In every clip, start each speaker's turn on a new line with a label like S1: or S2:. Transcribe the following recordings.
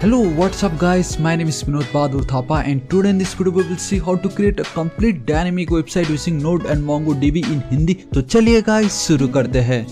S1: Hello what's up guys my name is Vinod Badur Thapa and today in this video we will see how to create a complete dynamic website using Node and MongoDB in Hindi तो chaliye guys shuru karte hain.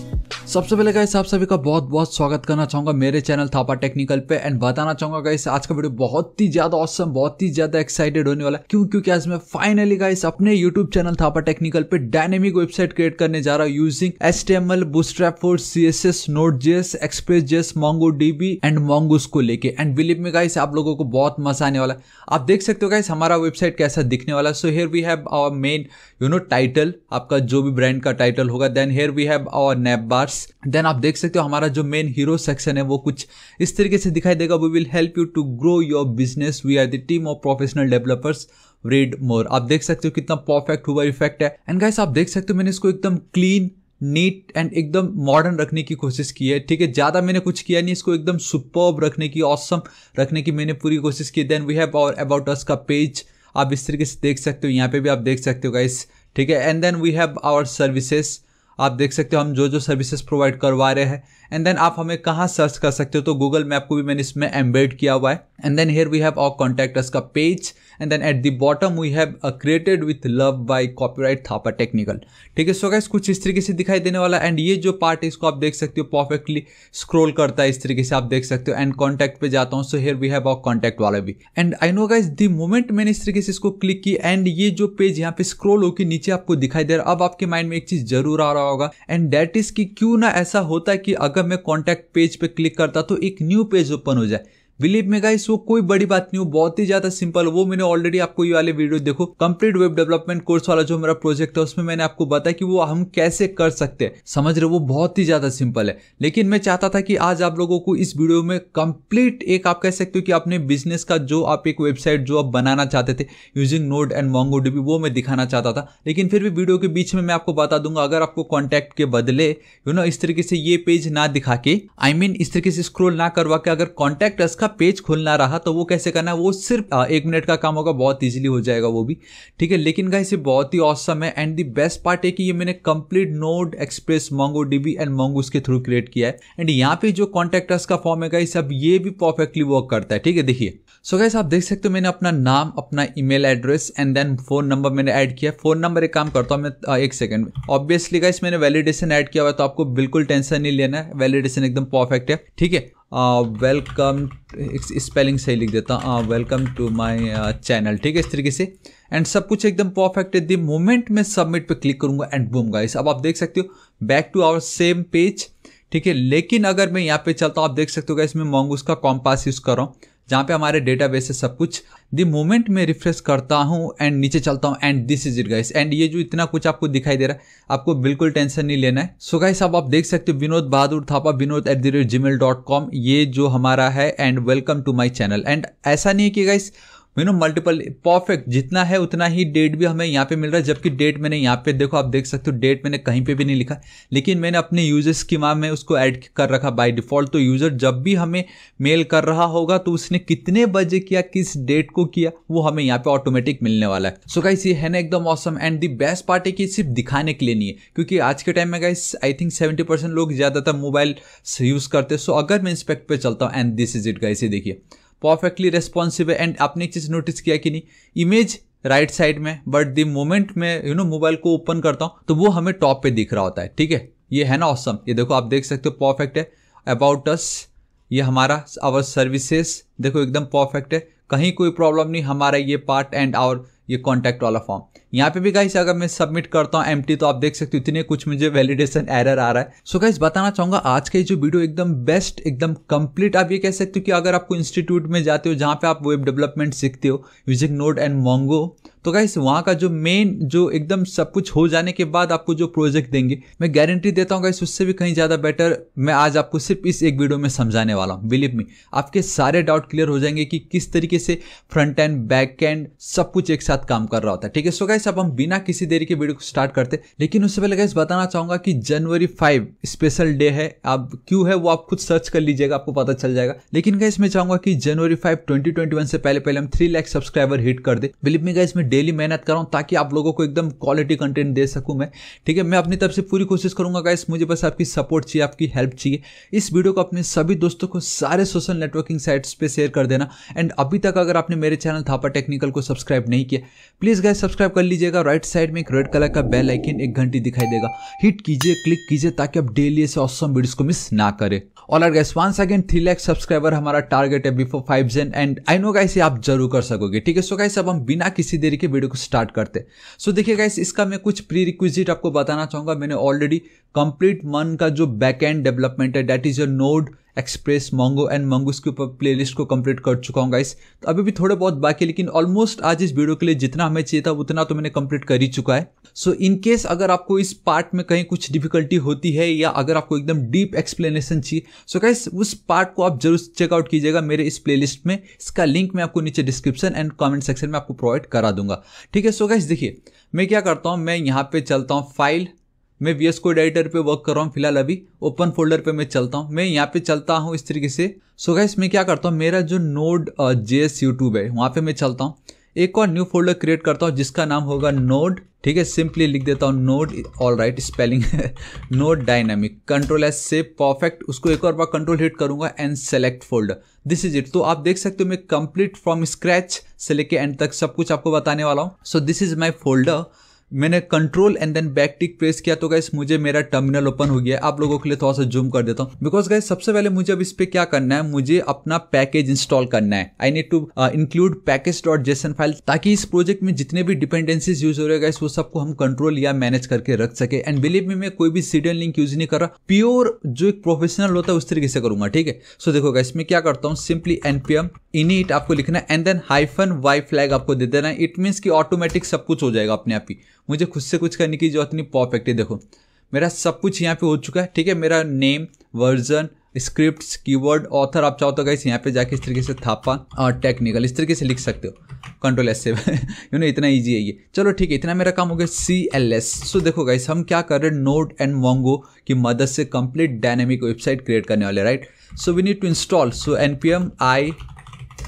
S1: सबसे पहले guys आप सभी का बहुत बहुत स्वागत करना चाहूंगा मेरे चैनल थापा टेक्निकल पे एंड बताना चाहूंगा गाइस आज का वीडियो बहुत ही ज्यादा औसम बहुत ही ज्यादा एक्साइटेड होने वाला क्यों क्योंकि आज मैं फाइनली गाइस अपने यूट्यूब चैनल थापा टेक्निकल पे डायनेमिक वेबसाइट क्रिएट करने जा रहा हूँ using H T M L Bootstrap four C S S Node JS express JS Mongo DB and Mongoose को लेके एंड बिलीव में गाइस आप लोगों को बहुत मजा आने वाला है आप देख सकते हो गाइस हमारा वेबसाइट कैसा दिखने वाला है so here we have our main you know title आपका जो भी ब्रांड का टाइटल होगा then here we have our nav bars then आप देख सकते हो हमारा जो मेन हीरो सेक्शन है वो कुछ इस तरीके से दिखाई देगा we will help you to grow your business we are the team of professional developers read more आप देख सकते हो कितना परफेक्ट हुआ इफेक्ट है एंड गाइस आप देख सकते हो मैंने इसको एकदम क्लीन नीट एंड एकदम मॉडर्न रखने की कोशिश की है ठीक है ज़्यादा मैंने कुछ किया नहीं इसको एकदम सुपर रखने की ऑसम awesome रखने की मैंने पूरी कोशिश की then we have our about us का पेज आप इस तरीके से देख सकते हो यहाँ पे भी आप देख सकते हो गाइस ठीक है and then we have our services आप देख सकते हो हम जो जो सर्विसेज प्रोवाइड करवा रहे हैं एंड देन आप हमें कहाँ सर्च कर सकते हो तो गूगल मैप को भी मैंने इसमें एम्बेड किया हुआ है and then here we have all contact का page and then at the bottom we have created with love by copyright Thapa technical ठीक है सो गैस कुछ इस तरीके से दिखाई देने वाला एंड ये जो पार्ट है इसको आप देख सकते हो परफेक्टली स्क्रोल करता है इस तरीके से आप देख सकते हो एंड कॉन्टैक्ट पे जाता हूँ so here we have a contact वाला भी and I know guess the moment मैंने इस तरीके से इसको क्लिक की एंड ये जो पेज यहाँ पे स्क्रोल होकर नीचे आपको दिखाई दे रहा अब आपके माइंड में एक चीज जरूर आ रहा होगा एंड दैट इज कि क्यों ना ऐसा होता है कि अगर मैं कॉन्टैक्ट पेज पे क्लिक करता तो एक न्यू पेज ओपन हो जाए बिलीव में गाइस वो कोई बड़ी बात नहीं हो बहुत ही ज्यादा सिंपल वो मैंने ऑलरेडी आपको ये वाले वीडियो देखो कंप्लीट वेब डेवलपमेंट कोर्स वाला जो मेरा प्रोजेक्ट है उसमें मैंने आपको बताया कि वो हम कैसे कर सकते हैं समझ रहे वो बहुत ही ज्यादा सिंपल है लेकिन मैं चाहता था कि आज आप लोगों को इस वीडियो में कंप्लीट एक आप कह सकते हो कि अपने बिजनेस का जो आप एक वेबसाइट जो आप बनाना चाहते थे यूजिंग नोट एंड मोंगो वो मैं दिखाना चाहता था लेकिन फिर भी वीडियो के बीच में मैं आपको बता दूंगा अगर आपको कॉन्टैक्ट के बदले यू नो इस तरीके से ये पेज ना दिखा के आई मीन इस तरीके से स्क्रोल ना करवा के अगर कॉन्टैक्ट का आपका पेज खोलना रहा तो वो कैसे करना है वो सिर्फ एक मिनट का काम होगा बहुत ईजिली हो जाएगा वो भी ठीक है लेकिन गाइस ये बहुत ही औसम है एंड दी बेस्ट पार्ट है कि ये मैंने complete Node express Mongo DB and Mongoose के थ्रू क्रिएट किया है एंड यहाँ पे जो कॉन्टेक्टर्स का फॉर्म है गाइस अब ये भी परफेक्टली वर्क करता है ठीक है देखिए सो so गाइस आप देख सकते हो मैंने अपना नाम अपना email address and then phone number मैंने ऐड किया फोन नंबर एक काम करता हूँ मैं एक सेकंड में ऑब्वियसली गाइस मैंने वैलिडेशन ऐड किया हुआ तो आपको बिल्कुल टेंशन नहीं लेना है वैलिडेशन एकदम परफेक्ट है ठीक है वेलकम स्पेलिंग सही लिख देता हूँ वेलकम टू माय चैनल ठीक है इस तरीके से एंड सब कुछ एकदम परफेक्ट है दी मोमेंट मैं सबमिट पे क्लिक करूंगा एंड बूम गाइस अब आप देख सकते हो back to our same page ठीक है लेकिन अगर मैं यहाँ पे चलता हूँ आप देख सकते हो गाइस मैं मोंगूस का कॉम्पास यूज़ कर रहा हूँ जहाँ पे हमारे डेटा बेस सब कुछ द मोमेंट में रिफ्रेश करता हूँ एंड नीचे चलता हूँ and this is it guys and ये जो इतना कुछ आपको दिखाई दे रहा है आपको बिल्कुल टेंशन नहीं लेना है सो so गाइस अब आप देख सकते हो Vinod Bahadur Thapa Vinod at the rate Gmail dot com ये जो हमारा है and welcome to my channel and ऐसा नहीं है कि guys you know multiple perfect जितना है उतना ही डेट भी हमें यहाँ पे मिल रहा है जबकि डेट मैंने यहाँ पे देखो आप देख सकते हो डेट मैंने कहीं पे भी नहीं लिखा लेकिन मैंने अपने यूजर्स की माँ में उसको ऐड कर रखा बाय डिफ़ॉल्ट तो यूज़र जब भी हमें मेल कर रहा होगा तो उसने कितने बजे किया किस डेट को किया वो हमें यहाँ पे ऑटोमेटिक मिलने वाला है सो गाइस ये है ना एकदम awesome and the best part है कि सिर्फ दिखाने के लिए नहीं है क्योंकि आज के टाइम में गाइस आई थिंक सेवेंटी लोग ज़्यादातर मोबाइल यूज़ करते सो अगर मैं इंस्पेक्ट पर चलता हूँ and this is it guys ये देखिए परफेक्टली रेस्पॉन्सिव है एंड आपने एक चीज़ नोटिस किया कि नहीं इमेज राइट साइड में बट द मोमेंट में यू नो मोबाइल को ओपन करता हूँ तो वो हमें टॉप पे दिख रहा होता है ठीक है ये है ना ऑसम awesome. ये देखो आप देख सकते हो परफेक्ट है अबाउट अस ये हमारा आवर सर्विसेज देखो एकदम परफेक्ट है कहीं कोई प्रॉब्लम नहीं हमारा ये पार्ट एंड और ये कॉन्टैक्ट वाला फॉर्म यहाँ पे भी गाइस अगर मैं सबमिट करता हूँ एम तो आप देख सकते हो इतने कुछ मुझे वैलिडेशन एरर आ रहा है सो so गाइस बताना चाहूंगा आज का जो वीडियो एकदम बेस्ट एकदम कंप्लीट आप ये कह सकते हो कि अगर आपको इंस्टीट्यूट में जाते हो जहाँ पे आप वेब डेवलपमेंट सीखते हो यूजिंग नोट एंड मोंगो तो गाइस वहाँ का जो मेन जो एकदम सब कुछ हो जाने के बाद आपको जो प्रोजेक्ट देंगे मैं गारंटी देता हूँ गाइस उससे भी कहीं ज़्यादा बेटर मैं आज आपको सिर्फ इस एक वीडियो में समझाने वाला हूँ बिलीव मी आपके सारे डाउट क्लियर हो जाएंगे कि किस तरीके से फ्रंट एंड बैक एंड सब कुछ एक साथ काम कर रहा होता है ठीक है सो गाइस अब हम बिना किसी देरी के वीडियो को स्टार्ट करते लेकिन उससे पहले गाइस बताना चाहूँगा कि जनवरी फाइव स्पेशल डे है आप क्यों है वो आप खुद सर्च कर लीजिएगा आपको पता चल जाएगा लेकिन गाइस मैं चाहूंगा कि जनवरी फाइव ट्वेंटी से पहले पहले हम थ्री लाख सब्सक्राइबर हिट कर दे बिलीव मी गाइस मैं डेली मेहनत कर रहा हूँ ताकि आप लोगों को एकदम क्वालिटी कंटेंट दे सकूँ मैं ठीक है मैं अपनी तरफ से पूरी कोशिश करूँगा गाइस मुझे बस आपकी सपोर्ट चाहिए आपकी हेल्प चाहिए इस वीडियो को अपने सभी दोस्तों को सारे सोशल नेटवर्किंग साइट्स पर शेयर कर देना एंड अभी तक अगर आपने मेरे चैनल थापा टेक्निकल को सब्सक्राइब नहीं किया प्लीज़ गाइस सब्सक्राइब कर लीजिएगा राइट साइड में एक रेड कलर का बेल आइकन एक घंटी दिखाई देगा हिट कीजिए क्लिक कीजिए ताकि आप डेली ऐसे ऑसम वीडियोज़ को मिस ना करें all are guys one second three lakh subscriber हमारा टारगेट है before five Jan and I know guys ये आप जरूर कर सकोगे ठीक है सो गाइस अब हम बिना किसी देरी के के वीडियो को स्टार्ट करते हैं सो देखिए गाइस इसका मैं कुछ प्री रिक्विजिट आपको बताना चाहूँगा मैंने ऑलरेडी कंप्लीट मन का जो बैकएंड डेवलपमेंट है that is your Node express Mongo and Mongoose के ऊपर प्ले को कंप्लीट कर चुका हूँ गाइस तो अभी भी थोड़े बहुत बाकी लेकिन ऑलमोस्ट आज इस वीडियो के लिए जितना हमें चाहिए था उतना तो मैंने कम्प्लीट कर ही चुका है सो इन केस अगर आपको इस पार्ट में कहीं कुछ डिफिकल्टी होती है या अगर आपको एकदम डीप एक्सप्लेनेशन चाहिए सो गाइस उस पार्ट को आप जरूर चेकआउट कीजिएगा मेरे इस प्ले में इसका लिंक मैं आपको नीचे डिस्क्रिप्शन एंड कॉमेंट सेक्शन में आपको प्रोवाइड करा दूंगा ठीक है सो गाइस देखिए मैं क्या करता हूँ मैं यहाँ पे चलता हूँ फाइल मैं वी एस कोड एडिटर पे वर्क कर रहा हूँ फिलहाल अभी ओपन फोल्डर पे मैं चलता हूँ मैं यहाँ पे चलता हूँ इस तरीके से सो गाइस मैं क्या करता हूँ मेरा जो नोड जे एस यूट्यूब है वहाँ पे मैं चलता हूँ एक और न्यू फोल्डर क्रिएट करता हूँ जिसका नाम होगा नोड ठीक है सिंपली लिख देता हूँ Node all right spelling Node dynamic control S से परफेक्ट उसको एक और बार कंट्रोल हिट करूंगा and select folder this is it तो आप देख सकते हो मैं कंप्लीट फ्रॉम स्क्रैच से लेके एंड तक सब कुछ आपको बताने वाला हूँ so this is my folder मैंने control and then back tick press किया तो गाइस मुझे मेरा टर्मिनल ओपन हो गया आप लोगों के लिए थोड़ा सा जूम कर देता हूँ बिकॉज गाइस सबसे पहले मुझे अब इस पे क्या करना है मुझे अपना पैकेज इंस्टॉल करना है I need to include package dot JSON file ताकि इस प्रोजेक्ट में जितने भी डिपेंडेंसीज यूज हो रहे गाइस वो सबको हम कंट्रोल या मैनेज करके रख सके एंड बिलीव में मैं कोई भी सीडियल लिंक यूज नहीं कर रहा प्योर जो एक प्रोफेशनल होता है उस तरीके से करूंगा ठीक है सो देखो गाइस मैं क्या करता हूँ सिंपली एनपीएम इनिट आपको लिखना and then hyphen Y flag आपको दे देना इट मीन्स की ऑटोमेटिक सब कुछ हो जाएगा अपने आप ही मुझे खुद से कुछ करने की जरूरत नहीं परफेक्ट है देखो मेरा सब कुछ यहाँ पे हो चुका है ठीक है मेरा name version scripts keyword author आप चाहो तो गाइस यहाँ पे जाके इस तरीके से थापा और टेक्निकल इस तरीके से लिख सकते हो कंट्रोल एस से यू नो इतना ईजी है ये चलो ठीक है इतना मेरा काम हो गया सी एल एस सो देखो गाइस हम क्या कर रहे हैं नोट एंड मोंगो की मदद से कंप्लीट डायनेमिक वेबसाइट क्रिएट करने वाले right so we need to install so N P M I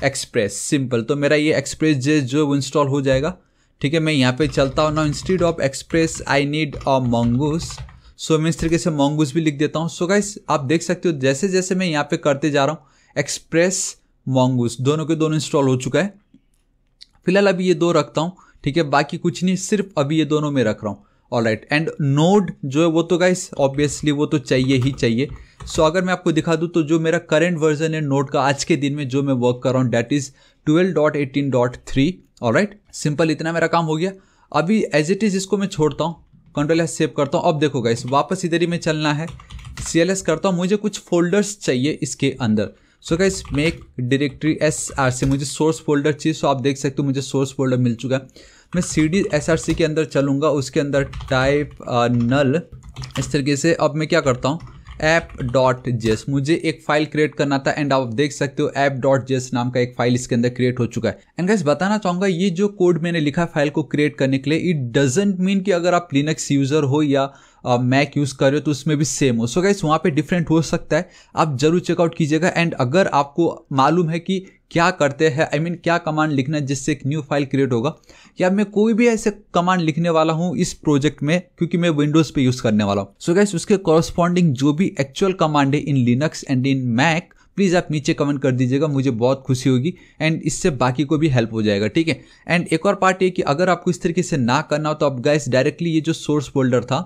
S1: Express simple तो मेरा ये एक्सप्रेस जे जो इंस्टॉल हो जाएगा ठीक है मैं यहाँ पे चलता हूँ ना instead of Express I need a Mongoose so मैं इस तरीके से मोंगूस भी लिख देता हूँ सो गाइस आप देख सकते हो जैसे जैसे मैं यहाँ पे करते जा रहा हूँ एक्सप्रेस मोंगूस दोनों के दोनों इंस्टॉल हो चुका है फिलहाल अभी ये दो रखता हूँ ठीक है बाकी कुछ नहीं सिर्फ अभी ये दोनों में रख रहा हूँ ऑल राइट एंड नोड जो है वो तो गाइस ऑब्वियसली वो तो चाहिए ही चाहिए सो so, अगर मैं आपको दिखा दूँ तो जो मेरा करेंट वर्जन है नोड का आज के दिन में जो मैं वर्क कर रहा हूँ that is twelve dot eighteen dot three और राइट सिंपल इतना मेरा काम हो गया अभी एज इट इज़ इसको मैं छोड़ता हूँ कंट्रोल एस सेव करता हूँ अब देखो गाइस वापस इधर ही में चलना है सी एल एस करता हूँ मुझे कुछ फोल्डर्स चाहिए इसके अंदर so guys make directory S R C मुझे सोर्स फोल्डर चाहिए सो आप देख सकते हो मुझे सोर्स फोल्डर मिल चुका है मैं C D S R C के अंदर चलूँगा उसके अंदर टाइप नल uh, इस तरीके से अब मैं क्या करता हूँ ऐप डॉट जेस मुझे एक फाइल क्रिएट करना था एंड आप देख सकते हो ऐप डॉट जेस नाम का एक फाइल इसके अंदर क्रिएट हो चुका है एंड गैस बताना चाहूंगा ये जो कोड मैंने लिखा फाइल को क्रिएट करने के लिए इट डजेंट मीन कि अगर आप लिनक्स यूजर हो या मैक यूज़ कर रहे हो तो उसमें भी सेम हो सो गाइस वहाँ पे डिफरेंट हो सकता है आप जरूर चेकआउट कीजिएगा एंड अगर आपको मालूम है कि क्या करते हैं आई मीन क्या कमांड लिखना है जिससे एक न्यू फाइल क्रिएट होगा या मैं कोई भी ऐसे कमांड लिखने वाला हूँ इस प्रोजेक्ट में क्योंकि मैं विंडोज़ पे यूज़ करने वाला हूँ सो गैस उसके कॉरस्पॉन्डिंग जो भी एक्चुअल कमांड है in Linux and in Mac please आप नीचे कमेंट कर दीजिएगा मुझे बहुत खुशी होगी एंड इससे बाकी को भी हेल्प हो जाएगा ठीक है एंड एक और पार्ट ये कि अगर आपको इस तरीके से ना करना हो तो आप गैस डायरेक्टली ये जो सोर्स फोल्डर था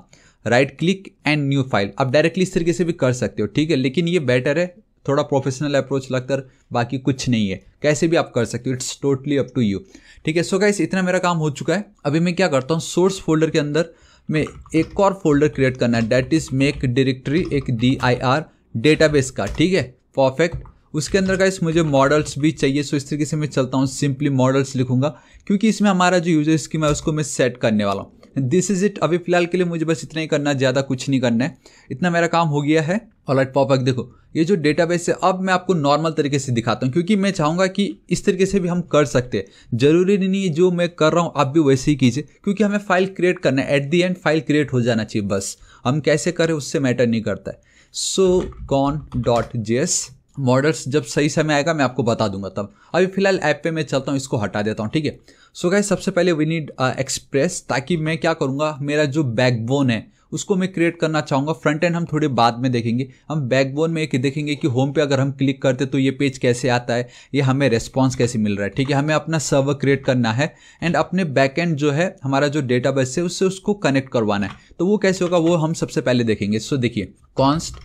S1: right click and new file आप डायरेक्टली इस तरीके से भी कर सकते हो ठीक है लेकिन ये बेटर है थोड़ा प्रोफेशनल अप्रोच लगकर बाकी कुछ नहीं है कैसे भी आप कर सकते हो it's totally up to you ठीक है सो गाइस इतना मेरा काम हो चुका है अभी मैं क्या करता हूँ सोर्स फोल्डर के अंदर मैं एक और फोल्डर क्रिएट करना है डैट इज़ मेक डिरेक्टरी एक डी आई आर डेटाबेस का ठीक है परफेक्ट उसके अंदर का इस मुझे मॉडल्स भी चाहिए सो इस तरीके से मैं चलता हूँ सिंपली मॉडल्स लिखूंगा क्योंकि इसमें हमारा जो यूजर स्कीम है उसको मैं सेट करने वाला हूँ दिस इज इट अभी फिलहाल के लिए मुझे बस इतना ही करना है ज़्यादा कुछ नहीं करना है इतना मेरा काम हो गया है और लाइट पॉपअप देखो ये जो डेटाबेस है अब मैं आपको नॉर्मल तरीके से दिखाता हूँ क्योंकि मैं चाहूँगा कि इस तरीके से भी हम कर सकते हैं जरूरी नहीं है जो मैं कर रहा हूँ आप भी वैसे ही कीजिए क्योंकि हमें फाइल क्रिएट करना है at the end file create हो जाना चाहिए बस हम कैसे करें उससे मैटर नहीं करता है so con dot J S models जब सही समय आएगा मैं आपको बता दूंगा तब अभी फिलहाल ऐप पे मैं चलता हूँ इसको हटा देता हूँ ठीक है सो गाइस सबसे पहले वी नीड एक्सप्रेस ताकि मैं क्या करूँगा मेरा जो बैकबोन है उसको मैं क्रिएट करना चाहूँगा फ्रंट एंड हम थोड़े बाद में देखेंगे हम बैकबोन में एक देखेंगे कि होम पे अगर हम क्लिक करते तो ये पेज कैसे आता है ये हमें रेस्पॉन्स कैसे मिल रहा है ठीक है हमें अपना सर्वर क्रिएट करना है एंड अपने बैक एंड जो है हमारा जो डेटा बेस है उससे उसको कनेक्ट करवाना है तो वो कैसे होगा वो हम सबसे पहले देखेंगे सो देखिए कॉन्स्ट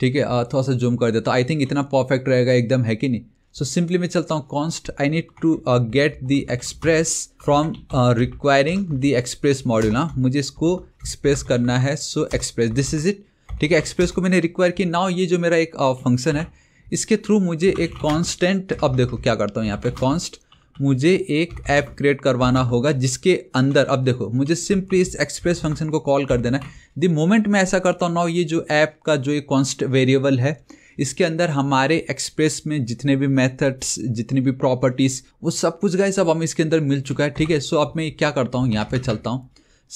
S1: ठीक है थोड़ा सा जूम कर देता हूँ आई थिंक इतना परफेक्ट रहेगा एकदम है कि नहीं सो so, सिंपली मैं चलता हूँ const I need to get the Express from requiring the Express module ना मुझे इसको एक्सप्रेस करना है so Express this is it ठीक है एक्सप्रेस को मैंने रिक्वायर किया नाउ ये जो मेरा एक फंक्शन uh, है इसके थ्रू मुझे एक कॉन्स्टेंट अब देखो क्या करता हूँ यहाँ पे कॉन्स्ट मुझे एक ऐप क्रिएट करवाना होगा जिसके अंदर अब देखो मुझे सिंपली इस एक्सप्रेस फंक्शन को कॉल कर देना है द मोमेंट मैं ऐसा करता हूँ ना ये जो ऐप का जो ये कॉन्स्ट वेरिएबल है इसके अंदर हमारे एक्सप्रेस में जितने भी मेथड्स जितनी भी प्रॉपर्टीज़ वो सब कुछ गए सब हमें इसके अंदर मिल चुका है ठीक है सो अब मैं क्या करता हूँ यहाँ पे चलता हूँ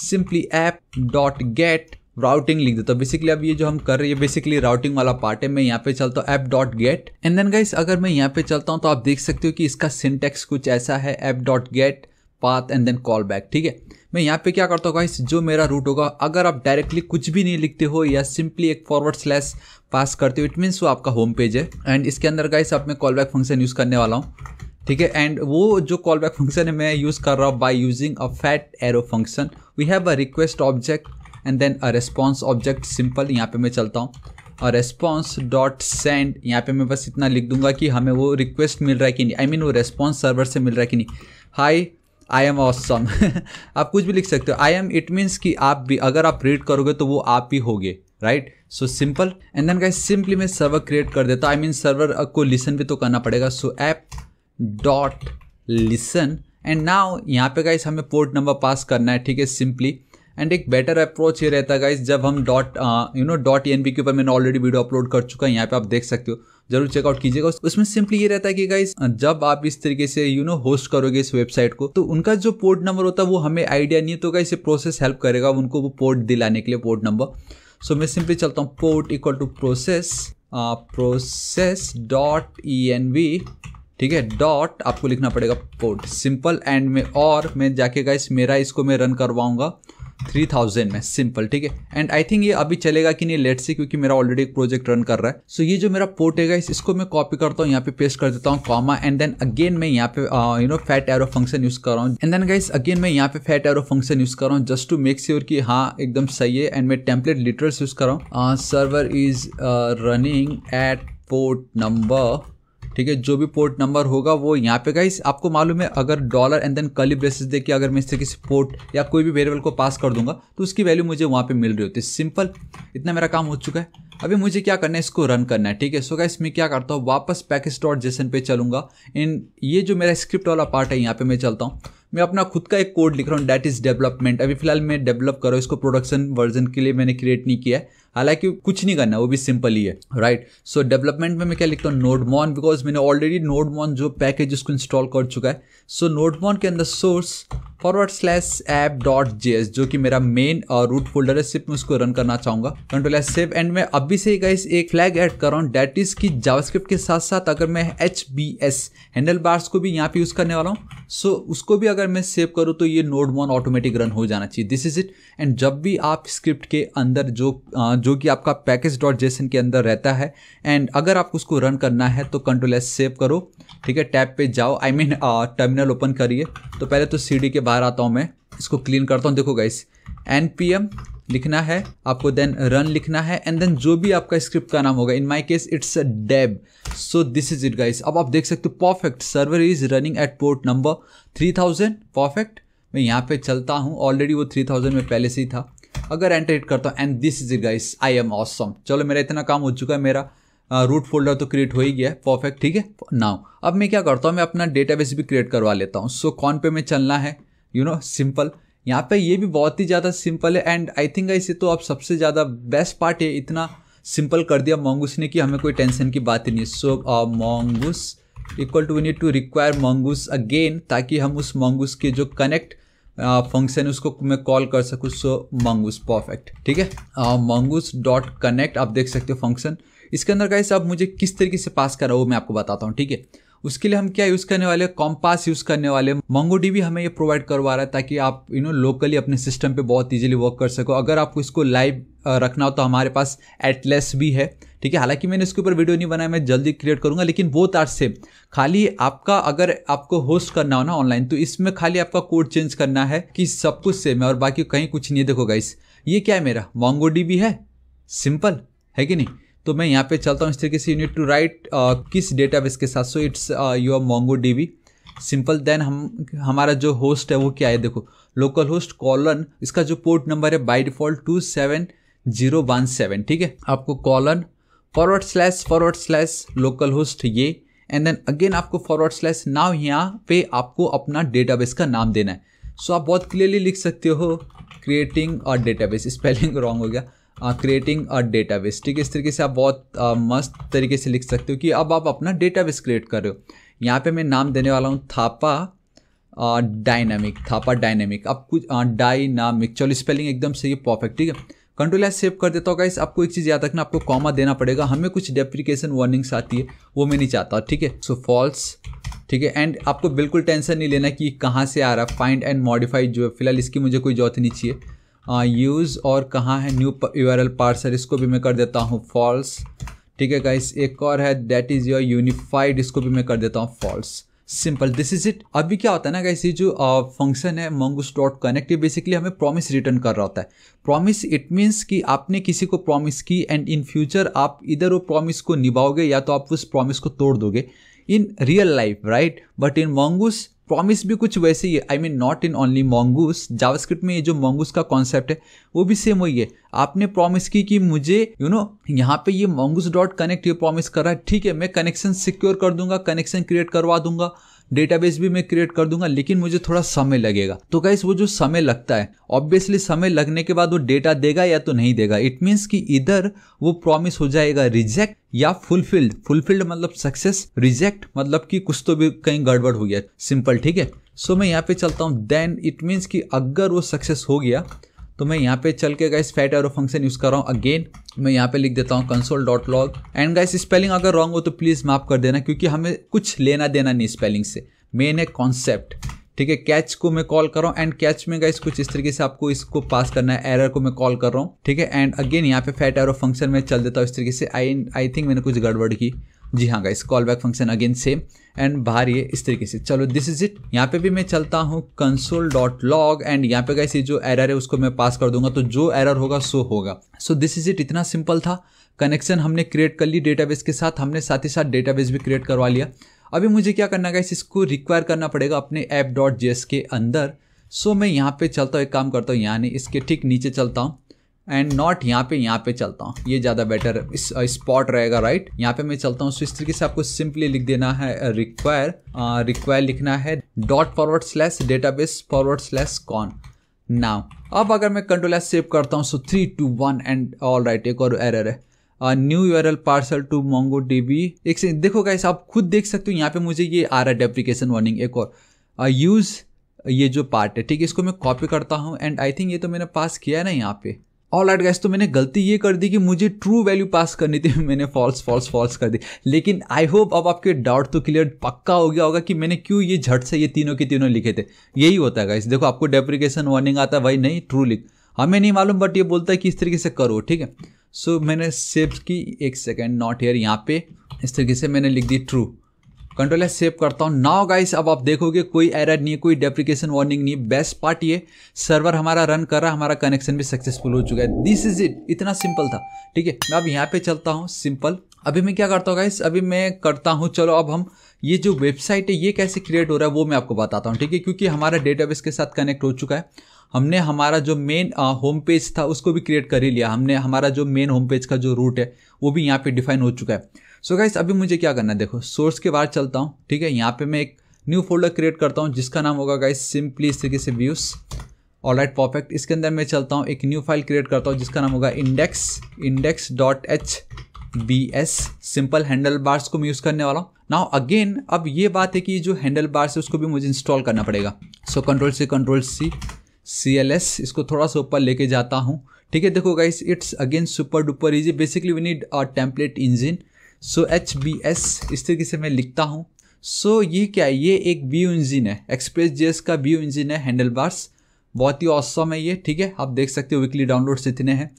S1: simply app dot get routing लिख देता हूँ बेसिकली अब ये जो हम कर रहे हैं बेसिकली राउटिंग वाला पार्ट है मैं यहाँ पे चलता हूँ app dot get and then guys अगर मैं यहाँ पे चलता हूँ तो आप देख सकते हो कि इसका सिंटेक्स कुछ ऐसा है app dot get path and then call back ठीक है मैं यहाँ पे क्या करता हूँ गाइस जो मेरा रूट होगा अगर आप डायरेक्टली कुछ भी नहीं लिखते हो या सिंपली एक फॉरवर्ड स्लैश पास करते हो इट मीन्स वो आपका होम पेज है एंड इसके अंदर गाइस आप मैं कॉल बैक फंक्शन यूज़ करने वाला हूँ ठीक है एंड वो जो कॉल बैक फंक्शन है मैं यूज़ कर रहा हूँ by using a fat arrow function we have a request object and then a response object simple यहाँ पे मैं चलता हूँ और रेस्पॉन्स डॉट सेंड यहाँ पे मैं बस इतना लिख दूंगा कि हमें वो रिक्वेस्ट मिल रहा है कि नहीं आई I मीन mean, वो रेस्पॉन्स सर्वर से मिल रहा है कि नहीं हाई आई एम ऑसम आप कुछ भी लिख सकते हो आई एम इट मीन्स कि आप भी अगर आप रीड करोगे तो वो आप ही होगे right so simple and then guys simply मैं सर्वर क्रिएट कर देता हूँ आई मीन सर्वर को लिसन भी तो करना पड़ेगा so app dot listen and now यहाँ पे गाइस हमें पोर्ट नंबर पास करना है ठीक है सिंपली एंड एक बेटर अप्रोच ये रहता है गाइज जब हम dot you know dot E के ऊपर मैंने ऑलरेडी वीडियो अपलोड कर चुका है यहाँ पे आप देख सकते हो जरूर चेकआउट कीजिएगा उसमें सिंपली ये रहता है कि गाइज uh, जब आप इस तरीके से यू नो होस्ट करोगे इस वेबसाइट को तो उनका जो पोर्ट नंबर होता है वो हमें आइडिया नहीं तो गाइज ये प्रोसेस हेल्प करेगा उनको वो पोर्ट दिलाने के लिए पोर्ट नंबर सो मैं सिंपली चलता हूँ port equal to process process dot E N V ठीक है डॉट आपको लिखना पड़ेगा पोर्ट सिंपल एंड में और मैं जाके गाइस मेरा इसको मैं रन करवाऊंगा थ्री थाउजेंड में सिंपल ठीक है एंड आई थिंक ये अभी चलेगा कि नहीं लेट से क्योंकि मेरा ऑलरेडी एक प्रोजेक्ट रन कर रहा है सो so, ये जो मेरा पोर्ट है इस, इसको मैं कॉपी करता हूँ यहाँ पे पेस्ट कर देता हूँ कॉमा एंड देन अगेन मैं यहाँ पे you know fat arrow function use कर रहा हूँ एंड देन गाइस अगेन मैं यहाँ पे फैट एरो फंक्शन यूज कर रहा हूँ जस्ट टू मेक श्योर की हाँ एकदम सही है एंड मैं टेम्पलेट लिटरल्स यूज कर रहा हूँ server is running at port number ठीक है जो भी पोर्ट नंबर होगा वो यहाँ पे गाइस आपको मालूम है अगर dollar and then curly braces देखिए अगर मैं इससे किसी पोर्ट या कोई भी वेरिएबल को पास कर दूंगा तो उसकी वैल्यू मुझे वहाँ पे मिल रही होती है सिंपल इतना मेरा काम हो चुका है अभी मुझे क्या करना है इसको रन करना है ठीक है सो गाइस मैं क्या करता हूँ वापस पैकेज डॉट जेसन पे चलूँगा इन ये जो मेरा स्क्रिप्ट वाला पार्ट है यहाँ पे मैं चलता हूँ मैं अपना खुद का एक कोड लिख रहा हूँ डैट इज़ डेवलपमेंट अभी फिलहाल मैं डेवलप कर रहा हूँ इसको प्रोडक्शन वर्जन के लिए मैंने क्रिएट नहीं किया है हालांकि कुछ नहीं करना वो भी सिंपल ही है राइट सो डेवलपमेंट में मैं क्या लिखता हूँ नोडमॉन बिकॉज मैंने ऑलरेडी नोडमॉन जो पैकेज उसको इंस्टॉल कर चुका है सो नोडमॉन के अंदर source forward slash app dot J S जो कि मेरा मेन रूट फोल्डर है सिर्फ मैं उसको रन करना चाहूंगा कंट्रोल एस सेव एंड मैं अभी से ही एक फ्लैग एड कर रहा हूँ डेट इज की जावास्क्रिप्ट के साथ साथ अगर मैं H B S handle bars को भी यहाँ पे यूज करने वाला हूँ सो so, उसको भी अगर मैं सेव करूँ तो ये नोट वन ऑटोमेटिक रन हो जाना चाहिए दिस इज इट एंड जब भी आप स्क्रिप्ट के अंदर जो uh, जो कि आपका पैकेज डॉट जेसन के अंदर रहता है एंड अगर आपको उसको रन करना है तो कंट्रोल एस सेव करो ठीक है टैब पे जाओ आई मीन टर्मिनल ओपन करिए तो पहले तो सी के बाहर आता हूँ मैं इसको क्लीन करता हूँ देखो गाइस एन लिखना है आपको देन रन लिखना है एंड देन जो भी आपका स्क्रिप्ट का नाम होगा in my case it's a dev so this is it guys अब आप देख सकते हो perfect server is running at port number three thousand perfect मैं यहाँ पे चलता हूँ ऑलरेडी वो थ्री थाउजेंड में पहले से ही था अगर एंटर हिट करता हूँ and this is guys I am awesome चलो मेरा इतना काम हो चुका है मेरा रूट फोल्डर तो क्रिएट हो ही गया है परफेक्ट ठीक है नाउ अब मैं क्या करता हूँ मैं अपना डेटाबेस भी क्रिएट करवा लेता हूँ सो so, कौन पे मैं चलना है यू नो सिंपल यहाँ पे ये भी बहुत ही ज़्यादा सिंपल है एंड आई थिंक ऐसे तो अब सबसे ज़्यादा बेस्ट पार्ट है इतना सिंपल कर दिया मोंगूस ने कि हमें कोई टेंशन की बात ही नहीं so Mongoose equal to we need to require Mongoose again ताकि हम उस मोंगूस के जो कनेक्ट फंक्शन उसको मैं कॉल कर सकूँ सो मंगूस परफेक्ट ठीक है मंगूस डॉट कनेक्ट आप देख सकते हो फंक्शन इसके अंदर का आप मुझे किस तरीके से पास करा वो मैं आपको बताता हूँ ठीक है उसके लिए हम क्या यूज़ करने वाले कॉम्पास यूज़ करने वाले मंगो डी हमें ये प्रोवाइड करवा रहा है ताकि आप यू नो लोकली अपने सिस्टम पे बहुत इजीली वर्क कर सको अगर आपको इसको लाइव रखना हो तो हमारे पास एटलेस भी है ठीक है हालांकि मैंने इसके ऊपर वीडियो नहीं बनाया मैं जल्दी क्रिएट करूंगा लेकिन वो तार सेम खाली आपका अगर आपको होस्ट करना हो ना ऑनलाइन तो इसमें खाली आपका कोड चेंज करना है कि सब कुछ सेम है और बाकी कहीं कुछ नहीं देखोगा इस ये क्या है मेरा मोंगो भी है सिंपल है कि नहीं तो मैं यहाँ पे चलता हूँ इस तरीके से यू नीड टू राइट किस डेटाबेस के साथ so it's your Mongo DB simple then हम हमारा जो होस्ट है वो क्या है देखो लोकल होस्ट कॉलन इसका जो पोर्ट नंबर है by default two seven zero one seven ठीक है आपको colon forward slash forward slash local host ये एंड देन अगेन आपको फॉरवर्ड स्लैश नाव यहाँ पे आपको अपना डेटाबेस का नाम देना है सो so, आप बहुत क्लियरली लिख सकते हो क्रिएटिंग और डेटाबेस स्पेलिंग रॉन्ग हो गया क्रिएटिंग अ डेटाबेस ठीक है इस तरीके से आप बहुत uh, मस्त तरीके से लिख सकते हो कि अब आप अपना डेटाबेस क्रिएट कर रहे हो यहाँ पे मैं नाम देने वाला हूँ थापा डायनामिक थापा डायनामिक अब कुछ डायनामिक चलो स्पेलिंग एकदम सही है परफेक्ट ठीक है कंट्रोल एस सेव कर देता हूँ गाइस आपको एक चीज़ याद रखना आपको कॉमा देना पड़ेगा हमें कुछ डेप्रिकेशन वार्निंग्स आती है वो मैं नहीं चाहता ठीक है सो फॉल्स ठीक है एंड आपको बिल्कुल टेंशन नहीं लेना कि कहाँ से आ रहा है फाइंड एंड मॉडिफाइड जो है फिलहाल इसकी मुझे कोई जरूरत नहीं चाहिए यूज़ और कहाँ है new U R L parser इसको भी मैं कर देता हूँ फॉल्स ठीक है गाइस एक और है दैट इज़ योर यूनिफाइड इसको भी मैं कर देता हूँ false simple this is it अभी क्या होता है ना गाइस ये जो फंक्शन है मंगूस डॉट कनेक्ट ये बेसिकली हमें प्रॉमिस रिटर्न कर रहा होता है प्रॉमिस इट मीन्स कि आपने किसी को प्रॉमिस की एंड इन फ्यूचर आप इधर वो प्रॉमिस को निभाओगे या तो आप उस प्रॉमिस को तोड़ दोगे in real life right but in Mongoose promise भी कुछ वैसे ही है I mean not in only Mongoose JavaScript में ये जो मोंगूस का कॉन्सेप्ट है वो भी सेम वही है आपने प्रॉमिस की कि मुझे यू नो यहाँ पे ये मोंगूस डॉट कनेक्ट ये प्रॉमिस कर रहा है ठीक है मैं कनेक्शन सिक्योर कर दूंगा कनेक्शन क्रिएट करवा दूंगा डेटाबेस भी मैं क्रिएट कर दूंगा लेकिन मुझे थोड़ा समय लगेगा तो गाइस वो जो समय लगता है ऑब्वियसली समय लगने के बाद वो डेटा देगा या तो नहीं देगा इट मीन्स कि इधर वो प्रॉमिस हो जाएगा रिजेक्ट या फुलफिल्ड फुलफिल्ड मतलब सक्सेस रिजेक्ट मतलब कि कुछ तो भी कहीं गड़बड़ हो गया सिंपल ठीक है सो so, मैं यहाँ पे चलता हूँ देन इट मीन्स कि अगर वो सक्सेस हो गया तो मैं यहाँ पे चल के guys fat arrow function use कर रहा हूँ अगेन मैं यहाँ पे लिख देता हूँ console dot log and guys spelling अगर रॉन्ग हो तो प्लीज़ माफ़ कर देना क्योंकि हमें कुछ लेना देना नहीं स्पेलिंग से मेन है कॉन्सेप्ट ठीक है कैच को मैं कॉल कर रहा हूँ एंड कैच में गाइस कुछ इस तरीके से आपको इसको पास करना है एरर को मैं कॉल कर रहा हूँ ठीक है एंड अगेन यहाँ पे फैट एरो फंक्शन में चल देता हूँ इस तरीके से आई आई थिंक मैंने कुछ गड़बड़ की जी हाँ guys call back function again same and बाहर ये इस तरीके से चलो दिस इज इट यहाँ पे भी मैं चलता हूँ कंसोल डॉट लॉग एंड यहाँ पे गाइस ये जो एरर है उसको मैं पास कर दूंगा तो जो एरर होगा सो होगा सो दिस इज इट इतना सिंपल था कनेक्शन हमने क्रिएट कर ली डेटाबेस के साथ हमने साथ ही साथ डेटाबेस भी क्रिएट करवा लिया अभी मुझे क्या करना गाइस इसको रिक्वायर करना पड़ेगा अपने ऐप डॉट के अंदर सो मैं यहाँ पे चलता हूँ एक काम करता हूँ यानी इसके ठीक नीचे चलता हूँ एंड नॉट यहाँ पे यहाँ पे चलता हूँ ये ज़्यादा बेटर इस स्पॉट रहेगा राइट यहाँ पे मैं चलता हूँ सो तो इस तरीके से आपको सिंपली लिख देना है रिक्वायर uh, रिक्वायर uh, लिखना है dot forward slash base forward slash con now अब अगर मैं कंट्रोल एस सेव करता हूँ so three two one and all right एक और एरर है new U R L parser to Mongo DB एक से देखो गाइस आप खुद देख सकते हो यहाँ पे मुझे ये आ रहा है डेप्लीकेशन वार्निंग एक और यूज़ uh, ये जो पार्ट है ठीक है इसको मैं कॉपी करता हूँ एंड आई थिंक ये तो मैंने पास किया है ना यहाँ पे ऑल राइट गैस तो मैंने गलती ये कर दी कि मुझे ट्रू वैल्यू पास करनी थी मैंने फॉल्स फॉल्स फॉल्स कर दी लेकिन आई होप अब आपके डाउट तो क्लियर पक्का हो गया होगा कि मैंने क्यों ये झट से ये तीनों के तीनों लिखे थे यही होता है गाइस देखो आपको डेप्रिकेशन वार्निंग आता है भाई नहीं ट्रू लिख हमें नहीं मालूम बट ये बोलता है कि इस तरीके से करो ठीक है सो so, मैंने सेव की एक सेकेंड नॉट हेयर यहाँ पे इस तरीके से मैंने लिख दी ट्रू कंट्रोल है सेव करता हूँ नाउ गाइस अब आप देखोगे कोई एरर नहीं कोई डेप्लीकेशन वार्निंग नहीं बेस्ट पार्ट ये सर्वर हमारा रन कर रहा हमारा कनेक्शन भी सक्सेसफुल हो चुका है दिस इज इट इतना सिंपल था ठीक है मैं अब यहाँ पे चलता हूँ सिंपल अभी मैं क्या करता हूँ गाइस अभी मैं करता हूँ चलो अब हम ये जो वेबसाइट है ये कैसे क्रिएट हो रहा है वो मैं आपको बताता हूँ ठीक है क्योंकि हमारा डेटाबेस के साथ कनेक्ट हो चुका है हमने हमारा जो मेन होम पेज था उसको भी क्रिएट कर ही लिया हमने हमारा जो मेन होम पेज का जो रूट है वो भी यहाँ पे डिफाइन हो चुका है सो so गाइस अभी मुझे क्या करना है देखो सोर्स के बाहर चलता हूँ ठीक है यहाँ पे मैं एक न्यू फोल्डर क्रिएट करता हूँ जिसका नाम होगा गाइस सिंपली इस तरीके से व्यूज़ ऑल राइट परफेक्ट इसके अंदर मैं चलता हूँ एक न्यू फाइल क्रिएट करता हूँ जिसका नाम होगा index index dot H B S simple handle bars को मैं यूज़ करने वाला हूँ नाउ अगेन अब ये बात है कि जो हैंडल बार्स है उसको भी मुझे इंस्टॉल करना पड़ेगा सो कंट्रोल से control C C L S इसको थोड़ा सा ऊपर लेके जाता हूँ ठीक है देखो guys it's again super duper easy basically we need a template engine so H B S इस तरीके से मैं लिखता हूँ सो so, ये क्या है ये एक व्यू इंजन है एक्सप्रेस जेस का व्यू इंजन है हैंडल बार्स बहुत ही औसम है ये ठीक है आप देख सकते हो वीकली डाउनलोड्स इतने हैं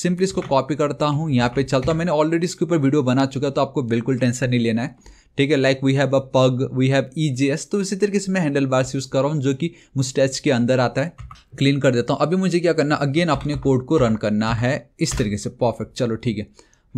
S1: सिंपली इसको कॉपी करता हूँ यहाँ पे चलता हूँ मैंने ऑलरेडी इसके ऊपर वीडियो बना चुका है तो आपको बिल्कुल टेंशन नहीं लेना है ठीक है like we have a Pug we have E J S तो इसी तरीके से मैं हैंडल बार्स यूज़ कर रहा हूँ जो कि मुस्टैच के अंदर आता है क्लीन कर देता हूँ अभी मुझे क्या करना अगेन अपने कोड को रन करना है इस तरीके से परफेक्ट चलो ठीक है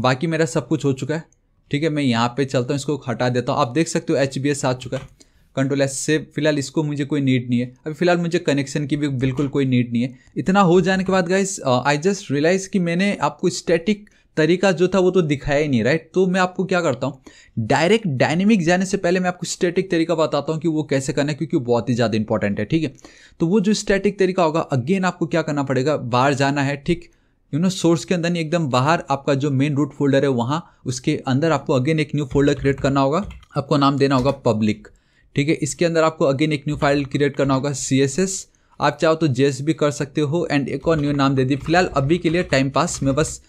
S1: बाकी मेरा सब कुछ हो चुका है ठीक है मैं यहाँ पे चलता हूँ इसको हटा देता हूँ आप देख सकते हो एच बी एस आ चुका है कंट्रोल एस से फिलहाल इसको मुझे कोई नीड नहीं है अभी फिलहाल मुझे कनेक्शन की भी बिल्कुल कोई नीड नहीं है इतना हो जाने के बाद गाइज आई जस्ट रियलाइज कि मैंने आपको स्टैटिक तरीका जो था वो तो दिखाया ही नहीं राइट तो मैं आपको क्या करता हूँ डायरेक्ट डायनेमिक जाने से पहले मैं आपको स्टैटिक तरीका बताता हूँ कि वो कैसे करना है क्योंकि वो बहुत ही ज़्यादा इंपॉर्टेंट है ठीक है तो वो जो स्टैटिक तरीका होगा अगेन आपको क्या करना पड़ेगा बाहर जाना है ठीक यू नो सोर्स के अंदर नहीं एकदम बाहर आपका जो मेन रूट फोल्डर है वहाँ उसके अंदर आपको अगेन एक न्यू फोल्डर क्रिएट करना होगा आपको नाम देना होगा पब्लिक ठीक है इसके अंदर आपको अगेन एक न्यू फाइल क्रिएट करना होगा सी आप चाहो तो जे भी कर सकते हो एंड एक और न्यू नाम दे दी फिलहाल अभी के लिए टाइम पास मैं बस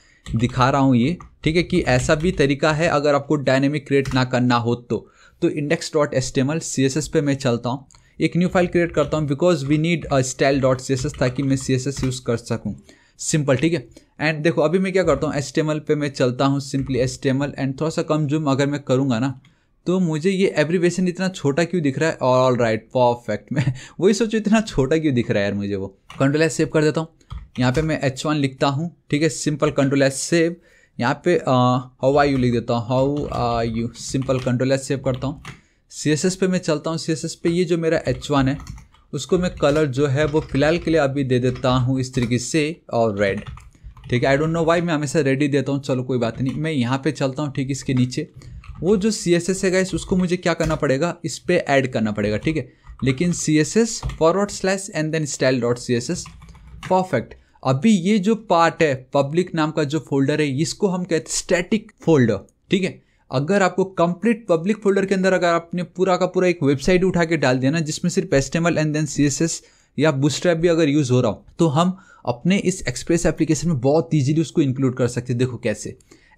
S1: दिखा रहा हूँ ये ठीक है कि ऐसा भी तरीका है अगर आपको डायनेमिक क्रिएट ना करना हो तो तो index dot S T L C S S पे मैं चलता हूँ एक न्यू फाइल क्रिएट करता हूँ because we need a style dot C S S ताकि मैं सी एस एस यूज़ कर सकूँ सिंपल ठीक है एंड देखो अभी मैं क्या करता हूँ एस पे मैं चलता हूँ सिंपली एस एंड थोड़ा सा कम जूम अगर मैं करूँगा ना तो मुझे ये एब्रीवेशन इतना छोटा क्यों दिख रहा है ऑल राइट परफेक्ट मैं वही सोचो इतना छोटा क्यों दिख रहा है यार मुझे वो कंट्रोल एस सेव कर देता हूँ यहाँ पे मैं एच वन लिखता हूँ ठीक है सिंपल कंट्रोल एस सेव यहाँ पे हाउ आर यू लिख देता हूँ how are you simple control S save करता हूँ सी एस एस पे मैं चलता हूँ सी एस एस पे ये जो मेरा एच वन है उसको मैं कलर जो है वो फ़िलहाल के लिए अभी दे देता हूँ इस तरीके से और रेड ठीक है आई डोंट नो वाई मैं हमेशा रेड ही देता हूँ चलो कोई बात नहीं मैं यहाँ पे चलता हूँ ठीक इसके नीचे वो जो सी एस एस है गाइस उसको मुझे क्या करना पड़ेगा इस पर ऐड करना पड़ेगा ठीक है लेकिन C S S forward slash and then style dot C S S perfect अभी ये जो पार्ट है पब्लिक नाम का जो फोल्डर है इसको हम कहते हैं स्टैटिक फोल्डर ठीक है अगर आपको कंप्लीट पब्लिक फोल्डर के अंदर अगर आपने पूरा का पूरा एक वेबसाइट उठा के डाल दिया ना जिसमें सिर्फ एस्टेमल एंड देन सी या बुस्ट्रैप भी अगर यूज़ हो रहा हो तो हम अपने इस एक्सप्रेस एप्लीकेशन में बहुत ईजिली उसको इंक्लूड कर सकते हैं देखो कैसे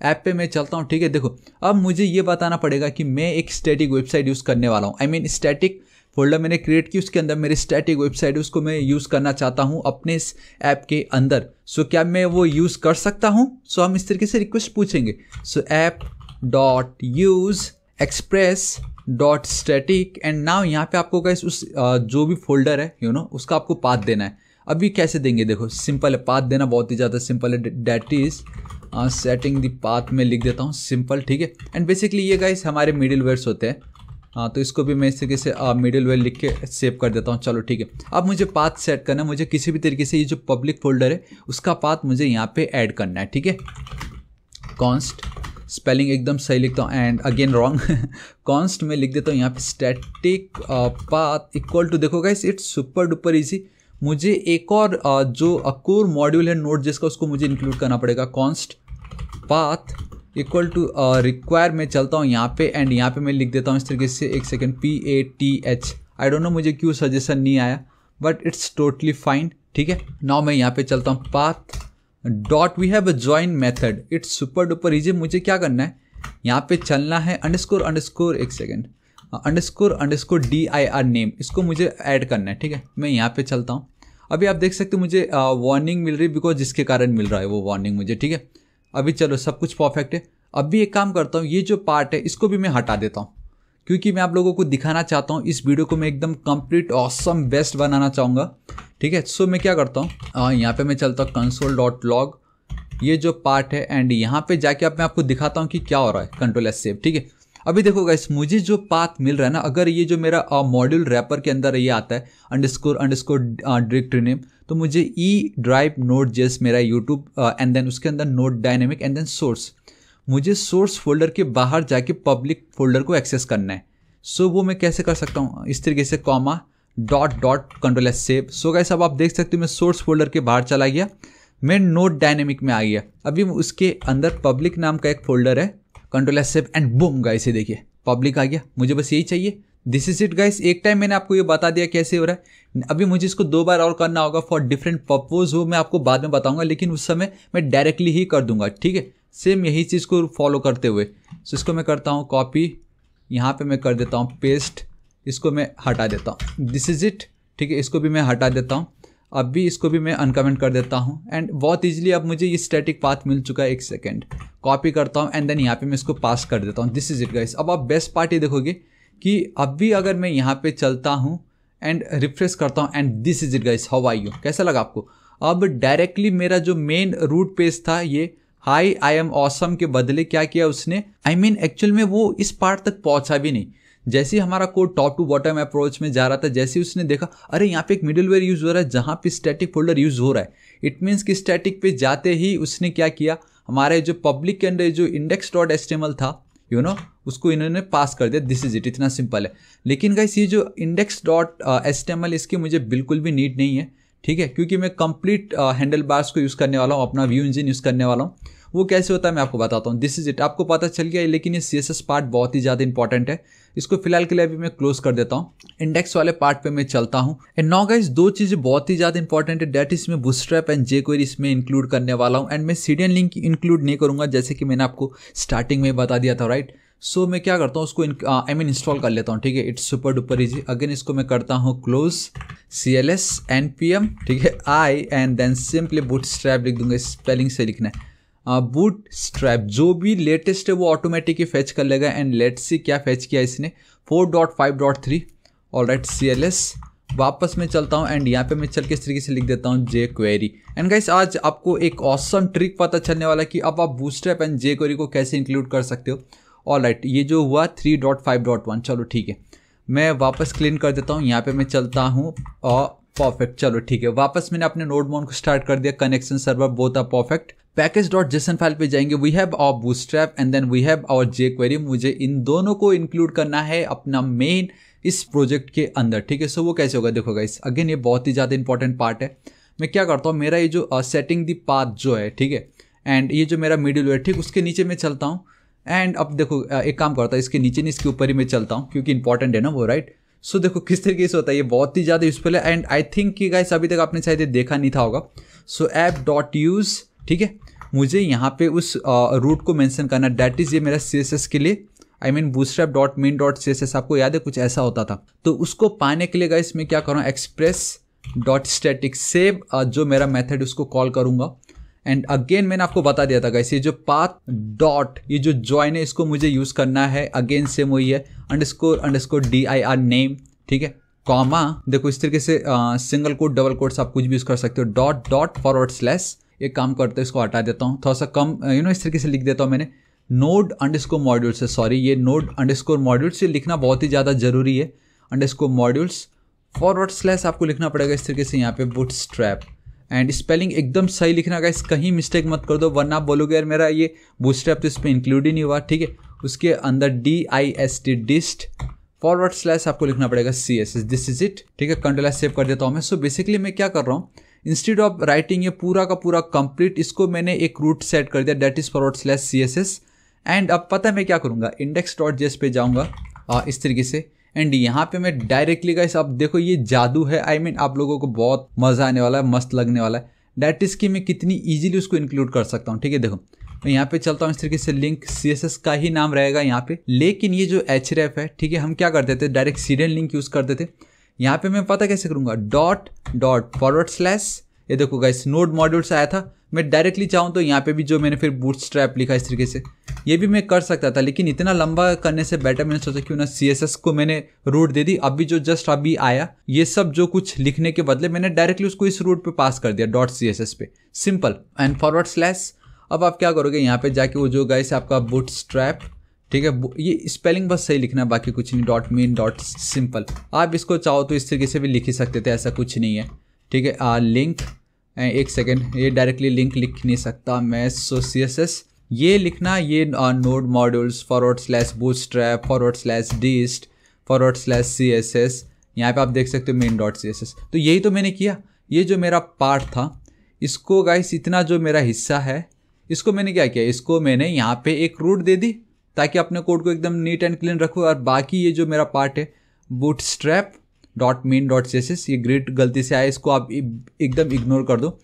S1: ऐप पे मैं चलता हूँ ठीक है देखो अब मुझे ये बताना पड़ेगा कि मैं एक स्टैटिक वेबसाइट यूज़ करने वाला हूँ आई मीन स्टैटिक फोल्डर मैंने क्रिएट की उसके अंदर मेरी स्टैटिक वेबसाइट उसको मैं यूज़ करना चाहता हूँ अपने इस ऐप के अंदर सो so, क्या मैं वो यूज़ कर सकता हूँ सो so, हम इस तरीके से रिक्वेस्ट पूछेंगे so so, app dot use express dot static and now यहाँ पे आपको गाइस उस uh, जो भी फोल्डर है यू you नो know, उसका आपको पाथ देना है अभी कैसे देंगे देखो सिंपल है पाथ देना बहुत ही ज़्यादा सिंपल है that is setting the path में लिख देता हूँ सिंपल ठीक है एंड बेसिकली ये गाइस हमारे मिडिल वेयर्स होते हैं हाँ तो इसको भी मैं इस तरीके से मिडिल uh, वेयर लिख के सेव कर देता हूँ चलो ठीक है अब मुझे पाथ सेट करना है मुझे किसी भी तरीके से ये जो पब्लिक फोल्डर है उसका पाथ मुझे यहाँ पे ऐड करना है ठीक है कॉन्स्ट स्पेलिंग एकदम सही लिखता हूँ एंड अगेन रॉन्ग कॉन्स्ट में लिख देता हूँ यहाँ पे स्टैटिक पाथ इक्वल टू देखो guys it's super duper easy मुझे एक और uh, जो अकोर मॉड्यूल है नोट जिसका उसको मुझे इंक्लूड करना पड़ेगा const path equal to require मैं चलता हूँ यहाँ पे एंड यहाँ पे मैं लिख देता हूँ इस तरीके से एक second P A T H I don't know मुझे क्यों सजेशन नहीं आया बट इट्स टोटली फाइन ठीक है नाउ मैं यहाँ पे चलता हूँ path dot we have a join method it's super duper easy मुझे क्या करना है यहाँ पे चलना है अंडरस्कोर अंडरस्कोर एक second underscore underscore D I R name इसको मुझे ऐड करना है ठीक है मैं यहाँ पे चलता हूँ अभी आप देख सकते हो मुझे वार्निंग मिल रही है बिकॉज जिसके कारण मिल रहा है वो वार्निंग मुझे ठीक है अभी चलो सब कुछ परफेक्ट है अब भी एक काम करता हूँ ये जो पार्ट है इसको भी मैं हटा देता हूँ क्योंकि मैं आप लोगों को दिखाना चाहता हूँ इस वीडियो को मैं एकदम कंप्लीट ऑसम बेस्ट बनाना चाहूँगा ठीक है सो मैं क्या करता हूँ यहाँ पे मैं चलता हूँ कंसोल डॉट लॉग ये जो पार्ट है एंड यहाँ पे जाके अब आप मैं आपको दिखाता हूँ कि क्या हो रहा है कंट्रोल एस सेव ठीक है अभी देखो गाइस मुझे जो पाथ मिल रहा है ना अगर ये जो मेरा मॉड्यूल रैपर के अंदर ये आता है अंडरस्कोर अंडरस्कोर डायरेक्टरी नेम तो मुझे ई ड्राइव नोट जेस मेरा यूट्यूब एंड देन उसके अंदर not dynamic and then source मुझे सोर्स फोल्डर के बाहर जाके पब्लिक फोल्डर को एक्सेस करना है सो so, वो मैं कैसे कर सकता हूँ इस तरीके से comma dot dot control S save so guys अब आप देख सकते हो मैं सोर्स फोल्डर के बाहर चला गया मैं नोट डायनेमिक में आ गया अभी उसके अंदर पब्लिक नाम का एक फोल्डर है control S save and boom guys ये देखिए पब्लिक आ गया मुझे बस यही चाहिए दिस इज इट गाइस एक टाइम मैंने आपको ये बता दिया कैसे हो रहा है अभी मुझे इसको दो बार और करना होगा फॉर डिफरेंट पर्पोज वो मैं आपको बाद में बताऊंगा लेकिन उस समय मैं डायरेक्टली ही कर दूंगा ठीक है सेम यही चीज़ को फॉलो करते हुए सो इसको मैं करता हूँ कॉपी यहाँ पे मैं कर देता हूँ पेस्ट इसको मैं हटा देता हूँ दिस इज़ इट ठीक है इसको भी मैं हटा देता हूँ अब भी इसको भी मैं अनकमेंट कर देता हूँ एंड बहुत ईजिली अब मुझे ये स्टैटिक पाथ मिल चुका है एक सेकेंड कॉपी करता हूँ एंड देन यहाँ पे मैं इसको पास कर देता हूँ दिस इज़ इट गाइस अब आप बेस्ट पार्ट ये देखोगे कि अब भी अगर मैं यहाँ पे चलता हूँ एंड रिफ्रेश करता हूँ and this is it guys how I you कैसा लगा आपको अब डायरेक्टली मेरा जो मेन रूट पेज था ये हाई आई एम ऑसम के बदले क्या किया उसने आई मीन एक्चुअल में वो इस पार्ट तक पहुंचा भी नहीं जैसे ही हमारा code top to bottom approach में जा रहा था जैसे ही उसने देखा अरे यहाँ पे एक मिडिल वेयर यूज़ हो रहा है जहाँ पे स्टैटिक फोल्डर यूज़ हो रहा है इट मीन्स कि स्टैटिक पे जाते ही उसने क्या किया हमारे जो पब्लिक के अंदर जो इंडेक्स डॉट एस्टेमल था यू you नो know, उसको इन्होंने पास कर दिया दिस इज इट इतना सिंपल है लेकिन गाइस ये जो इंडेक्स डॉट एस्टेमल इसकी मुझे बिल्कुल भी नीड नहीं है ठीक है क्योंकि मैं कंप्लीट हैंडल बार्स को यूज़ करने वाला हूँ अपना व्यू इंजन यूज़ करने वाला हूँ वो कैसे होता है मैं आपको बताता हूँ दिस इज इट आपको पता चल गया लेकिन ये सी पार्ट बहुत ही ज़्यादा इंपॉर्टेंट है इसको फिलहाल के लिए अभी मैं क्लोज कर देता हूँ इंडेक्स वाले पार्ट पे मैं चलता हूँ एंड नौ गाइज दो चीज़ें बहुत ही ज़्यादा इंपॉर्टेंट है डेट इज मैं बुस्ट्रैप एंड जे क्वेरी इसमें इंक्लूड करने वाला हूँ एंड मैं सीडियन लिंक इंक्लूड नहीं करूँगा जैसे कि मैंने आपको स्टार्टिंग में बता दिया था राइट right? सो so, मैं क्या करता हूँ उसको आई मीन इंस्टॉल कर लेता हूँ ठीक है it's super duper easy again इसको मैं करता हूँ close C L S N P M ठीक है I and then simply bootstrap लिख दूंगा स्पेलिंग से लिखना है बूट स्ट्रैप जो भी लेटेस्ट है वो ऑटोमेटिक ही फैच कर लेगा एंड लेट सी क्या फैच किया इसने four dot five dot three और राइट सी एल एस वापस मैं चलता हूँ एंड यहाँ पे मैं चल के इस तरीके से लिख देता हूँ जे क्वेरी एंड गाइस आज आपको एक ऑसम ट्रिक पता चलने वाला कि अब आप बूस्टैप एंड जे क्वेरी को कैसे इंक्लूड कर सकते हो ऑल राइट ये जो हुआ three dot five dot one चलो ठीक है मैं वापस क्लीन कर देता हूँ यहाँ पे मैं चलता हूँ और परफेक्ट चलो ठीक है वापस मैंने अपने नोट मोन को स्टार्ट कर दिया कनेक्शन सर्वर बहुत are perfect package dot JSON file पे जाएंगे we have our bootstrap and then we have our J query मुझे इन दोनों को इंक्लूड करना है अपना मेन इस प्रोजेक्ट के अंदर ठीक है सो वो कैसे होगा देखो गाइस अगेन ये बहुत ही ज़्यादा इंपॉर्टेंट पार्ट है मैं क्या करता हूँ मेरा ये जो सेटिंग दी पाथ जो है ठीक है एंड ये जो मेरा मिडिल है ठीक उसके नीचे मैं चलता हूँ एंड अब देखो एक काम करता हूँ इसके नीचे नहीं इसके ऊपर ही मैं चलता हूँ क्योंकि इंपॉर्टेंट है ना वो राइट सो so, देखो किस तरीके से होता है ये बहुत ही ज़्यादा यूजफुल है एंड आई थिंक कि गाइस अभी तक आपने शायद ये देखा नहीं था होगा सो ऐप डॉट यूज़ ठीक है मुझे यहाँ पे उस रूट को मेंशन करना डैट इज़ ये मेरा सी के लिए I mean bootstrap dot main dot C आपको याद है कुछ ऐसा होता था तो उसको पाने के लिए गाइस मैं क्या कर रहा हूँ एक्सप्रेस डॉट स्टैटिक सेव जो मेरा मेथड उसको कॉल करूँगा एंड अगेन मैंने आपको बता दिया था गाइस ये जो पाथ डॉट ये जो ज्वाइन है इसको मुझे यूज़ करना है अगेन सेम वही है underscore underscore D I R name ठीक है कॉमा देखो इस तरीके से सिंगल कोड डबल कोट आप कुछ भी यूज़ कर सकते हो डॉट डॉट फॉरवर्ड स्लैश एक काम करते हो इसको हटा देता हूँ थोड़ा सा कम यू नो इस तरीके से लिख देता हूँ मैंने नोड अंडरस्कोर मॉड्यूल्स है सॉरी ये नोड अंडरस्कोर मॉड्यूल्स ये लिखना बहुत ही ज़्यादा जरूरी है अंडरस्कोर मॉड्यूल्स फॉरवर्ड स्लैश आपको लिखना पड़ेगा इस तरीके से यहाँ पे बुट स्ट्रैप एंड स्पेलिंग एकदम सही लिखना गाइस कहीं मिस्टेक मत कर दो वरना आप बोलोगे यार मेरा ये बूस्टर तो इस पर इंक्लूड ही नहीं हुआ ठीक है उसके अंदर D I S T dist forward slash आपको लिखना पड़ेगा C S S this is it ठीक है कंट्रोल सेव कर देता हूँ मैं सो so बेसिकली मैं क्या कर रहा हूँ इंस्टीट्यूट ऑफ राइटिंग ये पूरा का पूरा कंप्लीट इसको मैंने एक रूट सेट कर दिया that is forward slash C S S and अब पता है मैं क्या करूँगा इंडेक्स डॉट जेस पे जाऊँगा इस तरीके से एंड यहाँ पे मैं डायरेक्टली गाइस अब देखो ये जादू है आई I मीन mean, आप लोगों को बहुत मज़ा आने वाला है मस्त लगने वाला है डैट इज की मैं कितनी ईजिली उसको इंक्लूड कर सकता हूँ ठीक है देखो मैं यहाँ पे चलता हूँ इस तरीके से लिंक सी का ही नाम रहेगा यहाँ पे लेकिन ये जो एच है ठीक है हम क्या करते थे डायरेक्ट सीरियल लिंक यूज़ करते थे यहाँ पे मैं पता कैसे करूँगा डॉट डॉट फॉरवर्ड स्लैश ये देखो गाइस नोड मॉड्यूल से आया था मैं डायरेक्टली चाहूँ तो यहाँ पे भी जो मैंने फिर बूट स्ट्रैप लिखा इस तरीके से ये भी मैं कर सकता था लेकिन इतना लंबा करने से बेटर मैंने सोचा क्यों ना सी को मैंने रूट दे दी अभी जो जस्ट अभी आया ये सब जो कुछ लिखने के बदले मैंने डायरेक्टली उसको इस रूट पर पास कर दिया डॉट सी पे सिंपल एंड फॉरवर्ड स्लैस अब आप क्या करोगे यहाँ पे जाके वो जो गए से आपका बूट स्ट्रैप ठीक है ये स्पेलिंग बस सही लिखना है बाकी कुछ नहीं डॉट मीन डॉट सिंपल आप इसको चाहो तो इस तरीके से भी लिख ही सकते थे ऐसा कुछ नहीं है ठीक है लिंक एक सेकेंड ये डायरेक्टली लिंक लिख नहीं सकता मैं सो सी एस एस ये लिखना ये node modules forward slash bootstrap forward slash dist forward slash C S S यहाँ पर आप देख सकते हो main dot C S S तो यही तो मैंने किया ये जो मेरा पार्ट था इसको गाइस इतना जो मेरा हिस्सा है इसको मैंने क्या किया इसको मैंने यहाँ पे एक रूट दे दी ताकि अपने कोड को एकदम नीट एंड क्लीन रखूँ और बाकी ये जो मेरा पार्ट है bootstrap dot main dot JS ये ग्रेट गलती से आया इसको आप एकदम इग्नोर कर दो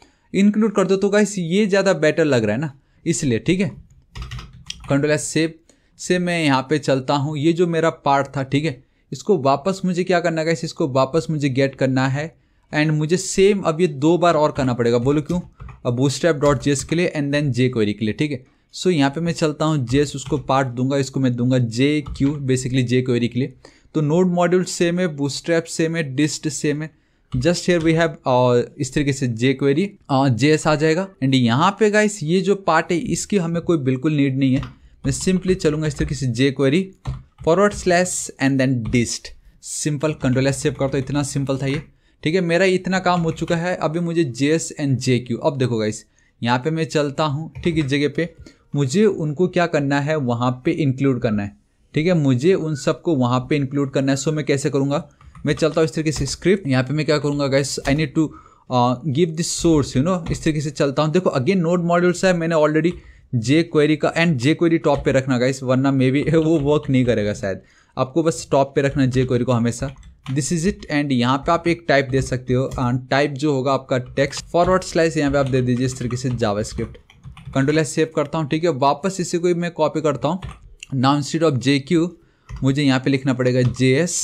S1: इंक्लूड कर दो तो गाइस ये ज़्यादा बेटर लग रहा है ना इसलिए ठीक है कंट्रोल एस सेव से मैं यहाँ पे चलता हूँ ये जो मेरा पार्ट था ठीक है इसको वापस मुझे क्या करना गाइस इसको वापस मुझे गेट करना है एंड मुझे सेम अब ये दो बार और करना पड़ेगा बोलो क्यों अब बूस्टैप डॉट जेस के लिए एंड देन जे क्वेरी के लिए ठीक है सो यहाँ पे मैं चलता हूँ जेस उसको पार्ट दूंगा इसको मैं दूंगा J Q basically jQuery के लिए तो नोड मॉड्यूल सेम है बूस्ट्रैप सेम है डिस्ट सेम है जस्ट हेयर वी हैव इस तरीके से जे क्वेरी जे एस आ जाएगा एंड यहाँ पे गाइस ये जो पार्ट है इसकी हमें कोई बिल्कुल नीड नहीं है मैं सिंपली चलूंगा इस तरीके से jQuery forward slash and then dist simple control S save करता हूँ इतना सिंपल था ये ठीक है मेरा इतना काम हो चुका है अभी मुझे J S and J Q अब देखो गाइस यहाँ पे मैं चलता हूँ ठीक इस जगह पे मुझे उनको क्या करना है वहाँ पे इंक्लूड करना है ठीक है मुझे उन सबको वहाँ पे इंक्लूड करना है सो मैं कैसे करूँगा मैं चलता हूँ इस तरीके से स्क्रिप्ट यहाँ पे मैं क्या करूँगा guys I need to give this source you know इस तरीके से चलता हूँ देखो अगेन नोड मॉड्यूल्स है मैंने ऑलरेडी जे क्वेरी का एंड जे क्वेरी टॉप पे रखना गाइस वरना मे बी वो वर्क नहीं करेगा शायद आपको बस टॉप पे रखना जे क्वेरी को हमेशा दिस इज इट एंड यहाँ पे आप एक टाइप दे सकते हो टाइप uh, जो होगा आपका टेक्स्ट फॉरवर्ड स्लाइस यहाँ पे आप दे दीजिए इस तरीके से जावा स्क्रिप्ट कंट्रोल सेव करता हूँ ठीक है वापस इसी को मैं कॉपी करता हूँ now instead of J मुझे यहाँ पे लिखना पड़ेगा J S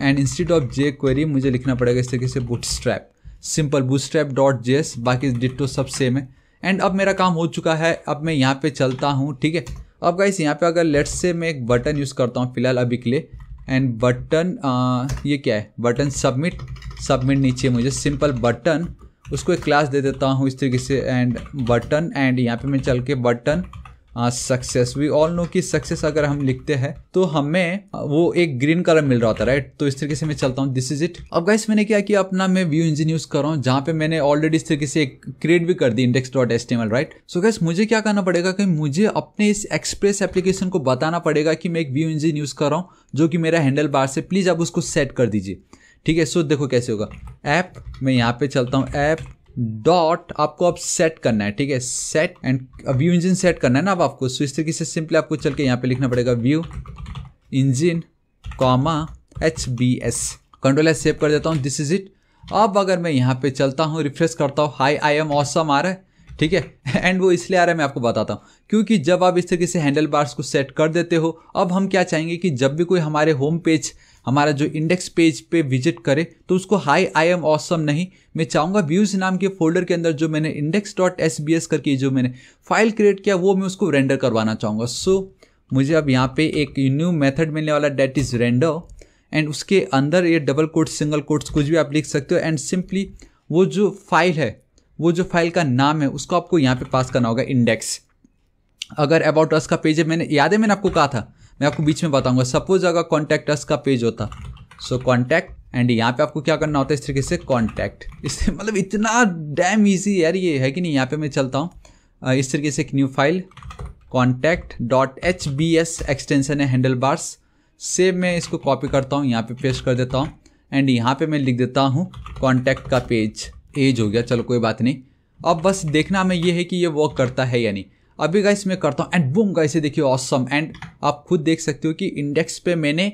S1: and instead of query मुझे लिखना पड़ेगा इस तरीके से bootstrap simple bootstrap dot J S बाकी डिटो सब सेम है एंड अब मेरा काम हो चुका है अब मैं यहाँ पे चलता हूँ ठीक है अब गाइस यहाँ पे अगर लेट्स से मैं एक बटन यूज़ करता हूँ फिलहाल अभी के लिए एंड बटन ये क्या है बटन सबमिट सबमिट नीचे मुझे सिंपल बटन उसको एक क्लास दे देता हूँ इस तरीके से एंड बटन एंड यहाँ पे मैं चल के button success we all know कि सक्सेस अगर हम लिखते हैं तो हमें वो एक ग्रीन कलर मिल रहा होता है राइट तो इस तरीके से मैं चलता हूँ दिस इज इट अब गाइस मैंने क्या किया अपना मैं व्यू इंजन यूज कर रहा हूँ जहाँ पे मैंने ऑलरेडी इस तरीके से क्रिएट भी कर दी index dot S right so guys मुझे क्या करना पड़ेगा कि मुझे अपने इस एक्सप्रेस एप्लीकेशन को बताना पड़ेगा कि मैं एक व्यू इंजन यूज कर रहा हूँ जो कि मेरा हैंडल बार से प्लीज आप उसको सेट कर दीजिए ठीक है सो देखो कैसे होगा ऐप मैं यहाँ पे चलता हूँ ऐप डॉट आपको अब सेट करना है ठीक है set and view engine set करना है ना अब आपको सो इस तरीके से सिंपली आपको चल के यहाँ पे लिखना पड़ेगा view engine comma H B S control S save कर देता हूँ दिस इज इट अब अगर मैं यहाँ पे चलता हूँ रिफ्रेश करता हूँ हाई आई एम ऑसम आ रहा है ठीक है एंड वो इसलिए आ रहा है मैं आपको बताता हूँ क्योंकि जब आप इस तरीके से हैंडल बार्स को सेट कर देते हो अब हम क्या चाहेंगे कि जब भी कोई हमारे होम पेज हमारा जो इंडेक्स पेज पे विजिट करे तो उसको हाई आई एम ऑसम नहीं मैं चाहूँगा व्यूज़ नाम के फोल्डर के अंदर जो मैंने index dot S B S करके जो मैंने फाइल क्रिएट किया वो मैं उसको रेंडर करवाना चाहूँगा सो so, मुझे अब यहाँ पे एक न्यू मेथड मिलने वाला डेट इज़ रेंडर एंड उसके अंदर ये डबल कोट्स सिंगल कोट्स कुछ भी आप लिख सकते हो एंड सिंपली वो जो फाइल है वो जो फाइल का नाम है उसको आपको यहाँ पे पास करना होगा इंडेक्स अगर अबाउट अस का पेज है मैंने याद है मैंने आपको कहा था मैं आपको बीच में बताऊंगा सपोज अगर कॉन्टैक्ट अस का पेज होता सो कॉन्टैक्ट एंड यहाँ पे आपको क्या करना होता है इस तरीके से कॉन्टैक्ट इससे मतलब इतना डैम ईजी यार ये है कि नहीं यहाँ पे मैं चलता हूँ इस तरीके से एक new file contact dot H B S extension है हैंडल बार्स से मैं इसको कॉपी करता हूँ यहाँ पे पेस्ट कर देता हूँ एंड यहाँ पे मैं लिख देता हूँ कॉन्टैक्ट का पेज एज हो गया चलो कोई बात नहीं अब बस देखना हमें ये है कि ये वर्क करता है या नहीं अभी गाइस मैं करता हूँ एंड बूम गाइस ये देखिए ऑसम एंड आप खुद देख सकते हो कि इंडेक्स पे मैंने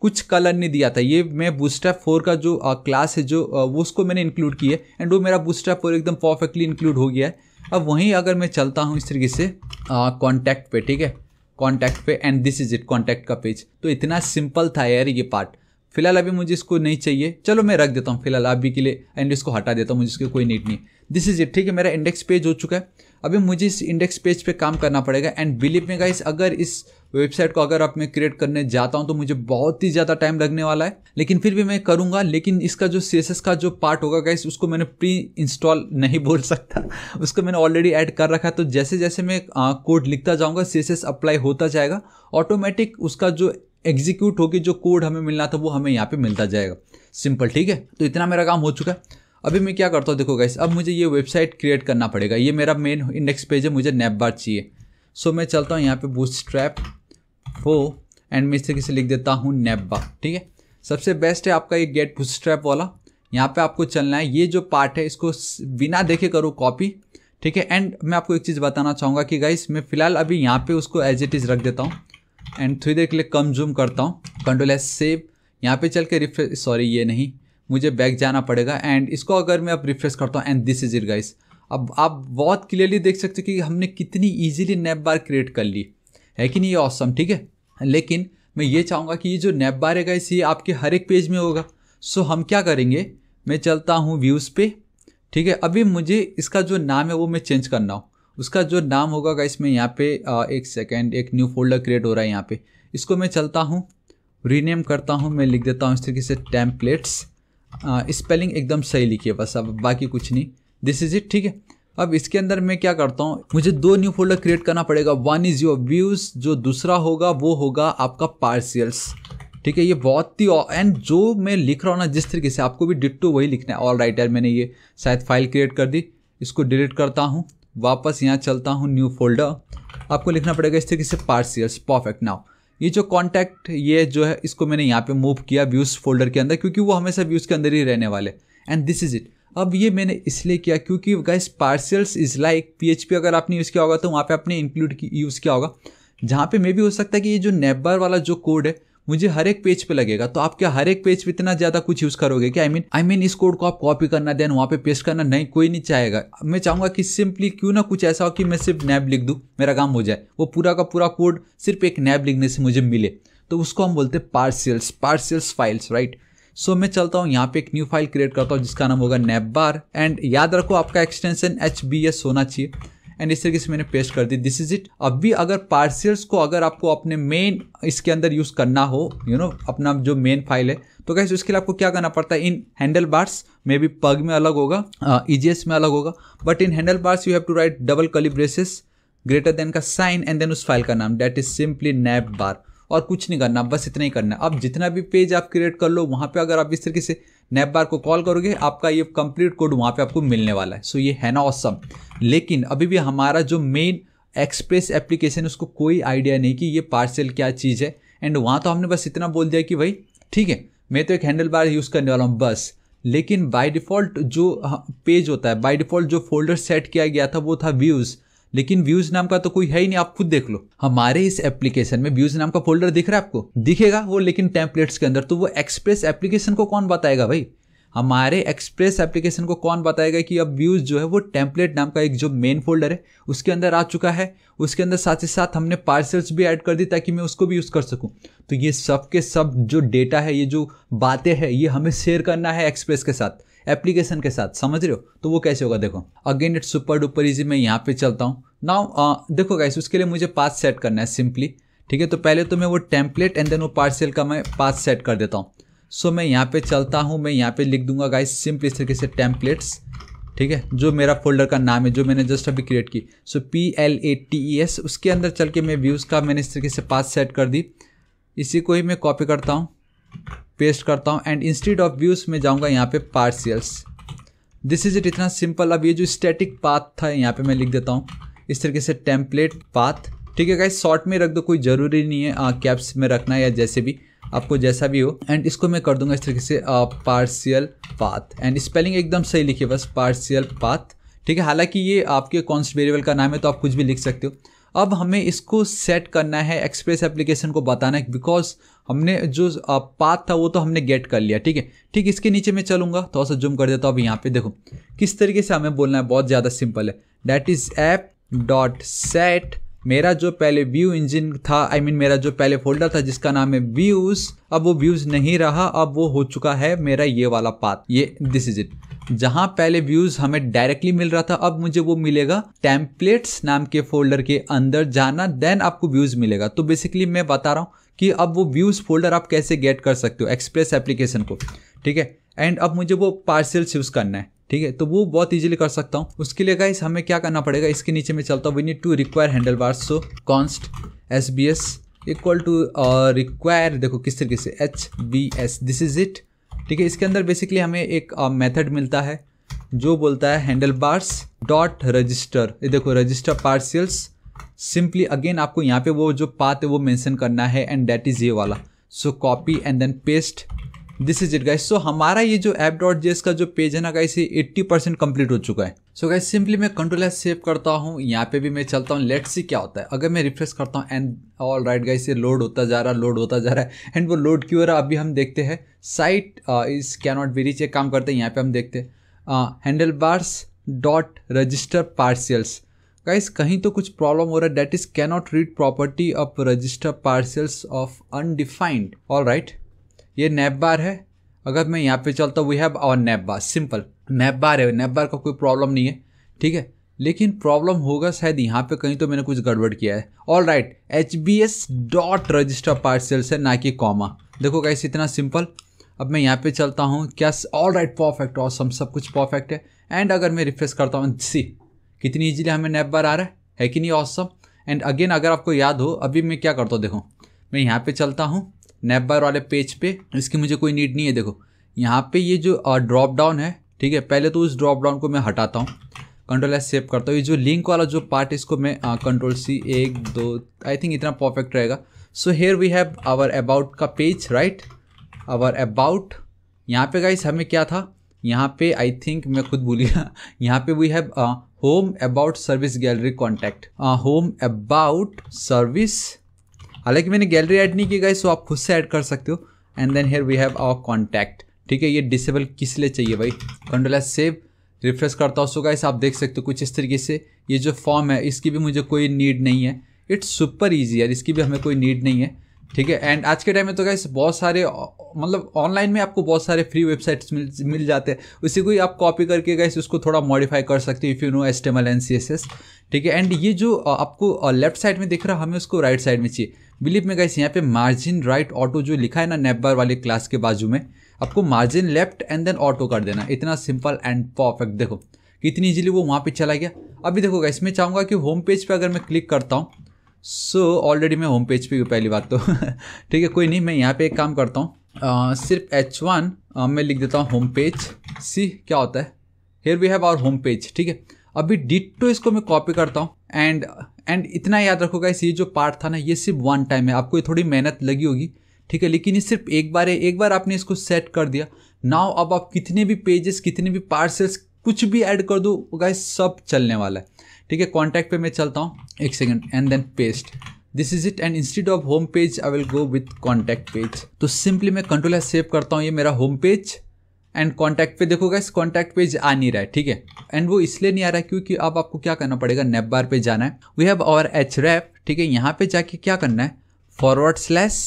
S1: कुछ कलर नहीं दिया था ये मैं बूस्टर फोर का जो आ, क्लास है जो आ, वो उसको मैंने इंक्लूड किया एंड वो मेरा बूस्टर फोर एकदम परफेक्टली इंक्लूड हो गया है अब वहीं अगर मैं चलता हूँ इस तरीके से कॉन्टैक्ट पे ठीक है कॉन्टैक्ट पे and this is it contact का पेज तो इतना सिंपल था यार ये पार्ट फिलहाल अभी मुझे इसको नहीं चाहिए चलो मैं रख देता हूँ फिलहाल अभी के लिए एंड इसको हटा देता हूँ मुझे इसकी कोई नीड नहीं दिस इज इट ठीक है मेरा इंडेक्स पेज हो चुका है अभी मुझे इस इंडेक्स पेज पे काम करना पड़ेगा एंड बिलीव में गाइस अगर इस वेबसाइट को अगर आप मैं क्रिएट करने जाता हूँ तो मुझे बहुत ही ज़्यादा टाइम लगने वाला है लेकिन फिर भी मैं करूंगा लेकिन इसका जो सी का जो पार्ट होगा गाइस उसको मैंने प्री इंस्टॉल नहीं बोल सकता उसको मैंने ऑलरेडी ऐड कर रखा है तो जैसे जैसे मैं कोड लिखता जाऊँगा सी अप्लाई होता जाएगा ऑटोमेटिक उसका जो एग्जीक्यूट होकर जो कोड हमें मिलना था वो हमें यहाँ पे मिलता जाएगा सिंपल ठीक है तो इतना मेरा काम हो चुका है अभी मैं क्या करता हूँ देखो गाइस अब मुझे ये वेबसाइट क्रिएट करना पड़ेगा ये मेरा मेन इंडेक्स पेज है मुझे नैप बार चाहिए सो मैं चलता हूँ यहाँ पे बूथ स्ट्रैप हो एंड मैं इस तरीके से लिख देता हूँ नैप बार ठीक है सबसे बेस्ट है आपका ये गेट बूथ स्ट्रैप वाला यहाँ पे आपको चलना है ये जो पार्ट है इसको बिना देखे करो कॉपी ठीक है एंड मैं आपको एक चीज़ बताना चाहूँगा कि गाइस मैं फिलहाल अभी यहाँ पर उसको एज इट इज़ रख देता हूँ एंड थोड़ी देर के लिए कम जूम करता हूँ कंट्रोल एस सेव यहाँ पे चल के रिफ्रेश सॉरी ये नहीं मुझे बैक जाना पड़ेगा एंड इसको अगर मैं अब रिफ्रेश करता हूँ and this is it guys अब आप बहुत क्लियरली देख सकते हो कि हमने कितनी ईजिली नैप बार क्रिएट कर ली है कि नहीं ये ऑसम ठीक है लेकिन मैं ये चाहूँगा कि ये जो नैप बार है गाइस ये आपके हर एक पेज में होगा सो हम क्या करेंगे मैं चलता हूँ व्यूज़ पे ठीक है अभी मुझे इसका जो नाम है वो मैं चेंज करना हूँ उसका जो नाम होगा गाइस मैं यहाँ पे एक सेकेंड एक न्यू फोल्डर क्रिएट हो रहा है यहाँ पे इसको मैं चलता हूँ रीनेम करता हूँ मैं लिख देता हूँ इस तरीके से टैम्पलेट्स स्पेलिंग एकदम सही लिखिए बस अब बाकी कुछ नहीं दिस इज़ इट ठीक है अब इसके अंदर मैं क्या करता हूँ मुझे दो न्यू फोल्डर क्रिएट करना पड़ेगा वन इज़ योर व्यूज़ जो दूसरा होगा वो होगा आपका पार्सियल्स ठीक है ये बहुत ही एंड जो मैं लिख रहा हूँ ना जिस तरीके से आपको भी डिट्टो वही लिखना है ऑल राइट यार मैंने ये शायद फाइल क्रिएट कर दी इसको डिलीट करता हूँ वापस यहाँ चलता हूँ न्यू फोल्डर आपको लिखना पड़ेगा इस तरीके से पार्सियल्स परफेक्ट नाउ ये जो कॉन्टैक्ट ये जो है इसको मैंने यहाँ पे मूव किया व्यूज़ फोल्डर के अंदर क्योंकि वो हमेशा व्यूज़ के अंदर ही रहने वाले एंड दिस इज़ इट अब ये मैंने इसलिए किया क्योंकि guys partials is like P अगर आपने यूज़ किया होगा तो वहाँ पे आपने इंक्लूड की यूज़ किया होगा जहाँ पे मे भी हो सकता है कि ये जो नेबर वाला जो कोड है मुझे हर एक पेज पे लगेगा तो आप क्या हर एक पेज पे इतना ज़्यादा कुछ यूज़ करोगे कि आई मीन आई मीन इस कोड को आप कॉपी करना देन वहाँ पे पेस्ट करना नहीं कोई नहीं चाहेगा मैं चाहूँगा कि सिंपली क्यों ना कुछ ऐसा हो कि मैं सिर्फ नैब लिख दूँ मेरा काम हो जाए वो पूरा का पूरा कोड सिर्फ एक नैब लिखने से मुझे मिले तो उसको हम बोलते हैं partials partials files right so so, मैं चलता हूँ यहाँ पे एक न्यू फाइल क्रिएट करता हूँ जिसका नाम होगा नैब बार एंड याद रखो आपका एक्सटेंशन एच होना चाहिए एंड इस तरीके से मैंने पेस्ट कर दी दिस इज इट अब भी अगर पार्सल्स को अगर आपको अपने मेन इसके अंदर यूज़ करना हो यू you नो know, अपना जो मेन फाइल है तो कैसे उसके लिए आपको क्या करना पड़ता है इन handlebars maybe pug में अलग होगा ईजीएस uh, e में अलग होगा but in handlebars you have to write double braces greater than का साइन एंड देन उस फाइल का नाम that is simply navbar और कुछ नहीं करना बस इतना ही करना अब जितना भी पेज आप क्रिएट कर लो वहाँ पे अगर आप इस तरीके से नेपबार बार को कॉल करोगे आपका ये कंप्लीट कोड वहाँ पे आपको मिलने वाला है सो so, ये है ना ऑसम लेकिन अभी भी हमारा जो मेन एक्सप्रेस एप्लीकेशन है उसको कोई आइडिया नहीं कि ये पार्सल क्या चीज़ है एंड वहाँ तो हमने बस इतना बोल दिया कि भाई ठीक है मैं तो एक हैंडल बार यूज़ करने वाला हूँ बस लेकिन बाय डिफ़ॉल्ट जो पेज हाँ, होता है बाय डिफ़ॉल्ट जो फोल्डर सेट किया गया था वो था व्यूज़ लेकिन व्यूज नाम का तो कोई है ही नहीं आप खुद देख लो हमारे इस एप्लीकेशन में व्यूज नाम का फोल्डर दिख रहा है आपको दिखेगा वो लेकिन टेम्पलेट्स के अंदर तो वो एक्सप्रेस एप्लीकेशन को कौन बताएगा भाई हमारे एक्सप्रेस एप्लीकेशन को कौन बताएगा कि अब व्यूज़ जो है वो टेम्पलेट नाम का एक जो मेन फोल्डर है उसके अंदर आ चुका है उसके अंदर साथ ही साथ हमने पार्सल्स भी ऐड कर दी ताकि मैं उसको भी यूज़ कर सकूं तो ये सब के सब जो डेटा है ये जो बातें हैं ये हमें शेयर करना है एक्सप्रेस के साथ एप्लीकेशन के साथ समझ रहे हो तो वो कैसे होगा देखो again it's super duper easy मैं यहाँ पे चलता हूँ नाउ uh, देखो गाइस उसके लिए मुझे पाथ सेट करना है सिंपली ठीक है तो पहले तो मैं वो टेम्पलेट एंड देन वो पार्सल का मैं पाथ सेट कर देता हूँ सो मैं यहाँ पे चलता हूँ मैं यहाँ पे लिख दूंगा गाइस सिंपली इस तरीके से टेम्पलेट्स ठीक है जो मेरा फोल्डर का नाम है जो मैंने जस्ट अभी क्रिएट की so P L A T E S उसके अंदर चल के मैं व्यूज़ का मैंने इस तरीके से पाथ सेट कर दी इसी को ही मैं कॉपी करता हूँ पेस्ट करता हूँ एंड इंस्टीड ऑफ व्यूज़ में जाऊँगा यहाँ पे पार्सियल्स दिस इज़ इट इतना सिंपल अब ये जो स्टैटिक पाथ था यहाँ पे मैं लिख देता हूँ इस तरीके से टेम्पलेट पाथ ठीक है गाइस शॉर्ट में रख दो कोई ज़रूरी नहीं है आ, कैप्स में रखना या जैसे भी आपको जैसा भी हो एंड इसको मैं कर दूंगा इस तरीके से पार्शियल पाथ एंड स्पेलिंग एकदम सही लिखिए बस पार्शियल पाथ ठीक है हालांकि ये आपके कॉन्स्ट वेरिएबल का नाम है तो आप कुछ भी लिख सकते हो अब हमें इसको सेट करना है एक्सप्रेस एप्लीकेशन को बताना है बिकॉज हमने जो पाथ था वो तो हमने गेट कर लिया ठीक है ठीक इसके नीचे मैं चलूँगा थोड़ा तो सा जूम कर देता हूँ अब यहाँ पे देखो किस तरीके से हमें बोलना है बहुत ज़्यादा सिंपल है that is app dot set मेरा जो पहले व्यू इंजन था आई I मीन mean, मेरा जो पहले फोल्डर था जिसका नाम है व्यूज अब वो व्यूज नहीं रहा अब वो हो चुका है मेरा ये वाला पाथ ये दिस इज इट जहां पहले व्यूज हमें डायरेक्टली मिल रहा था अब मुझे वो मिलेगा टेम्पलेट्स नाम के फोल्डर के अंदर जाना देन आपको व्यूज मिलेगा तो बेसिकली मैं बता रहा हूँ कि अब वो व्यूज फोल्डर आप कैसे गेट कर सकते हो एक्सप्रेस एप्लीकेशन को ठीक है एंड अब मुझे वो पार्सल्स यूज करना है ठीक है तो वो बहुत ईजिली कर सकता हूँ उसके लिए गाइस हमें क्या करना पड़ेगा इसके नीचे मैं चलता हूँ we need to require handlebar so const S B S equal to require देखो किस तरीके से H B S this is it ठीक है इसके अंदर बेसिकली हमें एक मेथड uh, मिलता है जो बोलता है हैंडल बार्स डॉट रजिस्टर ये देखो रजिस्टर पार्सियल्स सिंपली अगेन आपको यहाँ पे वो जो पाथ है वो मेंशन करना है एंड डेट इज़ ये वाला so copy and then paste this is it guys सो हमारा ये जो ऐप डॉट जेस का जो पेज है ना गाइस ये 80 परसेंट कम्प्लीट हो चुका है सो गाइस सिंपली मैं कंट्रोल एस सेव करता हूँ यहाँ पे भी मैं चलता हूँ लेट्स सी क्या होता है अगर मैं रिफ्रेश करता हूँ एंड ऑल राइट गाइस ये लोड होता जा रहा है लोड होता जा रहा है एंड वो लोड क्यों हो रहा है अभी हम देखते हैं site is can not be reach एक काम करते हैं यहाँ पे हम देखते हैं handlebars dot register partials guys कहीं तो कुछ प्रॉब्लम हो रहा है that is cannot read property of register partials of undefined all right ये नैप बार है अगर मैं यहाँ पे चलता we have our nav bar simple nav bar है नैप बार का कोई प्रॉब्लम नहीं है ठीक है लेकिन प्रॉब्लम होगा शायद यहाँ पे कहीं तो मैंने कुछ गड़बड़ किया है all right H B S dot register partials है ना कि कॉमा देखो कैसे इतना सिंपल अब मैं यहाँ पे चलता हूँ क्या ऑल राइट परफेक्ट और सम सब कुछ परफेक्ट है एंड अगर मैं रिफ्रेश करता हूँ सी कितनी ईजिली हमें नैप बार आ रहा है है कि नहीं ऑसम एंड अगेन अगर आपको याद हो अभी मैं क्या करता हूँ देखो मैं यहाँ पे चलता हूँ नैप बार वाले पेज पे इसकी मुझे कोई नीड नहीं है देखो यहाँ पे ये जो ड्रॉप डाउन है ठीक है पहले तो उस ड्रॉप डाउन को मैं हटाता हूँ कंट्रोल एस सेव करता हूँ ये जो लिंक वाला जो पार्ट इसको मैं कंट्रोल सी एक दो आई थिंक इतना परफेक्ट रहेगा so here we have our about का पेज राइट आवर अबाउट यहाँ पे गाइस हमें क्या था यहाँ पे आई थिंक मैं खुद भूल गया यहाँ पे we have home about service gallery contact home about service हालांकि मैंने गैलरी ऐड नहीं की गई सो आप खुद से ऐड कर सकते हो and then here we have our contact ठीक है ये डिसेबल किस लिए चाहिए भाई कंट्रोल सेव रिफ्रेश करता हूँ सो गाइस आप देख सकते हो कुछ इस तरीके से ये जो फॉर्म है इसकी भी मुझे कोई नीड नहीं है इट्स सुपर ईजी यार इसकी भी हमें कोई नीड नहीं है ठीक है एंड आज के टाइम में तो गाइस बहुत सारे मतलब ऑनलाइन में आपको बहुत सारे फ्री वेबसाइट्स मिल मिल जाते हैं उसी को ही आप कॉपी करके गाइस उसको थोड़ा मॉडिफाई कर सकते हो if you know HTML and C S S ठीक है एंड ये जो आपको लेफ्ट साइड में दिख रहा हमें उसको राइट साइड में चाहिए बिलीव में गाइस यहाँ पे मार्जिन राइट ऑटो जो लिखा है ना नेबर वाले क्लास के बाजू में आपको margin left and then auto कर देना इतना सिंपल एंड परफेक्ट देखो कितनी इजीली वो वहाँ पे चला गया अभी देखो गाइस मैं चाहूँगा कि होम पेज पे अगर मैं क्लिक करता हूँ सो so, ऑलरेडी मैं होम पेज पे पहली बात तो ठीक है कोई नहीं मैं यहाँ पे एक काम करता हूँ सिर्फ एच वन मैं लिख देता हूँ होम पेज सी क्या होता है here we have our home page ठीक है अभी डिट टू इसको मैं कॉपी करता हूँ एंड एंड इतना याद रखोगा इस ये जो पार्ट था ना ये सिर्फ वन टाइम है आपको ये थोड़ी मेहनत लगी होगी ठीक है लेकिन ये सिर्फ एक बार है एक बार आपने इसको सेट कर दिया नाव अब आप कितने भी पेजेस कितने भी पार्सल्स कुछ भी ऐड कर दो गाइस सब चलने वाला है ठीक है कॉन्टैक्ट पे मैं चलता हूँ एक second and then paste this is it and instead of home page I will go with contact page तो सिंपली मैं कंट्रोल है सेव करता हूँ ये मेरा होम पेज एंड कॉन्टैक्ट पे देखोगा इस कॉन्टैक्ट पेज आ नहीं रहा है ठीक है एंड वो इसलिए नहीं आ रहा है क्योंकि अब आपको क्या करना पड़ेगा नेप बार पे जाना है we have our href ठीक है यहाँ पे जाके क्या करना है फॉरवर्ड स्लैश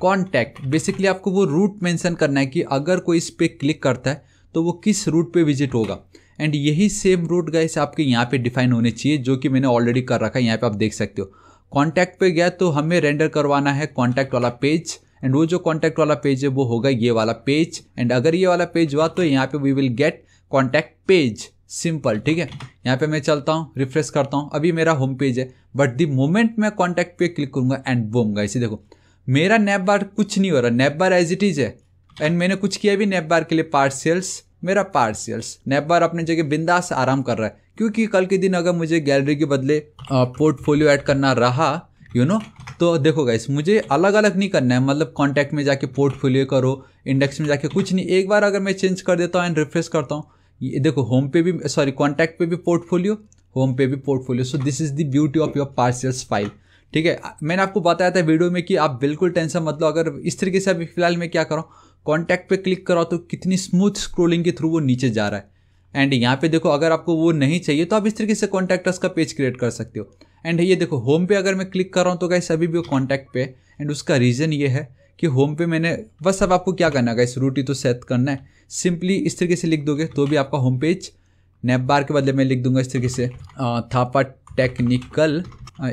S1: कॉन्टैक्ट बेसिकली आपको वो रूट मैंशन करना है कि अगर कोई इस पर क्लिक करता है तो वो किस रूट पे विजिट होगा एंड यही सेम रूट गाइस आपके यहाँ पे डिफाइन होने चाहिए जो कि मैंने ऑलरेडी कर रखा है यहाँ पे आप देख सकते हो कॉन्टैक्ट पे गया तो हमें रेंडर करवाना है कॉन्टैक्ट वाला पेज एंड वो जो कॉन्टैक्ट वाला पेज है वो होगा ये वाला पेज एंड अगर ये वाला पेज हुआ तो यहाँ पे we will get contact page simple ठीक है यहाँ पे मैं चलता हूँ रिफ्रेश करता हूँ अभी मेरा होम पेज है बट दी मोमेंट मैं कॉन्टैक्ट पे क्लिक करूंगा एंड वो होगा इसे देखो मेरा नेप बार कुछ नहीं हो रहा nav bar as it is है एंड मैंने कुछ किया भी नेब बार के लिए पार्सल्स मेरा पार्सियल्स नेबर अपनी जगह बिंदास आराम कर रहा है क्योंकि कल के दिन अगर मुझे गैलरी के बदले पोर्टफोलियो ऐड करना रहा यू you नो know? तो देखो गाइस मुझे अलग अलग नहीं करना है मतलब कॉन्टैक्ट में जाके पोर्टफोलियो करो इंडेक्स में जाके कुछ नहीं एक बार अगर मैं चेंज कर देता हूँ एंड रिफ्रेश करता हूँ ये देखो होम पे भी सॉरी कॉन्टैक्ट पे भी पोर्टफोलियो होम पे भी portfolio so this is the beauty of your partials file ठीक है मैंने आपको बताया था वीडियो में कि आप बिल्कुल टेंशन मतलब अगर इस तरीके से अभी फिलहाल मैं क्या करूँ कॉन्टैक्ट पे क्लिक कराओ तो कितनी स्मूथ स्क्रोलिंग के थ्रू वो नीचे जा रहा है एंड यहाँ पे देखो अगर आपको वो नहीं चाहिए तो आप इस तरीके से कॉन्टैक्टर्स का पेज क्रिएट कर सकते हो एंड ये देखो होम पे अगर मैं क्लिक कर रहा हूँ तो गाइस अभी भी वो कॉन्टैक्ट पे एंड उसका रीज़न ये है कि होम पे मैंने बस अब आपको क्या करना है गाइस रूटी ही तो सेट करना है सिंपली इस तरीके से लिख दोगे तो भी आपका होम पेज नैप बार के बदले मैं लिख दूंगा इस तरीके से थापा टेक्निकल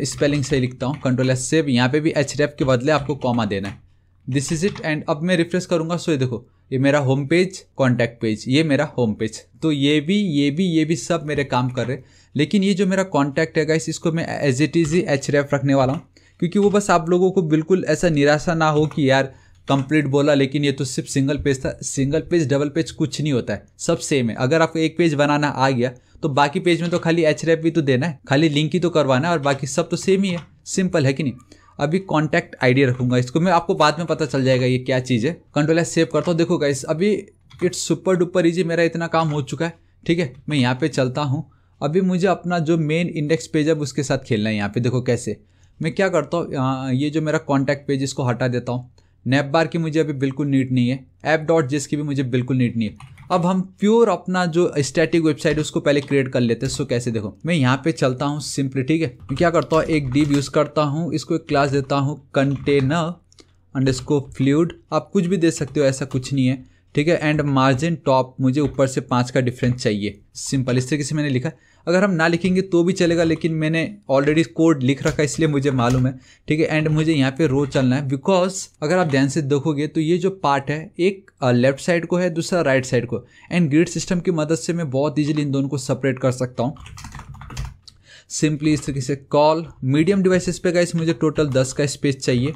S1: स्पेलिंग से लिखता हूँ कंट्रोल एस सेव यहाँ पे भी एच के बदले आपको कॉमा देना है दिस इज इट एंड अब मैं रिफ्रेश करूँगा सो ये देखो ये मेरा होम पेज कॉन्टैक्ट पेज ये मेरा होम पेज तो ये भी ये भी ये भी सब मेरे काम कर रहे लेकिन ये जो मेरा कॉन्टैक्ट है गाइस इसको मैं एज इट इज ही एच रेफ रखने वाला हूँ क्योंकि वो बस आप लोगों को बिल्कुल ऐसा निराशा ना हो कि यार कंप्लीट बोला लेकिन ये तो सिर्फ सिंगल पेज था सिंगल पेज डबल पेज कुछ नहीं होता है सब सेम है अगर आपको एक पेज बनाना आ गया तो बाकी पेज में तो खाली एच भी तो देना है खाली लिंक ही तो करवाना है और बाकी सब तो सेम ही है सिंपल है कि नहीं अभी कॉन्टैक्ट आईडी रखूंगा इसको मैं आपको बाद में पता चल जाएगा ये क्या चीज़ है कंट्रोल एस सेव करता हूँ देखो गाइस अभी इट्स सुपर डुपर इजी मेरा इतना काम हो चुका है ठीक है मैं यहाँ पे चलता हूँ अभी मुझे अपना जो मेन इंडेक्स पेज है उसके साथ खेलना है यहाँ पे देखो कैसे मैं क्या करता हूँ ये जो मेरा कॉन्टैक्ट पेज इसको हटा देता हूँ नैप बार की मुझे अभी बिल्कुल नीट नहीं है ऐप डॉट जिस की भी मुझे बिल्कुल नीट नहीं है अब हम प्योर अपना जो स्टैटिक वेबसाइट है उसको पहले क्रिएट कर लेते हैं सो कैसे देखो मैं यहाँ पे चलता हूँ सिंपली ठीक है मैं क्या करता हूँ एक डीप यूज़ करता हूँ इसको एक क्लास देता हूँ कंटेनर इसको फ्लूड आप कुछ भी दे सकते हो ऐसा कुछ नहीं है ठीक है एंड मार्जिन टॉप मुझे ऊपर से पाँच का डिफरेंस चाहिए सिंपल इस तरीके से मैंने लिखा अगर हम ना लिखेंगे तो भी चलेगा लेकिन मैंने ऑलरेडी कोड लिख रखा है इसलिए मुझे मालूम है ठीक है एंड मुझे यहाँ पे रो चलना है बिकॉज अगर आप ध्यान से देखोगे तो ये जो पार्ट है एक लेफ्ट साइड को है दूसरा राइट साइड को एंड ग्रिड सिस्टम की मदद से मैं बहुत ईजिली इन दोनों को सेपरेट कर सकता हूँ सिंपली इस तरीके से कॉल मीडियम डिवाइसेस पे गाइस मुझे टोटल दस का स्पेस चाहिए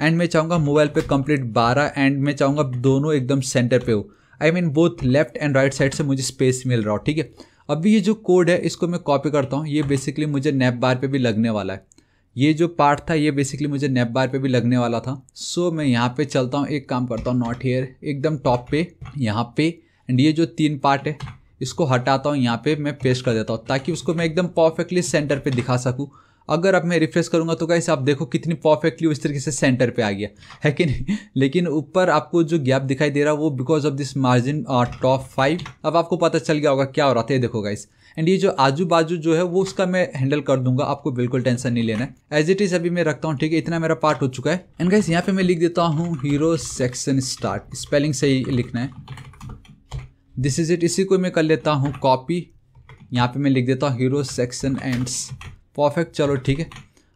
S1: एंड मैं चाहूँगा मोबाइल पे कंप्लीट बारह एंड मैं चाहूँगा दोनों एकदम सेंटर पे हो I mean both left and right side से मुझे स्पेस मिल रहा हो ठीक है अभी ये जो कोड है इसको मैं कॉपी करता हूँ ये बेसिकली मुझे नैप बार पे भी लगने वाला है ये जो पार्ट था ये बेसिकली मुझे नैप बार पे भी लगने वाला था सो so, मैं यहाँ पे चलता हूँ एक काम करता हूँ नॉट हेयर एकदम टॉप पे यहाँ पे एंड ये जो तीन पार्ट है इसको हटाता हूँ यहाँ पे मैं पेस्ट कर देता हूँ ताकि उसको मैं एकदम परफेक्टली सेंटर पर दिखा सकूँ अगर अब मैं रिफ्रेश करूँगा तो कैसे आप देखो कितनी परफेक्टली उस तरीके से सेंटर पे आ गया है कि नहीं लेकिन ऊपर आपको जो गैप दिखाई दे रहा है वो because of this margin top five अब आपको पता चल गया होगा क्या हो रहा था ये देखो गाइस एंड ये जो आजू बाजू जो है वो उसका मैं हैंडल कर दूंगा आपको बिल्कुल टेंशन नहीं लेना है एज इट इज़ अभी मैं रखता हूँ ठीक है इतना मेरा पार्ट हो चुका है एंड गाइस यहाँ पे मैं लिख देता हूँ हीरो सेक्शन स्टार्ट स्पेलिंग ही लिखना है दिस इज़ इट इसी को मैं कर लेता हूँ कॉपी यहाँ पे मैं लिख देता हूँ हीरो सेक्शन एंड्स परफेक्ट चलो ठीक है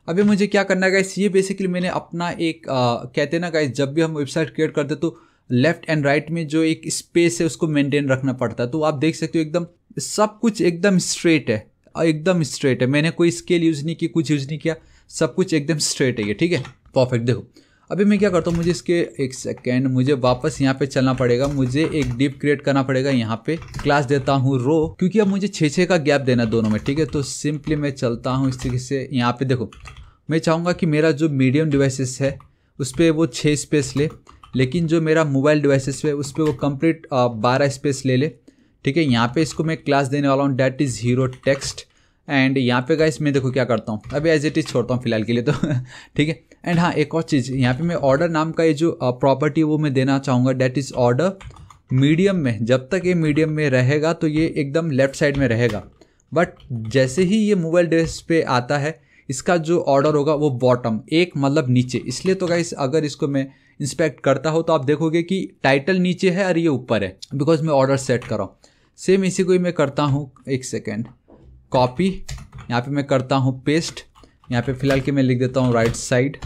S1: अभी मुझे क्या करना है गाइस ये बेसिकली मैंने अपना एक आ, कहते हैं ना गाइस जब भी हम वेबसाइट क्रिएट करते तो लेफ्ट एंड राइट में जो एक स्पेस है उसको मेंटेन रखना पड़ता है तो आप देख सकते हो एकदम सब कुछ एकदम स्ट्रेट है एकदम स्ट्रेट है मैंने कोई स्केल यूज़ नहीं की कुछ यूज़ नहीं किया सब कुछ एकदम स्ट्रेट है ये ठीक है परफेक्ट देखो अभी मैं क्या करता हूँ मुझे इसके एक सेकेंड मुझे वापस यहाँ पे चलना पड़ेगा मुझे एक डिप क्रिएट करना पड़ेगा यहाँ पे क्लास देता हूँ रो क्योंकि अब मुझे छः छः का गैप देना दोनों में ठीक है तो सिंपली मैं चलता हूँ इस तरीके से यहाँ पे देखो मैं चाहूँगा कि मेरा जो मीडियम डिवाइसेस है उस पर वो छः स्पेस ले लेकिन जो मेरा मोबाइल डिवाइसेस है उस पर वो कम्प्लीट बारह स्पेस ले ले ठीक है यहाँ पे इसको मैं क्लास देने वाला हूँ that is hero text and यहाँ पे गाइस मैं देखो क्या करता हूँ अभी एज इट इज़ छोड़ता हूँ फिलहाल के लिए तो ठीक है एंड हाँ एक और चीज़ यहाँ पे मैं ऑर्डर नाम का ये जो प्रॉपर्टी वो मैं देना चाहूँगा डेट इज़ ऑर्डर मीडियम में जब तक ये मीडियम में रहेगा तो ये एकदम लेफ़्ट साइड में रहेगा बट जैसे ही ये मोबाइल डिवाइस पे आता है इसका जो ऑर्डर होगा वो बॉटम एक मतलब नीचे इसलिए तो गाइस अगर इसको मैं इंस्पेक्ट करता हूँ तो आप देखोगे कि टाइटल नीचे है और ये ऊपर है बिकॉज मैं ऑर्डर सेट कर रहा हूँ सेम इसी को ही मैं करता हूँ एक सेकेंड कॉपी यहाँ पे मैं करता हूँ पेस्ट यहाँ पे फिलहाल के मैं लिख देता हूँ right side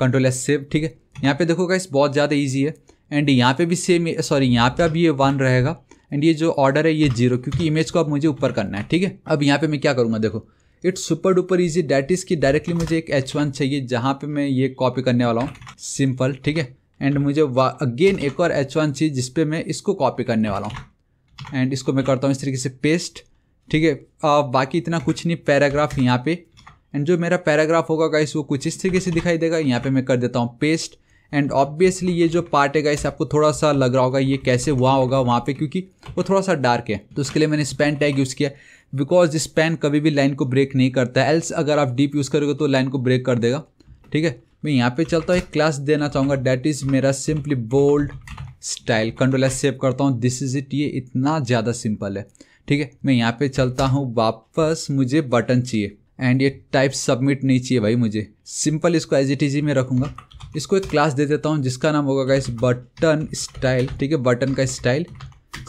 S1: control S save ठीक है यहाँ पे देखो गाइस बहुत ज़्यादा ईजी है एंड यहाँ पे भी सेम सॉरी यहाँ पे अभी ये वन रहेगा एंड ये जो ऑर्डर है ये जीरो क्योंकि इमेज को अब मुझे ऊपर करना है ठीक है अब यहाँ पे मैं क्या करूँगा देखो it's super duper easy that is कि डायरेक्टली मुझे एक एच वन चाहिए जहाँ पर मैं ये कॉपी करने वाला हूँ सिंपल ठीक है एंड मुझे अगेन एक और एच वन चाहिए जिसपे मैं इसको कॉपी करने वाला हूँ एंड इसको मैं करता हूँ इस तरीके से पेस्ट ठीक है बाकी इतना कुछ नहीं पैराग्राफ यहाँ पे एंड जो मेरा पैराग्राफ होगा गाइस वो कुछ इस तरीके से दिखाई देगा यहाँ पे मैं कर देता हूँ पेस्ट एंड ऑब्वियसली ये जो पार्ट है गाइस आपको थोड़ा सा लग रहा होगा ये कैसे हुआ होगा वहाँ पे क्योंकि वो थोड़ा सा डार्क है तो उसके लिए मैंने स्पैन टैग यूज़ किया बिकॉज पैन कभी भी लाइन को ब्रेक नहीं करता है एल्स अगर आप डीप यूज़ करोगे तो लाइन को ब्रेक कर देगा ठीक है मैं यहाँ पर चलता हूँ एक क्लास देना चाहूँगा डैट इज़ मेरा simply bold style control S save करता हूँ दिस इज़ इट ये इतना ज़्यादा सिंपल है ठीक है मैं यहाँ पे चलता हूँ वापस मुझे बटन चाहिए एंड ये टाइप सबमिट नहीं चाहिए भाई मुझे सिंपल इसको एज इट इजी में रखूँगा इसको एक क्लास दे देता हूँ जिसका नाम होगा गाइस बटन स्टाइल ठीक है बटन का स्टाइल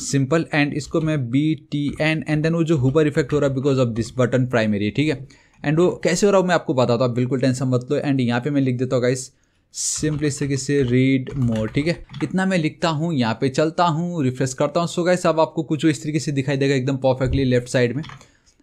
S1: सिंपल एंड इसको मैं B T N and then वो जो हुबर इफेक्ट हो रहा है because of this button primary ठीक है एंड वो कैसे हो रहा हूँ मैं आपको बताता हूँ बिल्कुल टेंशन मत लो एंड यहाँ पे मैं लिख देता हूँ गाइस सिंपली इस तरीके से रीड मोर ठीक है इतना मैं लिखता हूँ यहाँ पे चलता हूँ रिफ्रेश करता हूँ सो गाइस अब आपको कुछ इस तरीके से दिखाई देगा एकदम परफेक्टली लेफ्ट साइड में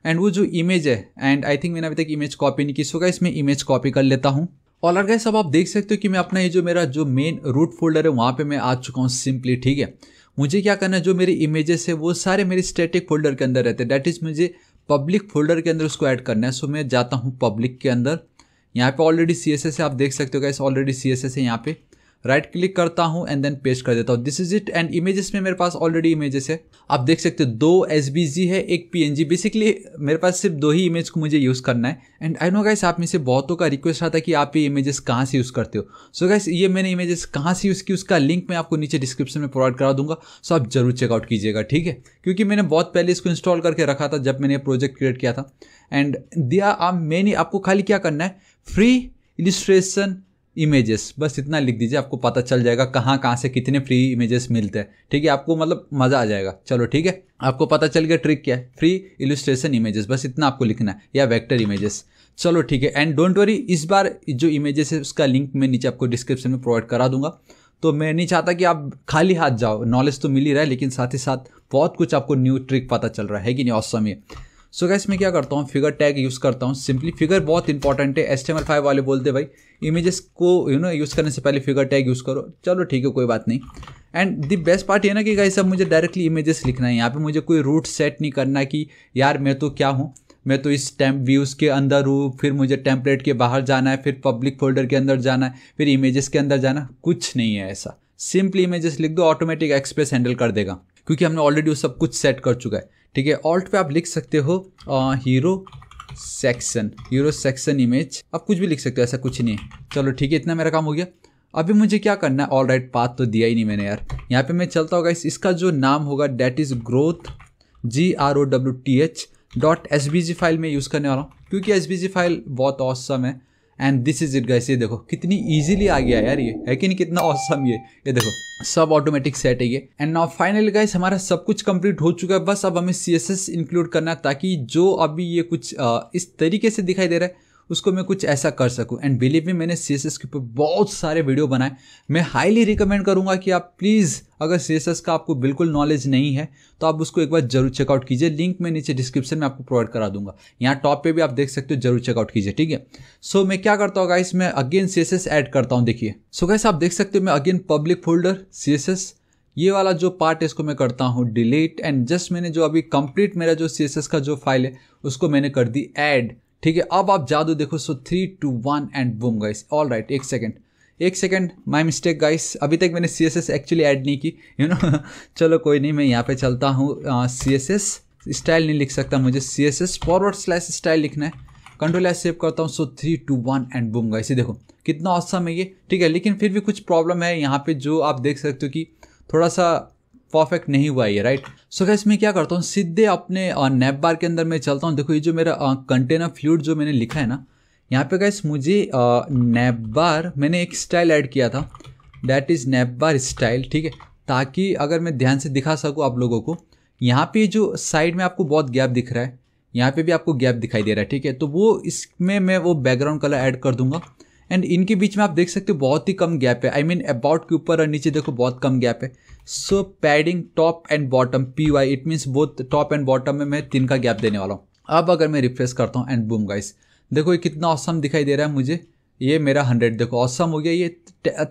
S1: एंड वो जो इमेज है एंड आई थिंक मैंने अभी तक इमेज कॉपी नहीं की सो गाइस मैं इमेज कॉपी कर लेता हूँ और अगर गाइस अब आप देख सकते हो कि मैं अपना ये जो मेरा जो मेन रूट फोल्डर है वहाँ पे मैं आ चुका हूँ सिंपली ठीक है मुझे क्या करना है जो मेरी इमेजेस है वो सारे मेरे स्टैटिक फोल्डर के अंदर रहते हैं डैट इज़ मुझे पब्लिक फोल्डर के अंदर उसको ऐड करना है सो मैं जाता हूँ पब्लिक के अंदर यहाँ पे ऑलरेडी सी एस एस है आप देख सकते हो guys already C S S है यहाँ पे राइट क्लिक करता हूँ एंड देन पेस्ट कर देता हूँ this is it and images में मेरे पास ऑलरेडी इमेजेस है आप देख सकते हो दो एस है एक पी बेसिकली मेरे पास सिर्फ दो ही इमेज को मुझे यूज़ करना है एंड आई नो गाइस आप में से बहुतों का रिक्वेस्ट आता है कि आप ये इमेजेस कहाँ से यूज़ करते हो सो so गाइस ये मैंने इमेजेस कहाँ से यूज़ की उसका लिंक मैं आपको नीचे डिस्क्रिप्शन में प्रोवाइड करा दूंगा सो so आप जरूर चेकआउट कीजिएगा ठीक है क्योंकि मैंने बहुत पहले इसको इंस्टॉल करके रखा था जब मैंने प्रोजेक्ट क्रिएट किया था एंड दिया आप मैंने आपको खाली क्या करना है फ्री इलिस्ट्रेशन इमेजेस बस इतना लिख दीजिए आपको पता चल जाएगा कहाँ कहाँ से कितने फ्री इमेजेस मिलते हैं ठीक है आपको मतलब मज़ा आ जाएगा चलो ठीक है आपको पता चल गया ट्रिक क्या है फ्री इलिस्ट्रेशन इमेजेस बस इतना आपको लिखना है या वेक्टर इमेजेस चलो ठीक है एंड डोंट वरी इस बार जो इमेजेस है उसका लिंक मैं नीचे आपको डिस्क्रिप्शन में प्रोवाइड करा दूंगा तो मैं नहीं चाहता कि आप खाली हाथ जाओ नॉलेज तो मिल ही रहा है लेकिन साथ ही साथ बहुत कुछ आपको न्यू ट्रिक पता चल रहा है कि नहीं औसम ये सो गैस मैं क्या करता हूँ फिगर टैग यूज़ करता हूँ सिंपली फिगर बहुत इंपॉर्टेंट है एस फाइव वाले बोलते भाई इमेजेस को यू नो यूज़ करने से पहले फिगर टैग यूज़ करो चलो ठीक है कोई बात नहीं एंड दी बेस्ट पार्ट ये ना कि गाइस अब मुझे डायरेक्टली इमेजेस लिखना है यहाँ पे मुझे कोई रूट सेट नहीं करना कि यार मैं तो क्या हूँ मैं तो इस टैम व्यूज़ के अंदर हूँ फिर मुझे टेम्पलेट के बाहर जाना है फिर पब्लिक फोल्डर के अंदर जाना है फिर इमेजेस के अंदर जाना कुछ नहीं है ऐसा सिंपली इमेजेस लिख दो ऑटोमेटिक एक्सप्रेस हैंडल कर देगा क्योंकि हमने ऑलरेडी वो सब कुछ सेट कर चुका है ठीक है ऑल्ट पे आप लिख सकते हो hero section hero section image आप कुछ भी लिख सकते हो ऐसा कुछ नहीं है चलो ठीक है इतना मेरा काम हो गया अभी मुझे क्या करना है ऑल राइट पाथ तो दिया ही नहीं मैंने यार यहाँ पे मैं चलता होगा इस, इसका जो नाम होगा that is growth G R O W T H dot S V G file में यूज़ करने वाला हूँ क्योंकि एस बी जी फाइल बहुत औसम है and this is it guys ये देखो कितनी इजीली आ गया यार ये है कि नहीं कितना औसम ये ये देखो सब ऑटोमेटिक सेट है ये एंड नाउ फाइनल गाइस हमारा सब कुछ कंप्लीट हो चुका है बस अब हमें सी इंक्लूड करना है ताकि जो अभी ये कुछ आ, इस तरीके से दिखाई दे रहा है उसको मैं कुछ ऐसा कर सकूँ एंड बिलीव मी मैंने सी एस एस के ऊपर बहुत सारे वीडियो बनाए मैं हाईली रिकमेंड करूँगा कि आप प्लीज़ अगर सी एस एस का आपको बिल्कुल नॉलेज नहीं है तो आप उसको एक बार जरूर चेकआउट कीजिए लिंक मैं नीचे डिस्क्रिप्शन में आपको प्रोवाइड करा दूंगा यहाँ टॉप पे भी आप देख सकते हो जरूर चेकआउट कीजिए ठीक है सो so, मैं क्या करता हूँ गाइस मैं अगेन सी एस एस करता हूँ देखिए सो so, गाइस आप देख सकते हो मैं again public folder C S S ये वाला जो पार्ट है इसको मैं करता हूँ डिलीट एंड जस्ट मैंने जो अभी कंप्लीट मेरा जो सी का जो फाइल है उसको मैंने कर दी ऐड ठीक है अब आप जादू देखो so three two one and boom guys all right एक सेकेंड एक सेकेंड माई मिस्टेक गाइस अभी तक मैंने C S S actually add नहीं की यू you नो know? चलो कोई नहीं मैं यहाँ पे चलता हूँ सी एस एस स्टाइल नहीं लिख सकता मुझे C S S forward slash style लिखना है कंट्रोल एस सेव करता हूँ so three two one and boom guys ये देखो कितना औसम है ये ठीक है लेकिन फिर भी कुछ प्रॉब्लम है यहाँ पर जो आप देख सकते हो कि थोड़ा सा परफेक्ट नहीं हुआ ये राइट सो गैस मैं क्या करता हूँ सीधे अपने नेप बार के अंदर मैं चलता हूँ देखो ये जो मेरा कंटेनर फ्लूड जो मैंने लिखा है ना यहाँ पे गैस मुझे नेप बार मैंने एक स्टाइल ऐड किया था that is nav bar style ठीक है ताकि अगर मैं ध्यान से दिखा सकूँ आप लोगों को यहाँ पे जो साइड में आपको बहुत गैप दिख रहा है यहाँ पे भी आपको गैप दिखाई दे रहा है ठीक है तो वो इसमें मैं वो बैकग्राउंड कलर ऐड कर दूंगा एंड इनके बीच में आप देख सकते हो बहुत ही कम गैप है आई मीन अबाउट के ऊपर और नीचे देखो बहुत कम गैप है so padding top and bottom P Y it means both top and bottom में मैं तीन का गैप देने वाला हूँ अब अगर मैं रिफ्रेस करता हूँ एंड बूम गाइस देखो ये कितना औसम दिखाई दे रहा है मुझे ये मेरा हंड्रेड देखो औसम हो गया ये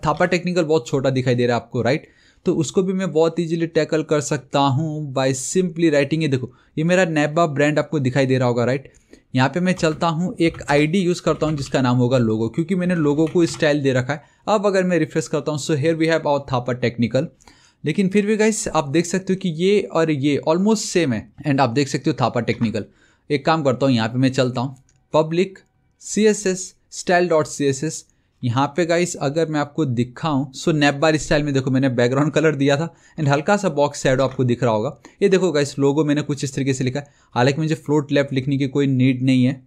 S1: थापा टेक्निकल बहुत छोटा दिखाई दे रहा है आपको राइट तो उसको भी मैं बहुत ईजिली टैकल कर सकता हूँ बाय सिंपली राइटिंग ये देखो ये मेरा नेबा ब्रांड आपको दिखाई दे रहा होगा राइट यहाँ पे मैं चलता हूँ एक आईडी यूज़ करता हूँ जिसका नाम होगा लोगो क्योंकि मैंने लोगों को स्टाइल दे रखा है अब अगर मैं रिफ्रेश करता हूँ so here we have our Thapa technical लेकिन फिर भी गाइस आप देख सकते हो कि ये और ये ऑलमोस्ट सेम है एंड आप देख सकते हो थापा टेक्निकल एक काम करता हूँ यहाँ पर मैं चलता हूँ public C S S style dot C S S यहाँ पे गाइस अगर मैं आपको दिखाऊँ सो नेप बार स्टाइल में देखो मैंने बैकग्राउंड कलर दिया था एंड हल्का सा बॉक्स सैडो आपको दिख रहा होगा ये देखो गाइस लोगो मैंने कुछ इस तरीके से लिखा है हालांकि मुझे फ्लोट लेफ्ट लिखने की कोई नीड नहीं है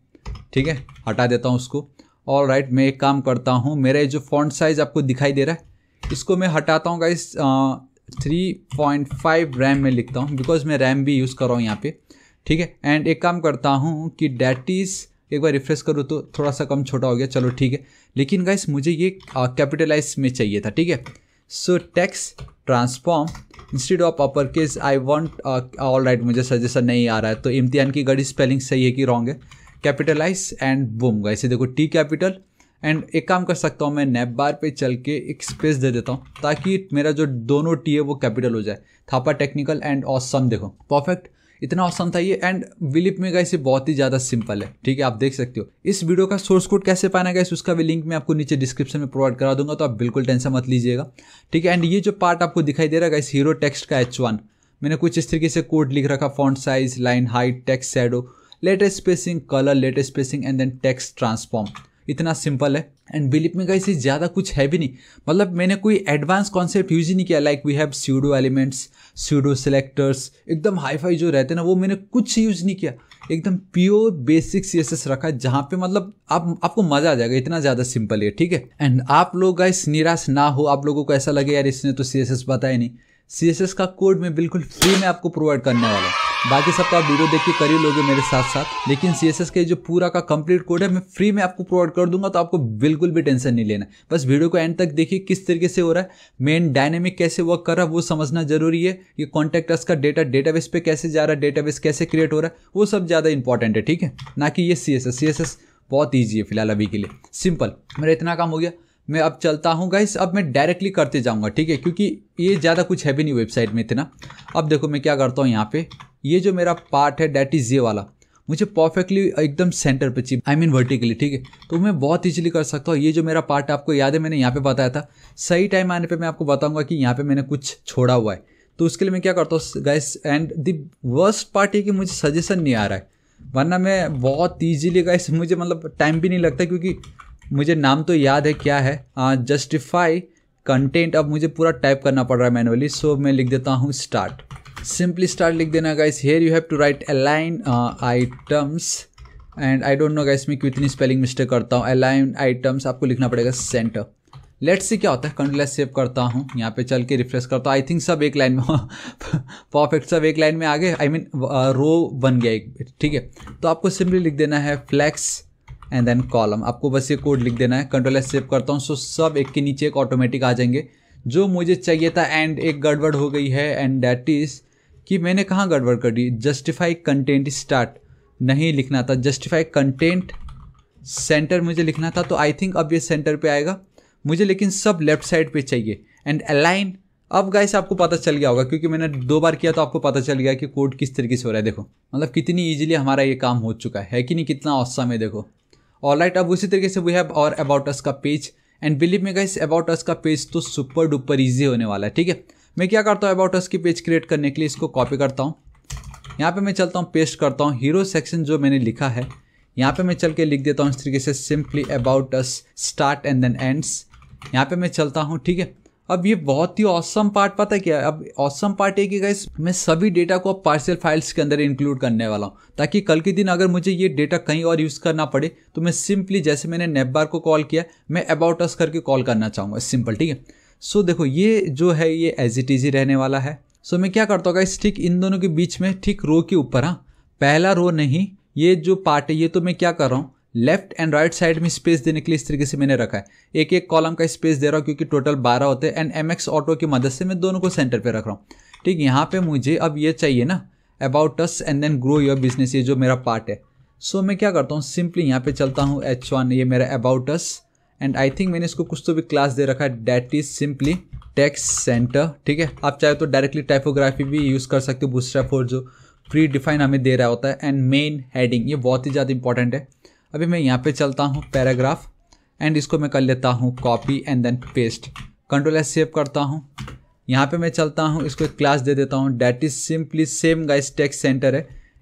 S1: ठीक है हटा देता हूँ उसको ऑल राइट मैं एक काम करता हूँ मेरा जो फॉन्ट साइज़ आपको दिखाई दे रहा है इसको मैं हटाता हूँ guys three point five rem में लिखता हूँ बिकॉज मैं रैम भी यूज़ कर रहा हूँ यहाँ पे ठीक है एंड एक काम करता हूँ कि डैट इज़ एक बार रिफ्रेश करो तो थोड़ा सा कम छोटा हो गया चलो ठीक है लेकिन गाइस मुझे ये कैपिटलाइज में चाहिए था ठीक है so text transform instead of upper case I want all right मुझे सजेशन नहीं आ रहा है तो इम्तिहान की गड़ी स्पेलिंग सही है कि रॉन्ग है कैपिटलाइज एंड बुम गाइस ये देखो टी कैपिटल एंड एक काम कर सकता हूँ मैं नैप बार पे चल के एक स्पेस दे देता हूँ ताकि मेरा जो दोनों टी है वो कैपिटल हो जाए थापा टेक्निकल एंड ऑसम देखो परफेक्ट इतना आसान था ये एंड विलिप में गाइस बहुत ही ज़्यादा सिंपल है ठीक है आप देख सकते हो इस वीडियो का सोर्स कोड कैसे पाना गाइस उसका भी लिंक मैं आपको नीचे डिस्क्रिप्शन में प्रोवाइड करा दूंगा तो आप बिल्कुल टेंशन मत लीजिएगा ठीक है एंड ये जो पार्ट आपको दिखाई दे रहा है इस हीरो टेक्स्ट का एच वन मैंने कुछ इस तरीके से कोड लिख रखा font size line height text shadow letter spacing colour letter spacing and then text transform इतना सिंपल है एंड बिलीप में कहीं से ज़्यादा कुछ है भी नहीं मतलब मैंने कोई एडवांस कॉन्सेप्ट यूज ही नहीं किया like we have pseudo elements pseudo selectors एकदम हाई फाई जो रहते हैं ना वो मैंने कुछ यूज नहीं किया एकदम pure basic C S S रखा जहाँ पे मतलब आप आपको मजा आ जाएगा इतना ज़्यादा सिंपल है ठीक है एंड आप लोग गाइस निराश ना हो आप लोगों को ऐसा लगे यार इसने तो सी एस एस बताया नहीं सी एस एस का कोड मैं बिल्कुल फ्री में आपको प्रोवाइड करने वाला हूँ बाकी सब तो आप वीडियो देख के कर ही लोगे मेरे साथ साथ लेकिन सी एस एस के जो पूरा का कंप्लीट कोड है मैं फ्री में आपको प्रोवाइड कर दूंगा तो आपको बिल्कुल भी टेंशन नहीं लेना बस वीडियो को एंड तक देखिए किस तरीके से हो रहा है मेन डायनेमिक कैसे वर्क कर रहा है वो समझना जरूरी है ये कॉन्टैक्टर्स का डेटा डेटाबेस पे कैसे जा रहा है डेटाबेस कैसे क्रिएट हो रहा है वो सब ज़्यादा इंपॉर्टेंट है ठीक है ना कि ये सी एस बहुत ईजी है फिलहाल अभी के लिए सिंपल मेरा इतना काम हो गया मैं अब चलता हूँ गाइस अब मैं डायरेक्टली करते जाऊँगा ठीक है क्योंकि ये ज़्यादा कुछ है भी नहीं वेबसाइट में इतना अब देखो मैं क्या करता हूँ यहाँ पे ये जो मेरा पार्ट है डैट इज़ ये वाला मुझे परफेक्टली एकदम सेंटर पे चिप आई मीन वर्टिकली ठीक है तो मैं बहुत ईजिली कर सकता हूँ ये जो मेरा पार्ट आपको याद है मैंने यहाँ पे बताया था सही टाइम आने पे मैं आपको बताऊँगा कि यहाँ पे मैंने कुछ छोड़ा हुआ है तो उसके लिए मैं क्या करता हूँ guys and the worst part ये कि मुझे सजेशन नहीं आ रहा है वरना मैं बहुत ईजिली गाइस मुझे मतलब टाइम भी नहीं लगता क्योंकि मुझे नाम तो याद है क्या है जस्टिफाई कंटेंट अब मुझे पूरा टाइप करना पड़ रहा है मैनुअली सो मैं लिख देता हूँ स्टार्ट सिंपली स्टार्ट लिख देना guys here you have to write align items and I don't know guys मैं क्यों इतनी स्पेलिंग मिस्टेक करता हूँ अलाइन आइटम्स आपको लिखना पड़ेगा सेंटर लेट्स सी क्या होता है कंट्रोल सेव करता हूँ यहाँ पे चल के रिफ्रेश करता हूँ आई थिंक सब एक लाइन में परफेक्ट सब एक लाइन में आ गए आई मीन रो बन गया एक ठीक है तो आपको सिंपली लिख देना है फ्लैक्स एंड देन कॉलम आपको बस ये कोड लिख देना है कंट्रोल एस सेव करता हूँ सो सब एक के नीचे एक ऑटोमेटिक आ जाएंगे जो मुझे चाहिए था एंड एक गड़बड़ हो गई है एंड डैट इज़ कि मैंने कहाँ गड़बड़ कर दी जस्टिफाई कंटेंट स्टार्ट नहीं लिखना था जस्टिफाई कंटेंट सेंटर मुझे लिखना था तो आई थिंक अब ये सेंटर पे आएगा मुझे लेकिन सब लेफ्ट साइड पे चाहिए एंड अलाइन अब गाइस आपको पता चल गया होगा क्योंकि मैंने दो बार किया तो आपको पता चल गया कि कोड किस तरीके से हो रहा है देखो मतलब कितनी ईजिली हमारा ये काम हो चुका है, है कि नहीं कितना औसम है देखो ऑल राइट अब उसी तरीके से we have our about us का पेज एंड बिलीव में गाइस अबाउट अस का पेज तो सुपर डुपर ईजी होने वाला है ठीक है मैं क्या करता हूँ अबाउट अस की पेज क्रिएट करने के लिए इसको कॉपी करता हूँ यहाँ पे मैं चलता हूँ पेस्ट करता हूँ हीरो सेक्शन जो मैंने लिखा है यहाँ पे मैं चल के लिख देता हूँ इस तरीके से simply about us start and then ends यहाँ पे मैं चलता हूँ ठीक है अब ये बहुत ही औसम पार्ट पता है क्या अब औसम पार्ट है कि गाइस मैं सभी डेटा को अब पार्सल फाइल्स के अंदर इंक्लूड करने वाला हूँ ताकि कल के दिन अगर मुझे ये डेटा कहीं और यूज़ करना पड़े तो मैं सिंपली जैसे मैंने नेबार को कॉल किया मैं अबाउट अस करके कॉल करना चाहूँगा सिंपल ठीक है सो देखो ये जो है ये एज इट इज ही रहने वाला है सो मैं क्या करता हूँ इस ठीक इन दोनों के बीच में ठीक रो के ऊपर हाँ पहला रो नहीं ये जो पार्ट है ये तो मैं क्या कर रहा हूँ लेफ्ट एंड राइट साइड में स्पेस देने के लिए इस तरीके से मैंने रखा है एक एक कॉलम का स्पेस दे रहा हूँ क्योंकि टोटल बारह होते हैं एंड एम एक्स ऑटो की मदद से मैं दोनों को सेंटर पर रख रहा हूँ ठीक यहाँ पर मुझे अब ये चाहिए ना about us and then grow your business ये जो मेरा पार्ट है सो so, मैं क्या करता हूँ सिंपली यहाँ पे चलता हूँ एच वन ये मेरा about us and I think मैंने इसको कुछ तो भी क्लास दे रखा है that is simply text center ठीक है आप चाहे तो डायरेक्टली टाइपोग्राफी भी यूज़ कर सकते हो बूस्टर फोर जो प्री डिफाइन हमें दे रहा होता है एंड मेन हेडिंग ये बहुत ही ज़्यादा इंपॉर्टेंट है अभी मैं यहाँ पे चलता हूँ पैराग्राफ एंड इसको मैं कर लेता हूँ copy and then paste control S save करता हूँ यहाँ पे मैं चलता हूँ इसको एक क्लास दे देता हूँ that is simply same guys text center है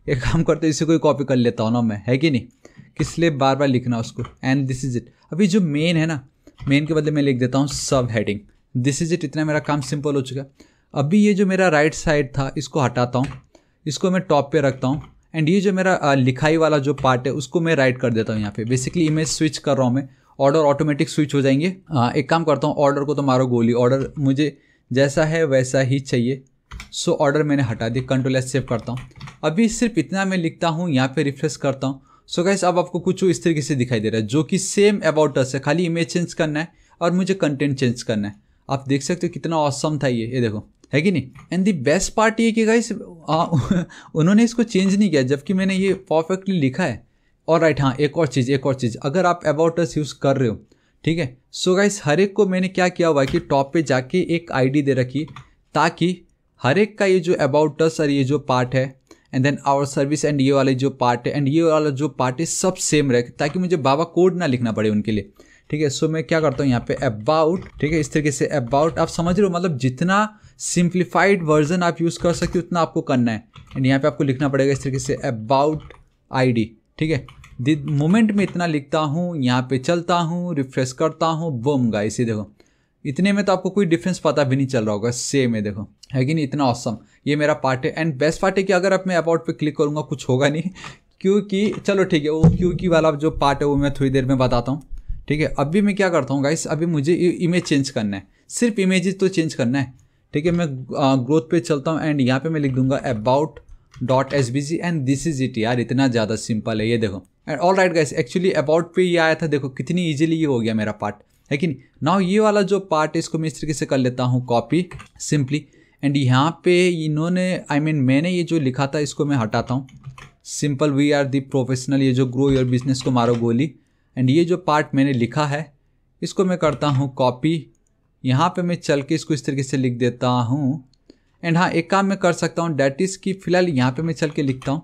S1: एक काम करते इसी को ही कॉपी कर लेता हूँ ना मैं है कि नहीं किस लिए बार बार लिखना उसको एंड दिस इज़ इट अभी जो मेन है ना मेन के बदले मैं लिख देता हूँ सब हेडिंग दिस इज़ इट इतना मेरा काम सिंपल हो चुका है अभी ये जो मेरा राइट साइड था इसको हटाता हूँ इसको मैं टॉप पे रखता हूँ एंड ये जो मेरा लिखाई वाला जो पार्ट है उसको मैं राइट कर देता हूँ यहाँ पे बेसिकली इमेज स्विच कर रहा हूँ मैं ऑर्डर ऑटोमेटिक स्विच हो जाएंगे आ, एक काम करता हूँ ऑर्डर को तो मारो गोली ऑर्डर मुझे जैसा है वैसा ही चाहिए सो so, ऑर्डर मैंने हटा दिया कंट्रोल एस सेव करता हूँ अभी सिर्फ इतना मैं लिखता हूँ यहाँ पे रिफ्रेश करता हूँ सो गैस अब आपको कुछ इस तरीके से दिखाई दे रहा है जो कि सेम अबाउट अस है खाली इमेज चेंज करना है और मुझे कंटेंट चेंज करना है आप देख सकते हो कितना औसम था ये ये देखो है कि नहीं एंड दी बेस्ट पार्ट ये कि गाइस उन्होंने इसको चेंज नहीं किया जबकि मैंने ये परफेक्टली लिखा है और राइट हाँ एक और चीज़ एक और चीज़ अगर आप अबाउट यूज़ कर रहे हो ठीक है सो गाइस हर एक को मैंने क्या किया हुआ है कि टॉप पे जाके एक आईडी दे रखी ताकि हर एक का ये जो अबाउट और ये जो पार्ट है and then our service and ये वाले जो पार्ट है एंड ये वाला जो पार्ट है सब सेम रहे ताकि मुझे बाबा कोड ना लिखना पड़े उनके लिए ठीक है सो मैं क्या करता हूँ यहाँ पे अबाउट ठीक है इस तरीके से अबाउट आप समझ रहे हो मतलब जितना सिंप्लीफाइड वर्जन आप यूज़ कर सकते हो उतना आपको करना है एंड यहाँ पे आपको लिखना पड़ेगा इस तरीके से अबाउट आईडी ठीक है मोमेंट में इतना लिखता हूँ यहाँ पे चलता हूँ रिफ्रेश करता हूँ बम गा इसे देखो इतने में तो आपको कोई डिफरेंस पता भी नहीं चल रहा होगा सेम है देखो है कि नहीं इतना औसम ये मेरा पार्ट है एंड बेस्ट पार्ट है कि अगर आप मैं अबाउट पे क्लिक करूँगा कुछ होगा नहीं क्योंकि चलो ठीक है वो क्योंकि वाला जो पार्ट है वो मैं थोड़ी देर में बताता हूँ ठीक है अभी मैं क्या करता हूँ गाइस अभी मुझे इमेज चेंज करना है सिर्फ इमेज तो चेंज करना है ठीक है मैं ग्रोथ पे चलता हूँ एंड यहाँ पे मैं लिख दूंगा about dot S B C and this is it यार इतना ज़्यादा सिंपल है ये देखो and all right guys actually about पे ये आया था देखो कितनी ईजिली ये हो गया मेरा पार्ट है कि नहीं नाउ ये वाला जो पार्ट है इसको मैं इस तरीके से कर लेता हूँ कॉपी सिंपली एंड यहाँ पे इन्होंने आई I मीन mean, मैंने ये जो लिखा था इसको मैं हटाता हूँ simple we are the professional ये जो ग्रो योर बिजनेस को मारो गोली एंड ये जो पार्ट मैंने लिखा है इसको मैं करता हूँ कॉपी यहाँ पे मैं चल के इसको इस तरीके से लिख देता हूँ एंड हाँ एक काम मैं कर सकता हूँ डेट इज़ की फ़िलहाल यहाँ पे मैं चल के लिखता हूँ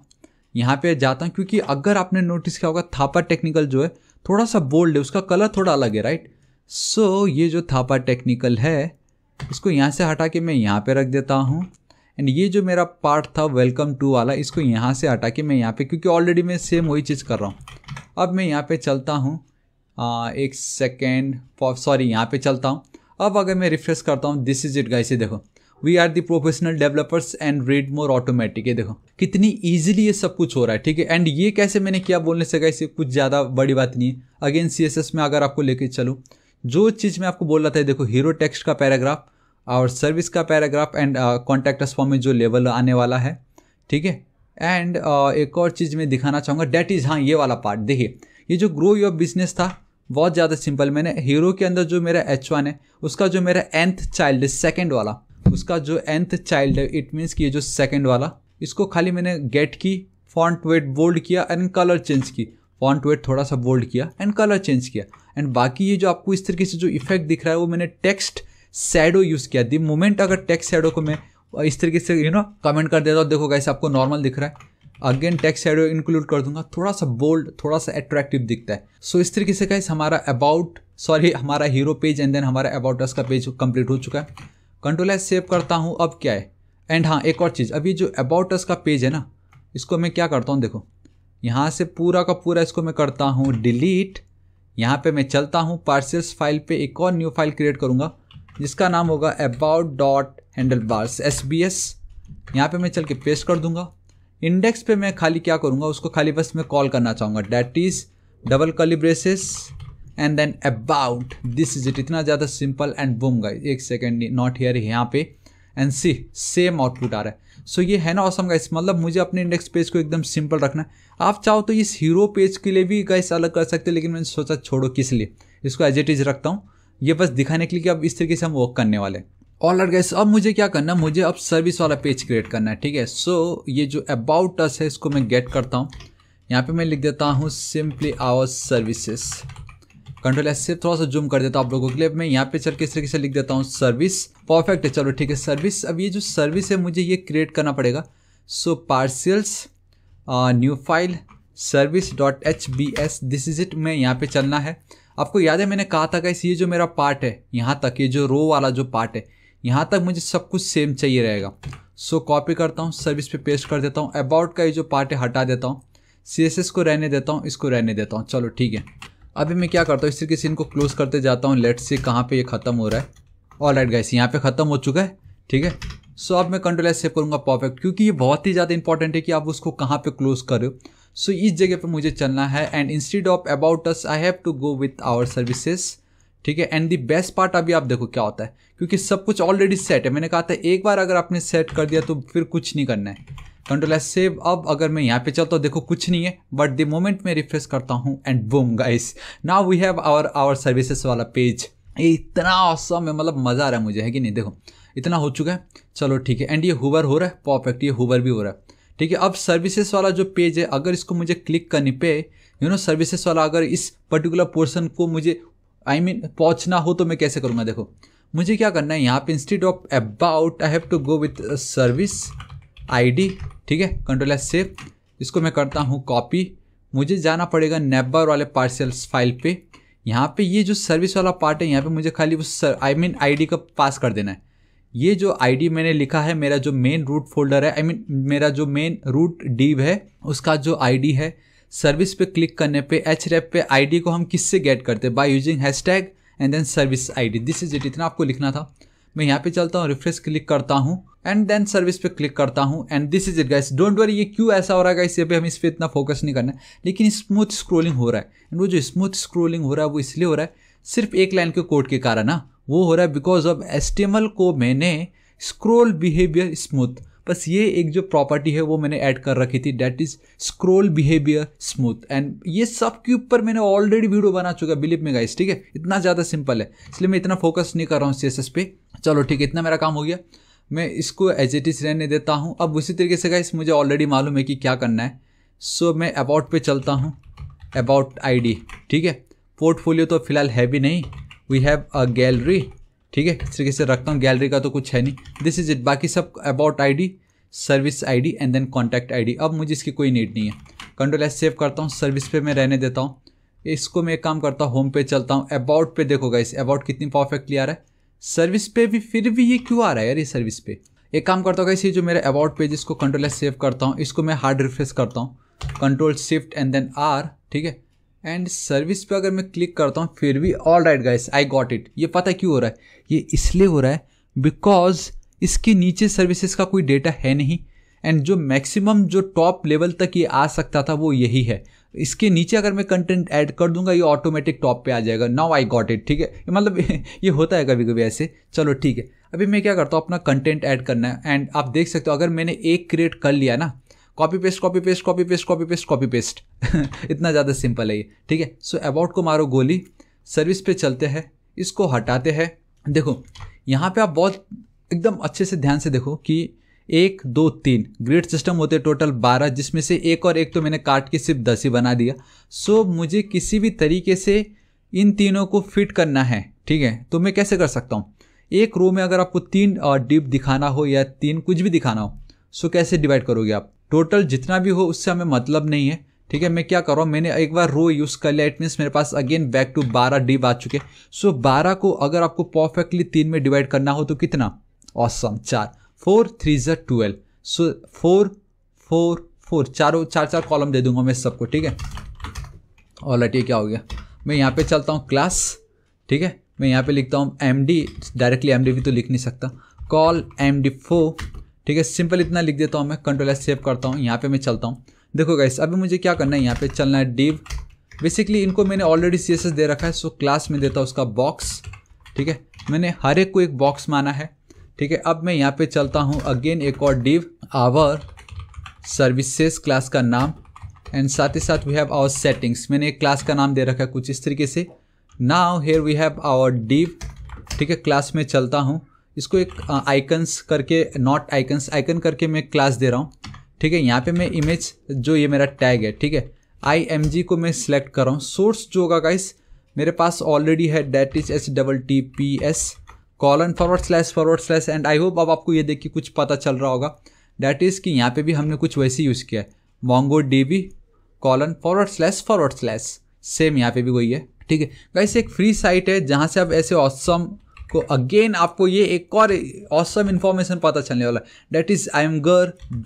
S1: यहाँ पे जाता हूँ क्योंकि अगर आपने नोटिस किया होगा थापा टेक्निकल जो है थोड़ा सा बोल्ड है उसका कलर थोड़ा अलग है राइट सो so, ये जो थापा टेक्निकल है इसको यहाँ से हटा के मैं यहाँ पर रख देता हूँ एंड ये जो मेरा पार्ट था वेलकम टू वाला इसको यहाँ से हटा के मैं यहाँ पर क्योंकि ऑलरेडी मैं सेम वही चीज़ कर रहा हूँ अब मैं यहाँ पर चलता हूँ एक सेकेंड सॉरी यहाँ पर चलता हूँ अब अगर मैं रिफ्रेश करता हूँ दिस इज इट गाइस ये देखो we are the professional developers and read more automatic ये देखो कितनी ईजिली ये सब कुछ हो रहा है ठीक है एंड ये कैसे मैंने किया बोलने से गाइस ये कुछ ज़्यादा बड़ी बात नहीं है अगेन सी में अगर आपको लेके चलूँ जो चीज़ मैं आपको बोल रहा था देखो हीरो टेक्स्ट का पैराग्राफ और सर्विस का पैराग्राफ एंड कॉन्टैक्टर्स फॉर्म में जो लेवल आने वाला है ठीक है एंड uh, एक और चीज़ मैं दिखाना चाहूँगा डेट इज़ हाँ ये वाला पार्ट देखिए ये जो ग्रो योर बिजनेस था बहुत ज़्यादा सिंपल मैंने हीरो के अंदर जो मेरा एच वन है उसका जो मेरा एंथ चाइल्ड है सेकेंड वाला उसका जो एंथ चाइल्ड है इट मीन्स कि ये जो सेकेंड वाला इसको खाली मैंने गेट की फॉन्ट वेट बोल्ड किया एंड कलर चेंज की फॉन्ट वेट थोड़ा सा बोल्ड किया एंड कलर चेंज किया एंड बाकी ये जो आपको इस तरीके से जो इफेक्ट दिख रहा है वो मैंने टेक्स्ट सैडो यूज़ किया दी मोमेंट अगर टेक्स्ट सैडो को मैं इस तरीके से यू नो कमेंट कर देता हूँ देखो कैसे आपको नॉर्मल दिख रहा है अगेन टेक्स शेडो इंक्लूड कर दूंगा थोड़ा सा बोल्ड थोड़ा सा अट्रैक्टिव दिखता है सो so, इस तरीके से कैसे हमारा अबाउट सॉरी हमारा हीरो पेज एंड देन हमारा अबाउट अस का पेज कंप्लीट हो चुका है कंट्रोल एस सेव करता हूँ अब क्या है एंड हाँ एक और चीज़ अभी जो अबाउट अस का पेज है ना इसको मैं क्या करता हूँ देखो यहाँ से पूरा का पूरा इसको मैं करता हूँ डिलीट यहाँ पे मैं चलता हूँ पार्सल्स फाइल पे एक और न्यू फाइल क्रिएट करूँगा जिसका नाम होगा about dot handlebars S B S यहाँ पर मैं चल के पेस्ट कर दूँगा इंडेक्स पे मैं खाली क्या करूँगा उसको खाली बस मैं कॉल करना चाहूँगा that is double curly braces and then about this is it इतना ज़्यादा सिंपल एंड बुम गाइज एक सेकेंड नॉट हेयर यहाँ पे एंड सी सेम आउटपुट आ रहा है सो so, ये है ना ऑसम गाइस मतलब मुझे अपने इंडेक्स पेज को एकदम सिंपल रखना है आप चाहो तो इस हीरो पेज के लिए भी गाइस अलग कर सकते हो लेकिन मैंने सोचा छोड़ो किस लिए इसको एज इट इज रखता हूँ ये बस दिखाने के लिए कि अब इस तरीके से हम वर्क करने वाले हैं ऑल राइट गाइस अब मुझे क्या करना मुझे अब सर्विस वाला पेज क्रिएट करना है ठीक है सो ये जो अबाउट अस है इसको मैं गेट करता हूँ यहाँ पे मैं लिख देता हूँ simply our services control S से थोड़ा सा जूम कर देता हूँ आप लोगों के लिए मैं यहाँ पे चल के इस तरीके से लिख देता हूँ सर्विस परफेक्ट है चलो ठीक है सर्विस अब ये जो सर्विस है मुझे ये क्रिएट करना पड़ेगा so partials new file service dot H B S this is it में यहाँ पे चलना है आपको याद है मैंने कहा था कि ये जो मेरा पार्ट है यहाँ तक ये जो रो वाला जो पार्ट है यहाँ तक मुझे सब कुछ सेम चाहिए रहेगा सो कॉपी करता हूँ सर्विस पे पेस्ट कर देता हूँ अबाउट का ये जो पार्ट है हटा देता हूँ सी को रहने देता हूँ इसको रहने देता हूँ चलो ठीक है अभी मैं क्या करता हूँ इस तरीके से इनको क्लोज करते जाता हूँ लेट से कहाँ पे ये ख़त्म हो रहा है ऑल राइट गाइस यहाँ पे ख़त्म हो चुका है ठीक है सो अब मैं कंट्रोल सेव करूँगा परफेक्ट क्योंकि ये बहुत ही ज़्यादा इंपॉर्टेंट है कि आप उसको कहाँ पे क्लोज करो सो इस जगह पे मुझे चलना है and instead of about us I have to go with our services ठीक है एंड दी बेस्ट पार्ट अभी आप देखो क्या होता है क्योंकि सब कुछ ऑलरेडी सेट है मैंने कहा था एक बार अगर आपने सेट कर दिया तो फिर कुछ नहीं करना है कंट्रोल एस सेव अब अगर मैं यहाँ पे चलता हूँ देखो कुछ नहीं है बट द मोमेंट मैं रिफ्रेश करता हूँ and boom guys now we have our our services वाला पेज ये इतना औसम है मतलब मज़ा आ रहा है मुझे है कि नहीं देखो इतना हो चुका है चलो ठीक है एंड ये हुवर हो रहा है परफेक्ट ये हुवर भी हो रहा है ठीक है अब सर्विसेज वाला जो पेज है अगर इसको मुझे क्लिक करने पे यू नो सर्विसेज वाला अगर इस पर्टिकुलर पोर्सन को मुझे आई मीन पहुंचना हो तो मैं कैसे करूँगा देखो मुझे क्या करना है यहाँ पे instead of about I have to go with service I ठीक है कंट्रोल एस सेव इसको मैं करता हूँ कॉपी मुझे जाना पड़ेगा नेबर वाले पार्सल्स फाइल पे यहाँ पे ये जो सर्विस वाला पार्ट है यहाँ पे मुझे खाली उस आई मीन आईडी का पास कर देना है ये जो आईडी मैंने लिखा है मेरा जो मेन रूट फोल्डर है आई I मीन mean, मेरा जो मेन रूट डीव है उसका जो आईडी है सर्विस पे क्लिक करने पे एच रैप पे आईडी को हम किससे गेट करते हैं by using hash tag and then service ID this is it इतना आपको लिखना था मैं यहाँ पे चलता हूँ रिफ्रेश क्लिक करता हूँ एंड देन सर्विस पे क्लिक करता हूँ and this is it guys don't worry ये क्यों ऐसा हो रहा है गाइस ये पे हम इस पर इतना फोकस नहीं करना है लेकिन स्मूथ स्क्रोलिंग हो रहा है एंड वो जो स्मूथ स्क्रोलिंग हो रहा है वो इसलिए हो रहा है सिर्फ एक लाइन के कोड के कारण ना वो हो रहा है बिकॉज ऑफ एस को मैंने स्क्रोल बिहेवियर स्मूथ बस ये एक जो प्रॉपर्टी है वो मैंने ऐड कर रखी थी that is scroll behaviour smooth and ये सब के ऊपर मैंने ऑलरेडी वीडियो बना चुका बिलीव में गाइस ठीक है इतना ज़्यादा सिंपल है इसलिए मैं इतना फोकस नहीं कर रहा हूँ सी पे चलो ठीक है इतना मेरा काम हो गया मैं इसको एज इट इज़ रहने देता हूँ अब उसी तरीके से गाइस मुझे ऑलरेडी मालूम है कि क्या करना है सो so, मैं अबाउट पे चलता हूँ अबाउट आई ठीक है पोर्टफोलियो तो फिलहाल है भी नहीं वी हैव अ गैलरी ठीक है इस तरीके से रखता हूँ गैलरी का तो कुछ है नहीं दिस इज़ इट बाकी सब about ID service ID and then contact ID अब मुझे इसकी कोई नीड नहीं है कंट्रोल एस सेव करता हूँ सर्विस पे मैं रहने देता हूँ इसको मैं एक काम करता हूँ होम पे चलता हूँ अबाउट पे देखो इस अबाउट कितनी परफेक्टली आ रहा है सर्विस पे भी फिर भी ये क्यों आ रहा है यार ये सर्विस पे एक काम करता होगा इसी जो मेरा अबाउट पेज इसको कंट्रोल एस सेव करता हूँ इसको मैं हार्ड रिफ्रेश करता हूँ control shift and then R ठीक है एंड सर्विस पे अगर मैं क्लिक करता हूँ फिर भी all right guys I got it ये पता क्यों हो रहा है ये इसलिए हो रहा है बिकॉज इसके नीचे सर्विसेज का कोई डेटा है नहीं एंड जो मैक्सिमम जो टॉप लेवल तक ये आ सकता था वो यही है इसके नीचे अगर मैं कंटेंट ऐड कर दूंगा ये ऑटोमेटिक टॉप पे आ जाएगा नाउ आई गॉट इट ठीक है मतलब ये होता है कभी कभी ऐसे चलो ठीक है अभी मैं क्या करता हूँ अपना कंटेंट ऐड करना है एंड आप देख सकते हो अगर मैंने एक क्रिएट कर लिया ना copy paste copy paste copy paste copy paste copy paste इतना ज़्यादा सिंपल है ये ठीक है सो अबाउट को मारो गोली सर्विस पे चलते हैं इसको हटाते हैं देखो यहाँ पे आप बहुत एकदम अच्छे से ध्यान से देखो कि एक दो तीन ग्रेड सिस्टम होते हैं टोटल बारह जिसमें से एक और एक तो मैंने काट के सिर्फ दस ही बना दिया सो मुझे किसी भी तरीके से इन तीनों को फिट करना है ठीक है तो मैं कैसे कर सकता हूँ एक रो में अगर आपको तीन डिप दिखाना हो या तीन कुछ भी दिखाना हो सो कैसे डिवाइड करोगे आप टोटल जितना भी हो उससे हमें मतलब नहीं है ठीक है मैं क्या कर रहा हूँ मैंने एक बार रो यूज़ कर लिया इट मीन्स मेरे पास अगेन बैक टू बारह डी आ चुके सो so, बारह को अगर आपको परफेक्टली तीन में डिवाइड करना हो तो कितना ऑसम awesome, चार फोर थ्री ज़र twelve so four four four चारों चार चार कॉलम दे दूंगा मैं सबको ठीक है और लट ये क्या हो गया मैं यहाँ पे चलता हूँ क्लास ठीक है मैं यहाँ पे लिखता हूँ M D directly M D भी तो लिख नहीं सकता कॉल एम डी फोर ठीक है सिंपल इतना लिख देता हूँ मैं कंट्रोल एस सेव करता हूँ यहाँ पे मैं चलता हूँ देखो गाइस अभी मुझे क्या करना है यहाँ पे चलना है डिव बेसिकली इनको मैंने ऑलरेडी सी दे रखा है सो क्लास में देता हूँ उसका बॉक्स ठीक है मैंने हर एक को एक बॉक्स माना है ठीक है अब मैं यहाँ पे चलता हूँ अगेन एक और डिव आवर सर्विसेस क्लास का नाम एंड साथ ही साथ वी हैव आवर सेटिंग्स मैंने एक क्लास का नाम दे रखा है कुछ इस तरीके से now here we have our div ठीक है क्लास में चलता हूँ इसको एक आइकन्स करके नॉट आइकन्स आइकन करके मैं क्लास दे रहा हूँ ठीक है यहाँ पे मैं इमेज जो ये मेरा टैग है ठीक है आई एम जी को मैं सिलेक्ट कर रहा हूँ सोर्स जो होगा गाइस मेरे पास ऑलरेडी है that is H double T P S colon forward slash forward slash and I hope अब आपको ये देख के कुछ पता चल रहा होगा डैट इज़ कि यहाँ पे भी हमने कुछ वैसे यूज़ किया है Mongo D B colon forward slash forward slash same यहाँ पे भी वही है ठीक है गाइस एक फ्री साइट है जहाँ से आप ऐसे ऑसम awesome को अगेन आपको ये एक और ऑसम इन्फॉर्मेशन पता चलने वाला है that is I M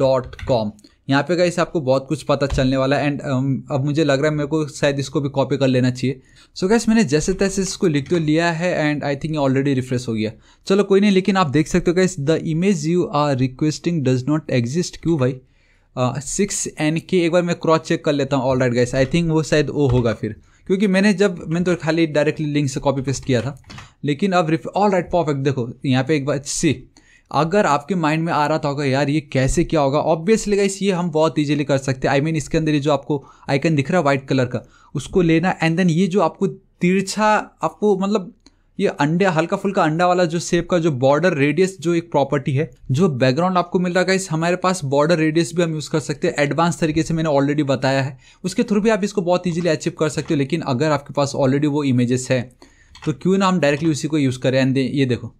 S1: dot com यहाँ पे गई आपको बहुत कुछ पता चलने वाला है एंड um, अब मुझे लग रहा है मेरे को शायद इसको भी कॉपी कर लेना चाहिए सो so गैस मैंने जैसे तैसे इसको लिख तो लिया है and I think already refresh हो गया चलो कोई नहीं लेकिन आप देख सकते हो guys the image you are requesting does not exist क्यों भाई सिक्स एन के एक बार मैं क्रॉस चेक कर लेता हूँ all right guys I think वो शायद ओ होगा फिर क्योंकि मैंने जब मैंने तो खाली डायरेक्टली लिंक से कॉपी पेस्ट किया था लेकिन अब ऑल राइट परफेक्ट देखो यहाँ पे एक बार सी अगर आपके माइंड में आ रहा था होगा यार ये कैसे क्या होगा ऑब्वियसली गाइस ये हम बहुत ईजिली कर सकते हैं आई मीन इसके अंदर ये जो आपको आइकन दिख रहा है वाइट कलर का उसको लेना एंड देन ये जो आपको तिरछा आपको मतलब ये अंडे हल्का फुल्का अंडा वाला जो सेप का जो बॉर्डर रेडियस जो एक प्रॉपर्टी है जो बैकग्राउंड आपको मिल रहा है इस हमारे पास बॉर्डर रेडियस भी हम यूज़ कर सकते हैं एडवांस तरीके से मैंने ऑलरेडी बताया है उसके थ्रू भी आप इसको बहुत ईजिली अचीव कर सकते हो लेकिन अगर आपके पास ऑलरेडी वो इमेजेस है तो क्यों ना हम डायरेक्टली उसी को यूज़ करें एंड ये देखो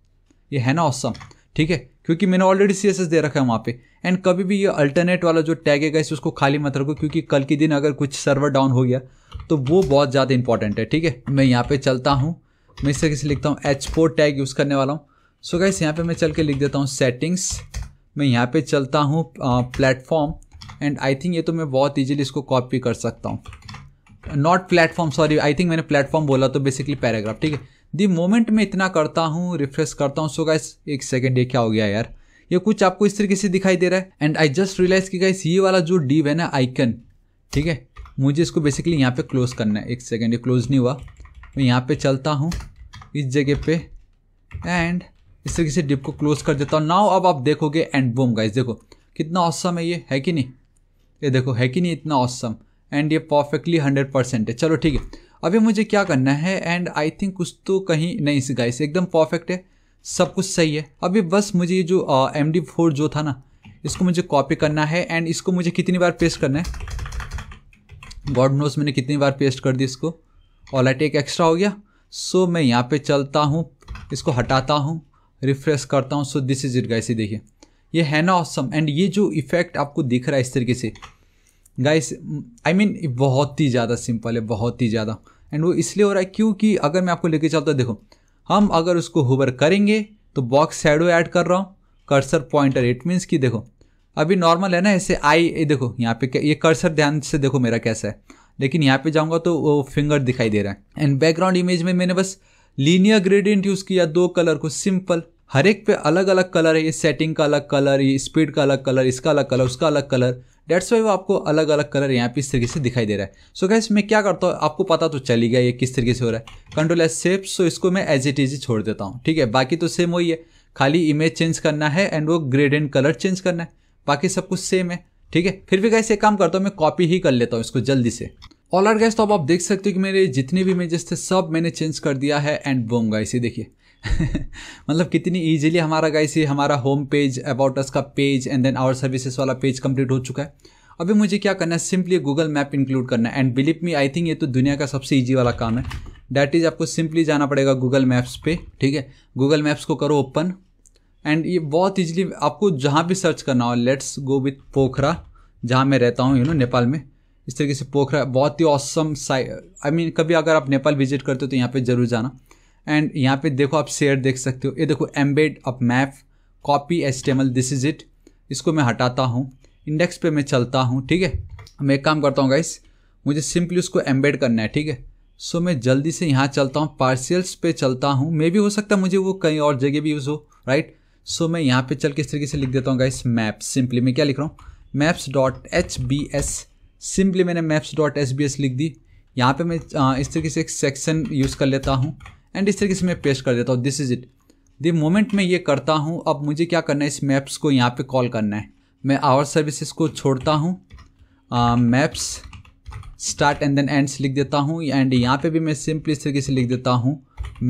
S1: ये है ना ऑसम ठीक है क्योंकि मैंने ऑलरेडी सी दे रखा है वहाँ पे एंड कभी भी ये अल्टरनेट वाला जो टैग है गाइस उसको खाली मत रखो क्योंकि कल के दिन अगर कुछ सर्वर डाउन हो गया तो वो बहुत ज़्यादा इंपॉर्टेंट है ठीक है मैं यहाँ पे चलता हूँ मैं इस तरीके से लिखता हूँ एच फोर टैग यूज़ करने वाला हूँ सो गैस यहाँ पे मैं चल के लिख देता हूँ सेटिंग्स मैं यहाँ पे चलता हूँ प्लेटफॉर्म एंड आई थिंक ये तो मैं बहुत ईजिली इसको कॉपी कर सकता हूँ not platform sorry I think मैंने प्लेटफॉर्म बोला तो बेसिकली पैराग्राफ ठीक है दी मोमेंट मैं इतना करता हूँ रिफ्रेश करता हूँ सो गैस एक सेकेंड ये क्या हो गया यार ये कुछ आपको इस तरीके से दिखाई दे रहा है एंड आई जस्ट रियलाइज कि गाइस ये वाला जो डीव है ना आइकन ठीक है मुझे इसको बेसिकली यहाँ पे क्लोज करना है एक सेकेंड ये क्लोज नहीं हुआ मैं यहाँ पे चलता हूँ इस जगह पे एंड इस तरीके से डिप को क्लोज कर देता हूँ नाउ अब आप देखोगे एंड बोम गाइस देखो कितना औसम है ये है कि नहीं ये देखो है कि नहीं इतना औसम एंड ये परफेक्टली हंड्रेड परसेंट है चलो ठीक है अभी मुझे क्या करना है एंड आई थिंक कुछ तो कहीं नहीं सी गाइस एकदम परफेक्ट है सब कुछ सही है अभी बस मुझे ये जो एम डी फोर जो था ना इसको मुझे कॉपी करना है एंड इसको मुझे कितनी बार पेस्ट करना है गॉड नोस मैंने कितनी बार पेस्ट कर दी इसको ऑलराइट एक एक्स्ट्रा हो गया सो so, मैं यहाँ पे चलता हूँ इसको हटाता हूँ रिफ्रेश करता हूँ so this is it guys ये देखिए ये है ना ऑसम एंड ये जो इफेक्ट आपको दिख रहा है इस तरीके से गाइस आई मीन बहुत ही ज़्यादा सिंपल है बहुत ही ज़्यादा एंड वो इसलिए हो रहा है क्योंकि अगर मैं आपको लेके चलता देखो हम अगर उसको हुबर करेंगे तो बॉक्स शेडो ऐड कर रहा हूँ कर्सर पॉइंटर इट मीन्स कि देखो अभी नॉर्मल है ना ऐसे आई देखो यहाँ पे ये कर्सर ध्यान से देखो मेरा कैसा है लेकिन यहाँ पे जाऊँगा तो वो फिंगर दिखाई दे रहा है एंड बैकग्राउंड इमेज में मैंने बस लीनियर ग्रेडियंट यूज़ किया दो कलर को सिंपल हर एक पे अलग अलग कलर है ये सेटिंग का अलग कलर ये स्पीड का अलग कलर इसका अलग कलर उसका अलग कलर डेट्स वाई वो आपको अलग अलग कलर यहाँ पे इस तरीके से दिखाई दे रहा है सो so गैस मैं क्या करता हूँ आपको पता तो चली गया ये किस तरीके से हो रहा है कंट्रोल एस सेफ सो इसको मैं एज इट इज छोड़ देता हूँ ठीक है बाकी तो सेम वही है खाली इमेज चेंज करना है एंड वो ग्रेडेंट कलर चेंज करना है बाकी सब कुछ सेम है ठीक है फिर भी गैस एक काम करता हूँ मैं कॉपी ही कर लेता हूँ इसको जल्दी से ऑल आर गैस तो अब आप देख सकते हो कि मेरे जितने भी इमेजेस थे सब मैंने चेंज कर दिया है एंड बोम गाइस ये देखिए मतलब कितनी ईजिली हमारा गाइस ये हमारा होम पेज अबाउट अस का page and then our services वाला पेज कंप्लीट हो चुका है अभी मुझे क्या करना है सिंपली गूगल मैप इंक्लूड करना है and believe me I think ये तो दुनिया का सबसे ईजी वाला काम है डैट इज़ आपको सिंपली जाना पड़ेगा गूगल मैप्स पे ठीक है गूगल मैप्स को करो ओपन एंड ये बहुत ईजिली आपको जहाँ भी सर्च करना हो लेट्स गो विथ पोखरा जहाँ मैं रहता हूँ यू नो नेपाल में इस तरीके से पोखरा बहुत ही औसम साइ आई मीन कभी अगर आप नेपाल विजिट करते हो तो यहाँ पे ज़रूर जाना एंड यहाँ पे देखो आप शेयर देख सकते हो ये देखो embed up map copy S this is it इसको मैं हटाता हूँ इंडेक्स पे मैं चलता हूँ ठीक है मैं एक काम करता हूँ गाइस मुझे सिंपली उसको एम्बेड करना है ठीक है सो मैं जल्दी से यहाँ चलता हूँ पार्सियल्स पे चलता हूँ मे भी हो सकता है मुझे वो कहीं और जगह भी यूज़ हो राइट सो so, मैं यहाँ पे चल के इस तरीके से लिख देता हूँ गाइस मैप्स सिंपली मैं क्या लिख रहा हूँ maps dot H B S simply मैंने maps dot H B S लिख दी यहाँ पे मैं इस तरीके से एक सेक्शन यूज़ कर लेता हूँ एंड इस तरीके से मैं पेश कर देता हूँ this is it the moment मैं ये करता हूँ अब मुझे क्या करना है इस मैप्स को यहाँ पे कॉल करना है मैं आवर सर्विसेज को छोड़ता हूँ maps start and then ends लिख देता हूँ एंड यहाँ पे भी मैं सिंपली इस तरीके से लिख देता हूँ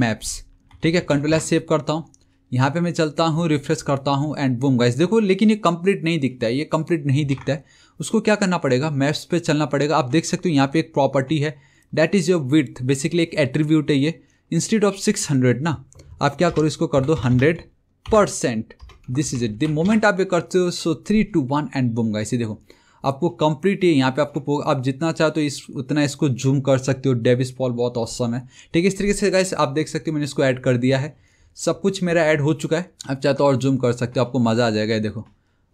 S1: मैप्स ठीक है कंट्रोल सेव करता हूँ यहाँ पे मैं चलता हूँ रिफ्रेश करता हूँ एंड बूम गाइस देखो लेकिन ये कंप्लीट नहीं दिखता है ये कंप्लीट नहीं दिखता है उसको क्या करना पड़ेगा मैप्स पे चलना पड़ेगा आप देख सकते हो यहाँ पे एक प्रॉपर्टी है that is your with basically एक एट्रीब्यूट है ये इंस्टीट्यूट ऑफ सिक्स हंड्रेड ना आप क्या करो इसको कर दो hundred percent this is it the moment आप ये करते हो so three two one and boom guys ये देखो आपको कंप्लीट ही यहाँ पे आपको आप जितना चाहो तो इस उतना इसको जूम कर सकते हो डेविस पॉल बहुत औसम है ठीक है इस तरीके से गाइस आप देख सकते हो मैंने इसको ऐड कर दिया है सब कुछ मेरा ऐड हो चुका है आप चाहे तो और जूम कर सकते हो आपको मज़ा आ जाएगा ये देखो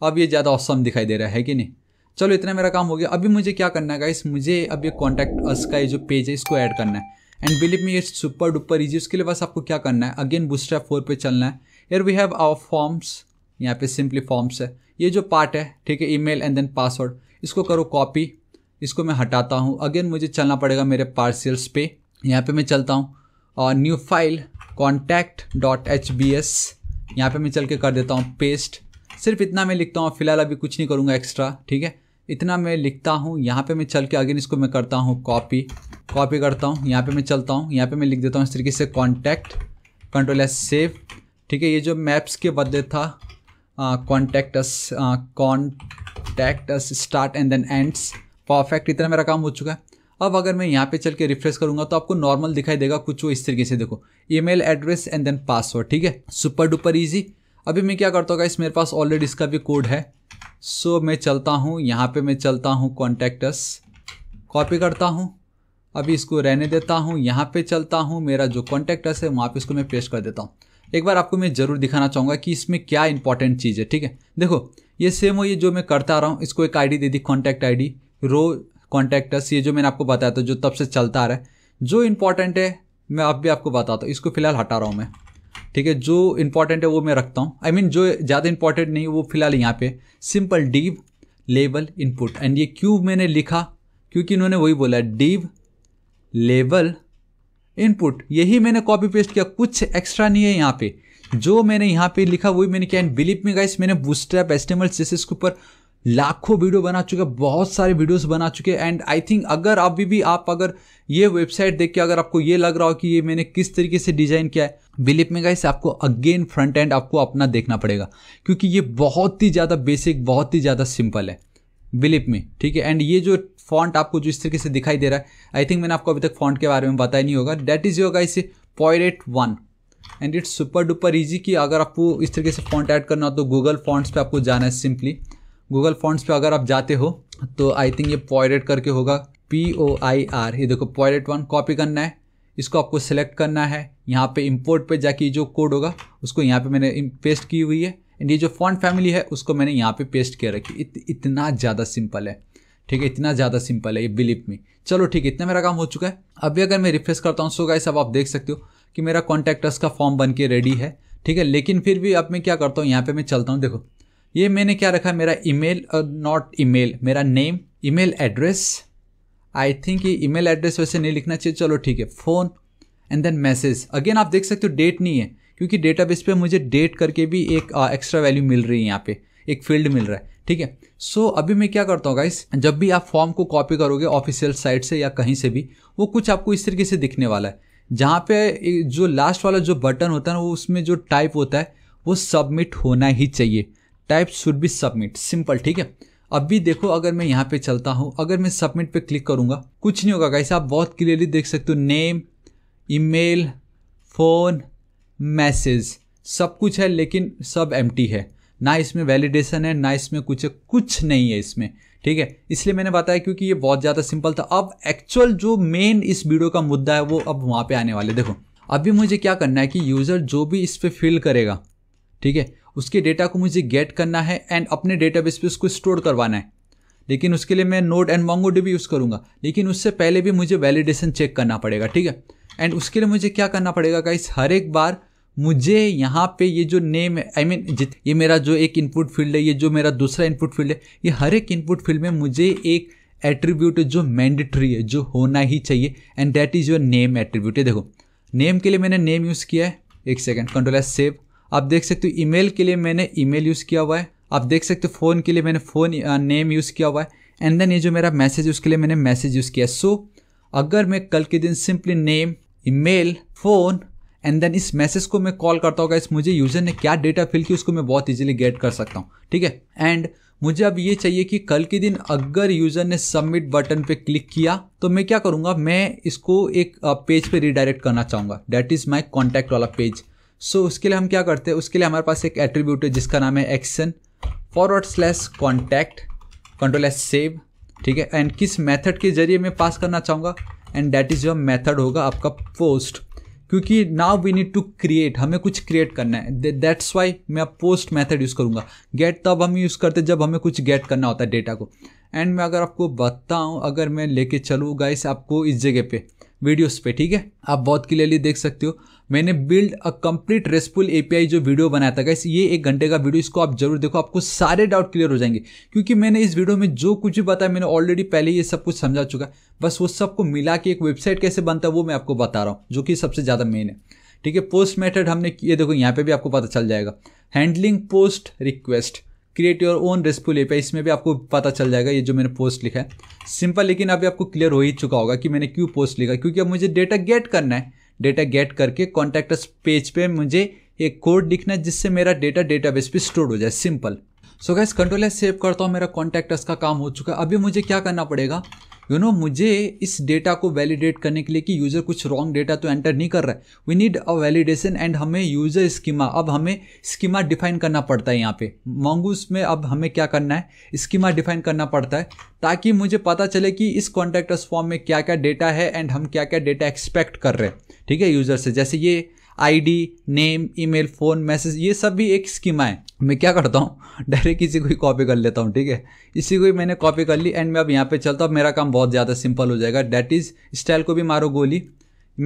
S1: अब ये ज़्यादा औसम दिखाई दे रहा है कि नहीं चलो इतना मेरा काम हो गया अभी मुझे क्या करना है इस मुझे अब ये कॉन्टैक्ट अस का ये जो पेज है इसको ऐड करना है एंड बिलीव मी ये सुपर डुपर इजी उसके लिए बस आपको क्या करना है अगेन बूस्टर फोर पे चलना है एयर वी हैव आवर फॉर्म्स यहाँ पे सिंपली फॉर्म्स है ये जो पार्ट है ठीक है ईमेल एंड देन पासवर्ड इसको करो कॉपी इसको मैं हटाता हूँ अगेन मुझे चलना पड़ेगा मेरे पार्सल्स पे यहाँ पे मैं चलता हूँ और new file contact dot H B S यहाँ पर मैं चल के कर देता हूँ पेस्ट सिर्फ इतना मैं लिखता हूँ फिलहाल अभी कुछ नहीं करूँगा एक्स्ट्रा ठीक है इतना मैं लिखता हूँ यहाँ पे मैं चल के अगेन इसको मैं करता हूँ कॉपी कॉपी करता हूँ यहाँ पे मैं चलता हूँ यहाँ पे मैं लिख देता हूँ इस तरीके से कॉन्टैक्ट कंट्रोल एस सेव ठीक है ये जो मैप्स के बदले था contact us contact us start and then ends perfect इतना मेरा काम हो चुका है अब अगर मैं यहाँ पे चल के रिफ्रेश करूंगा तो आपको नॉर्मल दिखाई देगा कुछ वो इस तरीके से देखो email address and then password ठीक है सुपर डुपर ईजी अभी मैं क्या करता हूँ इस मेरे पास ऑलरेडी इसका भी कोड है सो मैं चलता हूँ यहाँ पे मैं चलता हूँ कॉन्टैक्टस कॉपी करता हूँ अभी इसको रहने देता हूँ यहाँ पे चलता हूँ मेरा जो कॉन्टैक्टस है वहाँ पे इसको मैं पेस्ट कर देता हूँ एक बार आपको मैं ज़रूर दिखाना चाहूँगा कि इसमें क्या इंपॉर्टेंट चीज़ है ठीक है देखो ये सेम हो ये जो मैं करता रहा हूँ इसको एक आईडी दे दी कॉन्टैक्ट आईडी रो कॉन्टैक्टर्स ये जो मैंने आपको बताया था जो तब से चलता आ रहा है जो इंपॉर्टेंट है मैं अब भी आपको बताता हूँ इसको फिलहाल हटा रहा हूँ मैं ठीक है जो इंपॉर्टेंट है वो मैं रखता हूँ आई मीन जो ज़्यादा इंपॉर्टेंट नहीं वो फिलहाल यहाँ पे simple div level input and ये क्यों मैंने लिखा क्योंकि इन्होंने वही बोला डीव लेवल इनपुट यही मैंने कॉपी पेस्ट किया कुछ एक्स्ट्रा नहीं है यहाँ पे जो मैंने यहाँ पे लिखा वही मैंने किया एंड बिलीप में गाइस मैंने बूस्टर एस्टेमल जैसे इसके ऊपर लाखों वीडियो बना चुके बहुत सारे वीडियोस बना चुके एंड आई थिंक अगर अभी भी आप अगर ये वेबसाइट देख के अगर आपको ये लग रहा हो कि ये मैंने किस तरीके से डिज़ाइन किया है बिलिप में गाइस आपको अगेन फ्रंट एंड आपको अपना देखना पड़ेगा क्योंकि ये बहुत ही ज़्यादा बेसिक बहुत ही ज़्यादा सिंपल है बिलिप में ठीक है एंड ये जो फॉन्ट आपको जो इस तरीके से दिखाई दे रहा है आई थिंक मैंने आपको अभी तक फॉन्ट के बारे में बताया नहीं होगा डैट इज़ योर गाइस पॉइरेट one and it's super duper easy कि अगर आपको इस तरीके से फॉन्ट ऐड करना हो तो गूगल फॉन्ट्स पे आपको जाना है सिंपली गूगल फॉन्ट्स पे अगर आप जाते हो तो आई थिंक ये पॉयरेट करके होगा पी ओ आई आर ये देखो पॉयरेट वन कॉपी करना है इसको आपको सेलेक्ट करना है यहाँ पे इंपोर्ट पे जाके जो कोड होगा उसको यहाँ पे मैंने पेस्ट की हुई है एंड ये जो फॉन्ट फैमिली है उसको मैंने यहाँ पे पेस्ट किया रखी इत, इतना ज़्यादा सिंपल है ठीक है इतना ज़्यादा सिंपल है ये बिलीप में चलो ठीक है इतना मेरा काम हो चुका है अभी अगर मैं रिफ्रेश करता हूँ सो गाइस अब आप देख सकते हो कि मेरा कॉन्टैक्टर्स का फॉर्म बन के रेडी है ठीक है लेकिन फिर भी अब मैं क्या करता हूँ यहाँ पे मैं चलता हूँ देखो ये मैंने क्या रखा मेरा ईमेल और नॉट ईमेल मेरा name email address I think ये ईमेल एड्रेस वैसे नहीं लिखना चाहिए चलो ठीक है phone and then message again आप देख सकते हो डेट नहीं है क्योंकि डेटाबेस पे मुझे डेट करके भी एक एक्स्ट्रा वैल्यू मिल रही है यहाँ पे एक फील्ड मिल रहा है ठीक है सो अभी मैं क्या करता हूँ गाइस जब भी आप फॉर्म को कॉपी करोगे ऑफिशियल साइट से या कहीं से भी वो कुछ आपको इस तरीके से दिखने वाला है जहाँ पे जो लास्ट वाला जो बटन होता है ना वो उसमें जो टाइप होता है वो सबमिट होना ही चाहिए type should be submit simple ठीक है अब भी देखो अगर मैं यहाँ पे चलता हूँ अगर मैं सबमिट पे क्लिक करूँगा कुछ नहीं होगा गाइस आप बहुत क्लियरली देख सकते हो नेम ईमेल फ़ोन मैसेज सब कुछ है लेकिन सब एम है ना इसमें वैलिडेशन है ना इसमें कुछ है कुछ नहीं है इसमें ठीक है इसलिए मैंने बताया क्योंकि ये बहुत ज़्यादा सिंपल था अब एक्चुअल जो मेन इस वीडियो का मुद्दा है वो अब वहाँ पे आने वाले देखो अभी मुझे क्या करना है कि यूज़र जो भी इस पर फिल करेगा ठीक है उसके डेटा को मुझे गेट करना है एंड अपने डेटाबेस पे उसको स्टोर करवाना है लेकिन उसके लिए मैं Node and MongoDB use करूँगा लेकिन उससे पहले भी मुझे वैलिडेशन चेक करना पड़ेगा ठीक है एंड उसके लिए मुझे क्या करना पड़ेगा का हर एक बार मुझे यहाँ पे ये जो नेम है आई I मीन mean, ये मेरा जो एक इनपुट फील्ड है ये जो मेरा दूसरा इनपुट फील्ड है ये हर एक इनपुट फील्ड में मुझे एक एट्रीब्यूट जो मैंडेटरी है जो होना ही चाहिए and that is your name attribute है देखो नेम के लिए मैंने नेम यूज़ किया है एक सेकेंड कंट्रोल एस सेव आप देख सकते हो ईमेल के लिए मैंने ईमेल यूज़ किया हुआ है आप देख सकते हो फ़ोन के लिए मैंने फ़ोन नेम यूज़ किया हुआ है एंड देन ये जो मेरा मैसेज उसके लिए मैंने मैसेज यूज़ किया सो अगर मैं कल के दिन simply name email phone and then इस मैसेज को मैं कॉल करता हूँ इस मुझे यूज़र ने क्या डेटा फिल किया उसको मैं बहुत ईजिली गेट कर सकता हूँ ठीक है एंड मुझे अब ये चाहिए कि कल के दिन अगर यूज़र ने सबमिट बटन पे क्लिक किया तो मैं क्या करूँगा मैं इसको एक पेज पे रिडायरेक्ट करना चाहूँगा डैट इज़ माई कॉन्टैक्ट वाला पेज सो so, उसके लिए हम क्या करते हैं उसके लिए हमारे पास एक एट्रीब्यूट है जिसका नाम है action forward slash contact control S save ठीक है एंड किस मेथड के जरिए मैं पास करना चाहूँगा and that is your method होगा आपका पोस्ट क्योंकि now we need to create हमें कुछ क्रिएट करना है दैट्स वाई मैं अब पोस्ट मैथड यूज़ करूँगा गेट तब हम यूज़ करते जब हमें कुछ गेट करना होता है डेटा को एंड मैं अगर आपको बताऊँ अगर मैं लेके चलूँगा इस आपको इस जगह पे वीडियोस पे ठीक है आप बहुत क्लियरली देख सकते हो मैंने build a complete RESTful API जो वीडियो बनाया था गाइस ये एक घंटे का वीडियो इसको आप जरूर देखो आपको सारे डाउट क्लियर हो जाएंगे क्योंकि मैंने इस वीडियो में जो कुछ भी बताया मैंने ऑलरेडी पहले ये सब कुछ समझा चुका बस वो सबको मिला के एक वेबसाइट कैसे बनता है वो मैं आपको बता रहा हूँ जो कि सबसे ज़्यादा मेन है ठीक है पोस्ट मेथड हमने ये देखो यहाँ पे भी आपको पता चल जाएगा handling post request create your own RESTful API इसमें भी आपको पता चल जाएगा ये जो मैंने पोस्ट लिखा है सिंपल लेकिन अभी आपको क्लियर हो ही चुका होगा कि मैंने क्यों पोस्ट लिखा क्योंकि अब मुझे डेटा गेट करना है डेटा गेट करके कॉन्टैक्ट पेज पे मुझे एक कोड लिखना है जिससे मेरा डेटा डेटाबेस पे स्टोर हो जाए simple so guys control save करता हूँ मेरा कॉन्टैक्ट का काम हो चुका है अभी मुझे क्या करना पड़ेगा यू नो मुझे इस डेटा को वैलिडेट करने के लिए कि यूज़र कुछ रॉन्ग डेटा तो एंटर नहीं कर रहा है we need a validation and हमें यूज़र स्कीमा अब हमें स्कीमा डिफाइन करना पड़ता है यहाँ पे मोंगूस में अब हमें क्या करना है स्कीमा डिफाइन करना पड़ता है ताकि मुझे पता चले कि इस कॉन्ट्रैक्टर्स फॉर्म में क्या क्या डेटा है एंड हम क्या क्या डेटा एक्सपेक्ट कर रहे हैं ठीक है यूज़र से जैसे ये ID name email phone message ये सब भी एक स्कीमा है मैं क्या करता हूँ डायरेक्ट इसी को ही कॉपी कर लेता हूँ ठीक है इसी को ही मैंने कॉपी कर ली एंड मैं अब यहाँ पे चलता हूँ मेरा काम बहुत ज़्यादा सिंपल हो जाएगा डैट इज़ स्टाइल को भी मारो गोली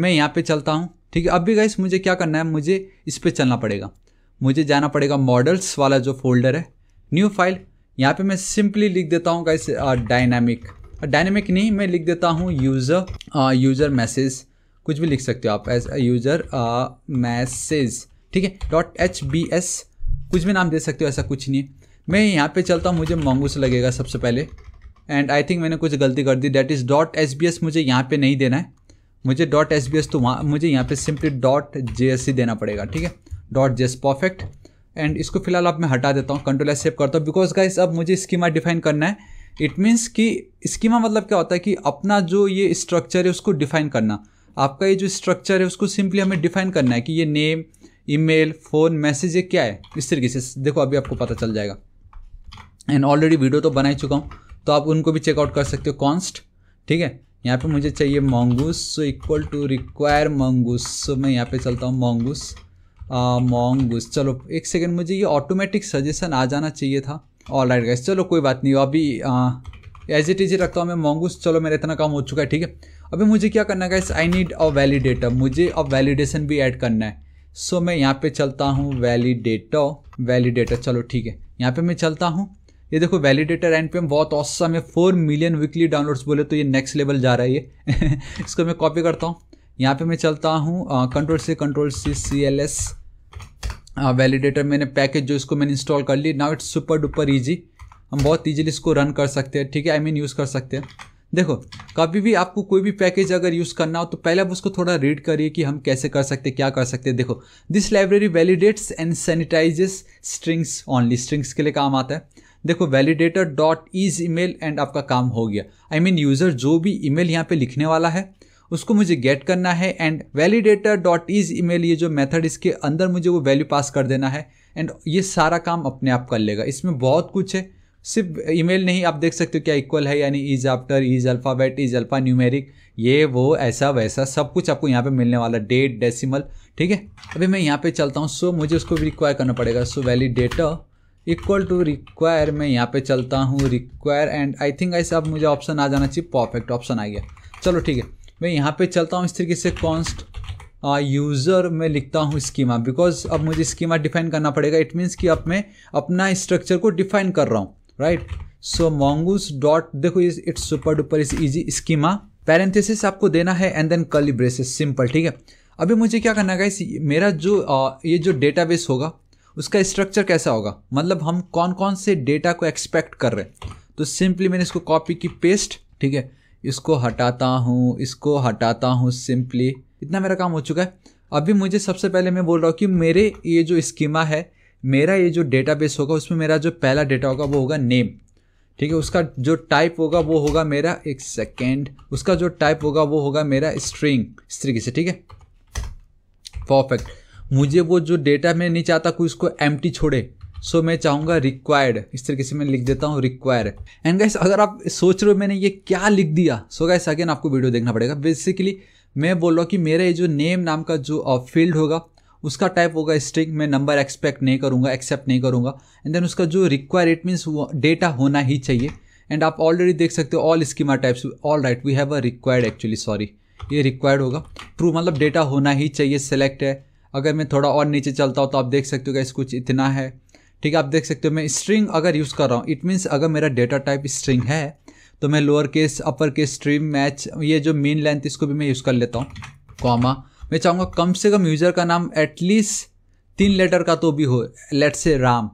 S1: मैं यहाँ पे चलता हूँ ठीक है अब भी गाइस मुझे क्या करना है मुझे इस पर चलना पड़ेगा मुझे जाना पड़ेगा मॉडल्स वाला जो फोल्डर है न्यू फाइल यहाँ पे मैं सिंपली लिख देता हूँ गाइस डायनामिक डायनेमिक नहीं मैं लिख देता हूँ यूज़र यूज़र मैसेज कुछ भी लिख सकते हो आप एज अ यूज़र मैसेज ठीक है डॉट एच बी एस कुछ भी नाम दे सकते हो ऐसा कुछ नहीं है मैं यहाँ पे चलता हूँ मुझे मोंगूस लगेगा सबसे पहले एंड आई थिंक मैंने कुछ गलती कर दी that is dot S B S मुझे यहाँ पे नहीं देना है मुझे डॉट एस बी एस तो वहाँ मुझे यहाँ पे सिंपली डॉट जे एस ही देना पड़ेगा ठीक है dot J S perfect and इसको फिलहाल आप मैं हटा देता हूँ कंट्रोल एस सेव करता हूँ बिकॉज गाइस अब मुझे स्कीमा डिफाइन करना है इट मीन्स कि स्कीमा मतलब क्या होता है कि अपना जो ये स्ट्रक्चर है उसको डिफाइन करना आपका ये जो स्ट्रक्चर है उसको सिंपली हमें डिफाइन करना है कि ये नेम ईमेल फ़ोन मैसेज ये क्या है इस तरीके से देखो अभी आपको पता चल जाएगा एंड ऑलरेडी वीडियो तो बना ही चुका हूँ तो आप उनको भी चेकआउट कर सकते हो कॉन्स्ट ठीक है यहाँ पे मुझे चाहिए mongoose so equal to require mongoose so मैं यहाँ पे चलता हूँ मोंगूस मोंगूस चलो एक सेकेंड मुझे ये ऑटोमेटिक सजेशन आ जाना चाहिए था ऑल राइट गैस चलो कोई बात नहीं अभी एज इट इज रखता हूँ मैं मोंगूस चलो मेरा इतना काम हो चुका है ठीक है अभी मुझे क्या करना है आई नीड अ वैलिडेटर मुझे अब वैलिडेशन भी ऐड करना है सो so, मैं यहाँ पे चलता हूँ वैलिडेटर वैलिडेटर चलो ठीक है यहाँ पे मैं चलता हूँ ये देखो वैलिडेटर एंड पे बहुत औसम है फोर मिलियन वीकली डाउनलोड्स बोले तो ये नेक्स्ट लेवल जा रहा है ये इसको मैं कॉपी करता हूँ यहाँ पे मैं चलता हूँ कंट्रोल से control C C L S validator मैंने पैकेज जो इसको मैंने इंस्टॉल कर ली now it's super duper easy हम बहुत ईजिली इसको रन कर सकते हैं ठीक है आई मीन यूज़ कर सकते हैं देखो कभी भी आपको कोई भी पैकेज अगर यूज़ करना हो तो पहले आप उसको थोड़ा रीड करिए कि हम कैसे कर सकते क्या कर सकते देखो this library validates and sanitizes strings only strings के लिए काम आता है देखो validator dot E email and आपका काम हो गया आई मीन यूज़र जो भी ईमेल यहाँ पे लिखने वाला है उसको मुझे गेट करना है and validator dot E email ये जो मेथड इसके अंदर मुझे वो वैल्यू पास कर देना है एंड ये सारा काम अपने आप कर लेगा इसमें बहुत कुछ है सिर्फ ईमेल नहीं आप देख सकते हो क्या इक्वल है यानी is after is alphabet is alpha numeric ये वो ऐसा वैसा सब कुछ आपको यहाँ पे मिलने वाला डेट डेसिमल ठीक है अभी मैं यहाँ पे चलता हूँ सो मुझे उसको भी रिक्वायर करना पड़ेगा so validate equal to require मैं यहाँ पे चलता हूँ रिक्वायर एंड आई थिंक ऐसा अब मुझे ऑप्शन आ जाना चाहिए परफेक्ट ऑप्शन आ गया चलो ठीक है मैं यहाँ पे चलता हूँ इस तरीके से कॉन्स्ट यूज़र में लिखता हूँ स्कीमा बिकॉज अब मुझे स्कीमा डिफाइन करना पड़ेगा इट मीन्स कि अब मैं अपना स्ट्रक्चर को डिफाइन कर रहा हूँ राइट सो मोंगूस डॉट देखो is it's super duper is easy schema parenthesis आपको देना है and then curly braces simple ठीक है अभी मुझे क्या करना है मेरा जो आ, ये जो डेटाबेस होगा उसका स्ट्रक्चर कैसा होगा मतलब हम कौन कौन से डेटा को एक्सपेक्ट कर रहे हैं तो सिंपली मैंने इसको कॉपी की पेस्ट ठीक है इसको हटाता हूँ इसको हटाता हूँ सिंपली इतना मेरा काम हो चुका है अभी मुझे सबसे पहले मैं बोल रहा हूँ कि मेरे ये जो स्कीमा है मेरा ये जो डेटाबेस होगा उसमें मेरा जो पहला डेटा होगा वो होगा नेम ठीक है उसका जो टाइप होगा वो होगा मेरा एक सेकेंड उसका जो टाइप होगा वो होगा मेरा स्ट्रिंग इस तरीके से ठीक है परफेक्ट मुझे वो जो डेटा में नहीं चाहता कोई उसको एम छोड़े सो so, मैं चाहूँगा रिक्वायर्ड इस तरीके से मैं लिख देता हूँ रिक्वायर एंड गैस अगर आप सोच रहे हो मैंने ये क्या लिख दिया सो गैस अगेन आपको वीडियो देखना पड़ेगा बेसिकली मैं बोल रहा हूँ कि मेरा ये जो नेम नाम का जो फील्ड uh, होगा उसका टाइप होगा स्ट्रिंग मैं नंबर एक्सपेक्ट नहीं करूँगा एक्सेप्ट नहीं करूँगा एंड देन उसका जो रिक्वायर इट मीन्स डेटा होना ही चाहिए एंड आप ऑलरेडी देख सकते हो all schema types all right we have a required actually sorry ये रिक्वायर्ड होगा ट्रू मतलब डेटा होना ही चाहिए सेलेक्ट है अगर मैं थोड़ा और नीचे चलता हूँ तो आप देख सकते हो कि कुछ इतना है ठीक है आप देख सकते हो मैं स्ट्रिंग अगर यूज़ कर रहा हूँ इट मीन्स अगर मेरा डेटा टाइप स्ट्रिंग है तो मैं lower case upper case stream match ये जो मेन लेंथ इसको भी मैं यूज़ कर लेता हूँ कॉमा मैं चाहूँगा कम से कम यूज़र का नाम एटलीस्ट तीन लेटर का तो भी हो लेट से राम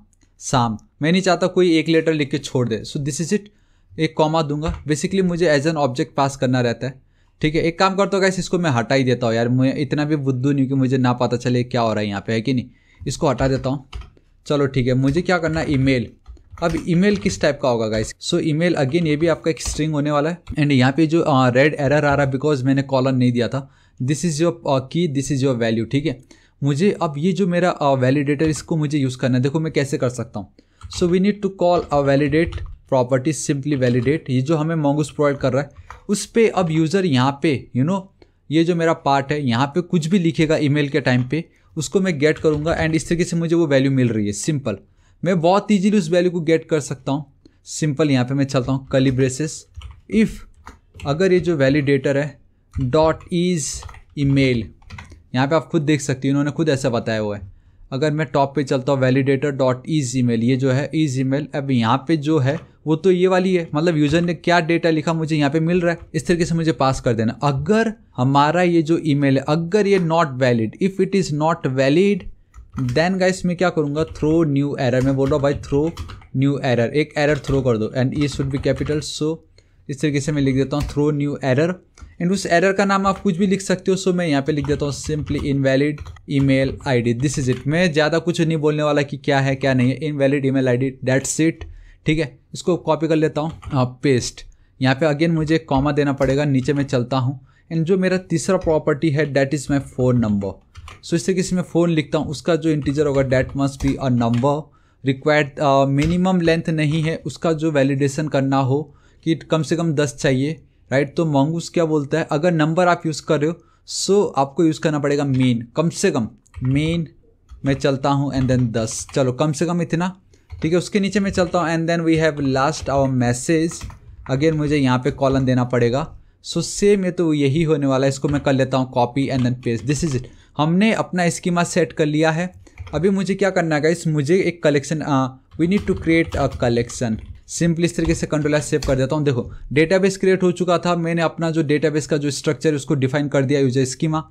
S1: साम मैं नहीं चाहता कोई एक लेटर लिख के छोड़ दे सो दिस इज़ इट एक कॉमा दूंगा बेसिकली मुझे एज एन ऑब्जेक्ट पास करना रहता है ठीक है एक काम करता हूँ इसको मैं हटा ही देता हूँ यार मैं इतना भी बुद्धू नहीं कि मुझे ना पता चले क्या हो रहा है यहाँ पे है कि नहीं इसको हटा देता हूँ चलो ठीक है मुझे क्या करना है ईमेल अब ईमेल किस टाइप का होगा गाइस सो ईमेल अगेन ये भी आपका एक स्ट्रिंग होने वाला है एंड यहाँ पे जो रेड uh, एरर आ रहा है बिकॉज मैंने कॉलर नहीं दिया था this is your key this is your value ठीक है मुझे अब ये जो मेरा वैलिडेटर uh, इसको मुझे यूज़ करना है देखो मैं कैसे कर सकता हूँ so we need to call a validate property simply validate ये जो हमें मोंगूस प्रोवाइड कर रहा है उस पर अब यूज़र यहाँ पे यू you नो know, ये जो मेरा पार्ट है यहाँ पे कुछ भी लिखेगा ईमेल के टाइम पे उसको मैं गेट करूँगा एंड इस तरीके से मुझे वो वैल्यू मिल रही है सिंपल मैं बहुत ईजिली उस वैल्यू को गेट कर सकता हूँ सिंपल यहाँ पे मैं चलता हूँ कलिब्रेसिस इफ़ अगर ये जो वैलिडेटर है डॉट इज़ ईमेल यहाँ पे आप खुद देख सकते हैं इन्होंने खुद ऐसा बताया हुआ है अगर मैं टॉप पे चलता हूँ validator dot is email ये जो है इज ई मेल अब यहाँ पे जो है वो तो ये वाली है मतलब यूज़र ने क्या डेटा लिखा मुझे यहाँ पे मिल रहा है इस तरीके से मुझे पास कर देना अगर हमारा ये जो मेल है अगर ये not valid if it is not valid then guys मैं क्या करूँगा थ्रो न्यू एरर मैं बोल रहा हूँ भाई थ्रो न्यू एरर एक एरर थ्रो कर दो and E should be capital so इस तरीके से मैं लिख देता हूँ थ्रो न्यू एरर एंड उस एरर का नाम आप कुछ भी लिख सकते हो सो मैं यहाँ पे लिख देता हूँ simply invalid email ID this is it मैं ज़्यादा कुछ नहीं बोलने वाला कि क्या है क्या नहीं है invalid email ID that's it ठीक है इसको कॉपी कर लेता हूँ पेस्ट हाँ, यहाँ पे अगेन मुझे कॉमा देना पड़ेगा नीचे मैं चलता हूँ एंड जो मेरा तीसरा प्रॉपर्टी है that is my phone number so इससे किसी मैं फ़ोन लिखता हूँ उसका जो इंटीजर होगा that must be a number required minimum length नहीं है उसका जो वैलिडेशन करना हो कि कम से कम दस चाहिए राइट तो मंगूस क्या बोलता है अगर नंबर आप यूज़ कर रहे हो सो आपको यूज़ करना पड़ेगा मेन कम से कम मेन मैं चलता हूँ एंड देन दस चलो कम से कम इतना ठीक है उसके नीचे मैं चलता हूँ and then we have last our message again मुझे यहाँ पे कॉलम देना पड़ेगा सो so, सेम ये तो यही होने वाला है इसको मैं कर लेता हूँ copy and then paste this is it हमने अपना स्कीमा सेट कर लिया है अभी मुझे क्या करना है इस मुझे एक collection we need to create a collection simply इस तरीके से कंट्रोल एस सेव कर देता हूँ देखो डेटाबेस क्रिएट हो चुका था मैंने अपना जो डेटाबेस का जो स्ट्रक्चर है उसको डिफाइन कर दिया यूजर स्कीमा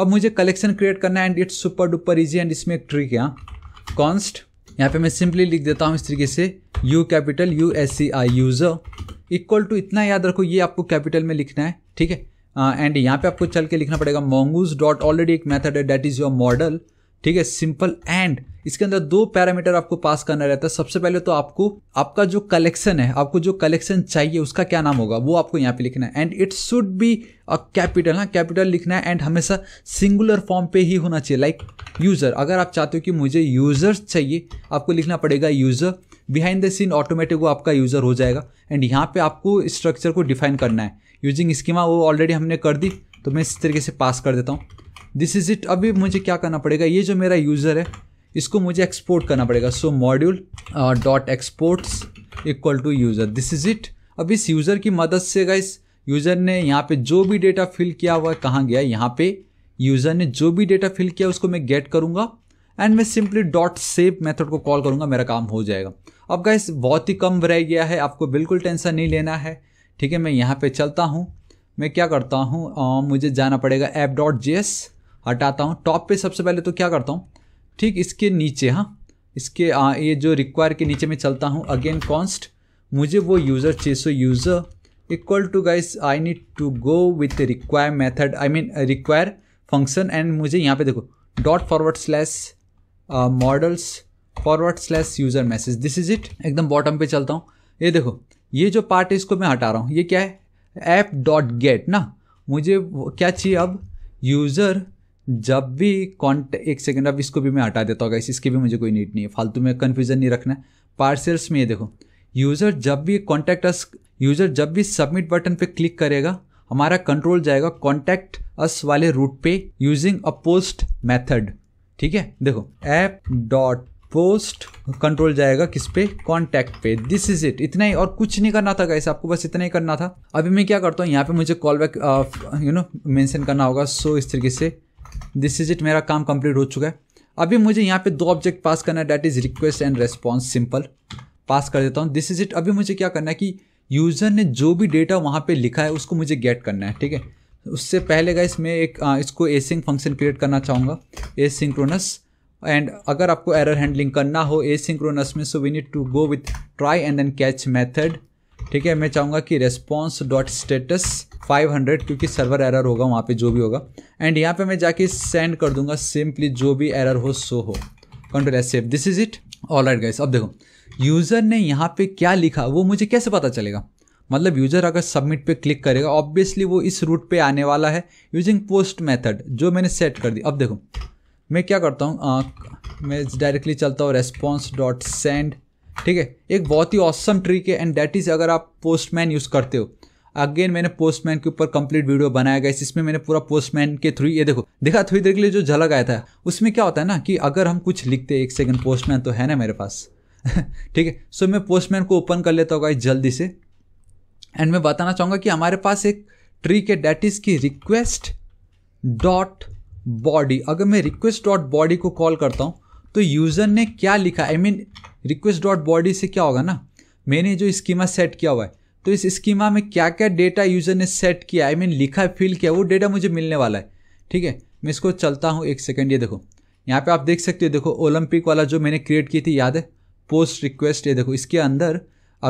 S1: अब मुझे कलेक्शन क्रिएट करना है and it's super duper easy and इसमें एक ट्रिक है कॉन्स्ट हाँ। यहाँ पे मैं सिंपली लिख देता हूँ इस तरीके से U capital U S C I user equal to इतना याद रखो ये आपको कैपिटल में लिखना है ठीक है एंड यहाँ पे आपको चल के लिखना पड़ेगा मोंगूज डॉट ऑलरेडी एक मेथड है डेट इज़ योर मॉडल ठीक है सिंपल एंड इसके अंदर दो पैरामीटर आपको पास करना रहता है सबसे पहले तो आपको आपका जो कलेक्शन है आपको जो कलेक्शन चाहिए उसका क्या नाम होगा वो आपको यहाँ पे लिखना है and it should be a capital हाँ कैपिटल लिखना है एंड हमेशा सिंगुलर फॉर्म पे ही होना चाहिए लाइक like यूज़र अगर आप चाहते हो कि मुझे यूज़र्स चाहिए आपको लिखना पड़ेगा user behind the scene automatic वो आपका यूज़र हो जाएगा एंड यहाँ पे आपको स्ट्रक्चर को डिफाइन करना है यूजिंग स्कीमा वो ऑलरेडी हमने कर दी तो मैं इस तरीके से पास कर देता हूँ दिस इज़ इट अभी मुझे क्या करना पड़ेगा ये जो मेरा यूज़र है इसको मुझे एक्सपोर्ट करना पड़ेगा so module dot exports equal to user this is it अब इस यूज़र की मदद से गाइस यूज़र ने यहाँ पे जो भी डेटा फिल किया हुआ है कहाँ गया यहाँ पे यूज़र ने जो भी डेटा फिल किया उसको मैं गेट करूँगा एंड मैं सिंपली डॉट सेव मेथड को कॉल करूँगा मेरा काम हो जाएगा अब गाइस बहुत ही कम रह गया है आपको बिल्कुल टेंशन नहीं लेना है ठीक है मैं यहाँ पर चलता हूँ मैं क्या करता हूँ मुझे जाना पड़ेगा ऐप डॉट जी एस हटाता हूँ टॉप पे सबसे पहले तो क्या करता हूँ ठीक इसके नीचे हाँ इसके आ, ये जो रिक्वायर के नीचे मैं चलता हूँ अगेन कॉन्स्ट मुझे वो यूज़र चाहिए so user equal to guys I need to go with require method I mean require function and मुझे यहाँ पे देखो dot forward slash models forward slash user message this is it एकदम bottom पे चलता हूँ ये देखो ये जो पार्ट है इसको मैं हटा रहा हूँ ये क्या है ऐप डॉट गेट ना मुझे क्या चाहिए अब यूज़र जब भी कॉन्ट एक सेकेंड अब इसको भी मैं हटा देता हूँ इसकी भी मुझे कोई नीड नहीं है फालतू में कन्फ्यूजन नहीं रखना पार्सल्स में ये देखो यूज़र जब भी कॉन्टैक्ट अस यूज़र जब भी सबमिट बटन पे क्लिक करेगा हमारा कंट्रोल जाएगा कॉन्टैक्ट अस वाले रूट पे यूजिंग अ पोस्ट मैथड ठीक है देखो ऐप डॉट पोस्ट कंट्रोल जाएगा किस पे कॉन्टैक्ट पे दिस इज इट इतना ही और कुछ नहीं करना था गाइस आपको बस इतना ही करना था अभी मैं क्या करता हूँ यहाँ पे मुझे call back you know mention करना होगा सो so, इस तरीके से दिस इज इट मेरा काम कंप्लीट हो चुका है अभी मुझे यहाँ पे दो ऑब्जेक्ट पास करना है that is request and response simple pass कर देता हूँ दिस इज इट अभी मुझे क्या करना है कि यूज़र ने जो भी डेटा वहाँ पे लिखा है उसको मुझे गेट करना है ठीक है उससे पहले का इसमें एक आ, इसको एसिंग फंक्शन क्रिएट करना चाहूँगा सिंक्रोनस एंड अगर आपको एरर हैंडलिंग करना हो एसिंक्रोनस में so we need to go with try and then catch method ठीक है मैं चाहूँगा कि response dot status five hundred क्योंकि सर्वर एरर होगा वहाँ पे जो भी होगा एंड यहाँ पे मैं जाके सेंड कर दूंगा सिंपली जो भी एरर हो सो हो control S save this is it all right guys अब देखो यूज़र ने यहाँ पे क्या लिखा वो मुझे कैसे पता चलेगा मतलब यूज़र अगर सबमिट पे क्लिक करेगा ऑब्वियसली वो इस रूट पे आने वाला है यूजिंग पोस्ट मैथड जो मैंने सेट कर दी अब देखो मैं क्या करता हूँ मैं डायरेक्टली चलता हूँ रेस्पॉन्स डॉट सेंड ठीक है एक बहुत ही औसम ट्रिक है एंड दैट इज़ अगर आप पोस्टमैन यूज़ करते हो अगेन मैंने पोस्टमैन के ऊपर कंप्लीट वीडियो बनाया गया इसमें मैंने पूरा पोस्टमैन के थ्रू ये देखो देखा थोड़ी देर के लिए जो झलक आया था उसमें क्या होता है ना कि अगर हम कुछ लिखते हैं एक सेकंड पोस्टमैन तो है ना मेरे पास ठीक है सो मैं पोस्टमैन को ओपन कर लेता होगा जल्दी से एंड मैं बताना चाहूँगा कि हमारे पास एक ट्रिक है डैट इज़ की रिक्वेस्ट डॉट बॉडी अगर मैं रिक्वेस्ट डॉट बॉडी को कॉल करता हूँ तो यूज़र ने क्या लिखा I mean request dot body से क्या होगा ना मैंने जो स्कीमा सेट किया हुआ है तो इस स्कीमा में क्या क्या डेटा यूज़र ने सेट किया आई I मीन mean, लिखा फील किया वो डेटा मुझे मिलने वाला है ठीक है मैं इसको चलता हूँ एक सेकेंड ये देखो यहाँ पर आप देख सकते हो देखो ओलंपिक वाला जो मैंने क्रिएट की थी याद है पोस्ट रिक्वेस्ट ये देखो इसके अंदर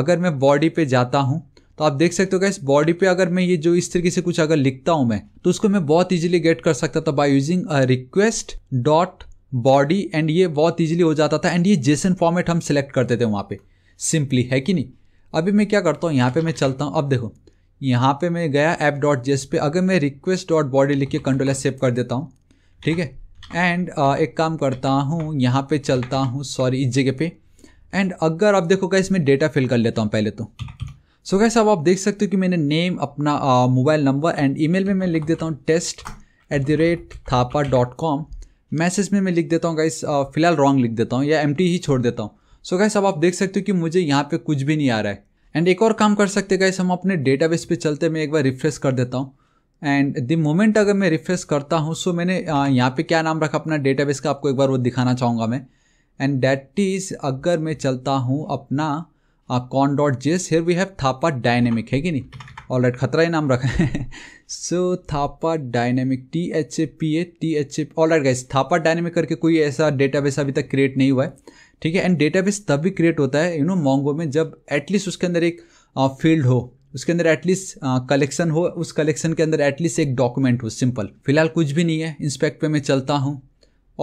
S1: अगर मैं बॉडी पे जाता हूँ तो आप देख सकते हो क्या इस बॉडी पे अगर मैं ये जो इस तरीके से कुछ अगर लिखता हूँ मैं तो उसको मैं बहुत इजीली गेट कर सकता था by using request dot body and ये बहुत ईजिली हो जाता था एंड ये जेसन फॉर्मेट हम सिलेक्ट करते थे वहाँ पे सिंपली है कि नहीं अभी मैं क्या करता हूँ यहाँ पे मैं चलता हूँ अब देखो यहाँ पे मैं गया ऐप डॉट जेस पे अगर मैं रिक्वेस्ट डॉट बॉडी लिख के कंट्रोल सेव कर देता हूँ ठीक है एंड एक काम करता हूँ यहाँ पे चलता हूँ सॉरी इस जगह पे एंड अगर आप देखो गैस मैं डेटा फिल कर लेता हूँ पहले तो सो so गैस अब आप देख सकते हो कि मैंने नेम अपना मोबाइल नंबर एंड ईमेल में मैं लिख देता हूँ test at the rate Thapa dot com message में मैं लिख देता हूँ गाइस फिलहाल रॉन्ग लिख देता हूँ या एम ही छोड़ देता हूँ सो गाइस अब आप देख सकते हो कि मुझे यहाँ पे कुछ भी नहीं आ रहा है एंड एक और काम कर सकते हैं गाइस हम अपने डेटाबेस पे चलते मैं एक बार रिफ्रेश कर देता हूँ एंड द मोमेंट अगर मैं रिफ्रेश करता हूँ सो मैंने यहाँ पे क्या नाम रखा अपना डेटाबेस का आपको एक बार वो दिखाना चाहूँगा मैं एंड डैट इज़ अगर मैं चलता हूँ अपना con dot JS here we have Thapa dynamic है कि नहीं ऑल राइट खतरा ही नाम रखा है so Thapa dynamic T H A P A T H A all right guys Thapa dynamic करके कोई ऐसा डेटाबेस अभी तक क्रिएट नहीं हुआ है ठीक है एंड डेटाबेस तब भी क्रिएट होता है यू नो मोंगो में जब एटलीस्ट उसके अंदर एक फील्ड uh, हो उसके अंदर एटलीस्ट कलेक्शन हो उस कलेक्शन के अंदर एटलीस्ट एक डॉक्यूमेंट हो सिंपल फिलहाल कुछ भी नहीं है इंस्पेक्ट पे मैं चलता हूँ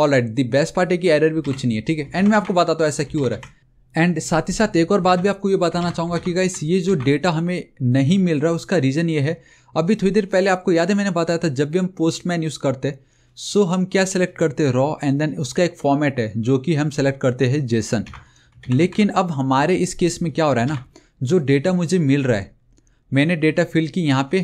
S1: all right the best part है कि एरर भी कुछ नहीं है ठीक है एंड मैं आपको बताता हूँ ऐसा क्यों हो रहा है एंड साथ ही साथ एक और बात भी आपको ये बताना चाहूँगा कि गाइस ये जो डेटा हमें नहीं मिल रहा है उसका रीज़न ये है अभी थोड़ी देर पहले आपको याद है मैंने बताया था जब भी हम पोस्टमैन यूज़ करते सो हम क्या सेलेक्ट करते रॉ एंड देन उसका एक फॉर्मेट है जो कि हम सेलेक्ट करते हैं जेसन लेकिन अब हमारे इस केस में क्या हो रहा है ना जो डेटा मुझे मिल रहा है मैंने डेटा फिल की यहाँ पे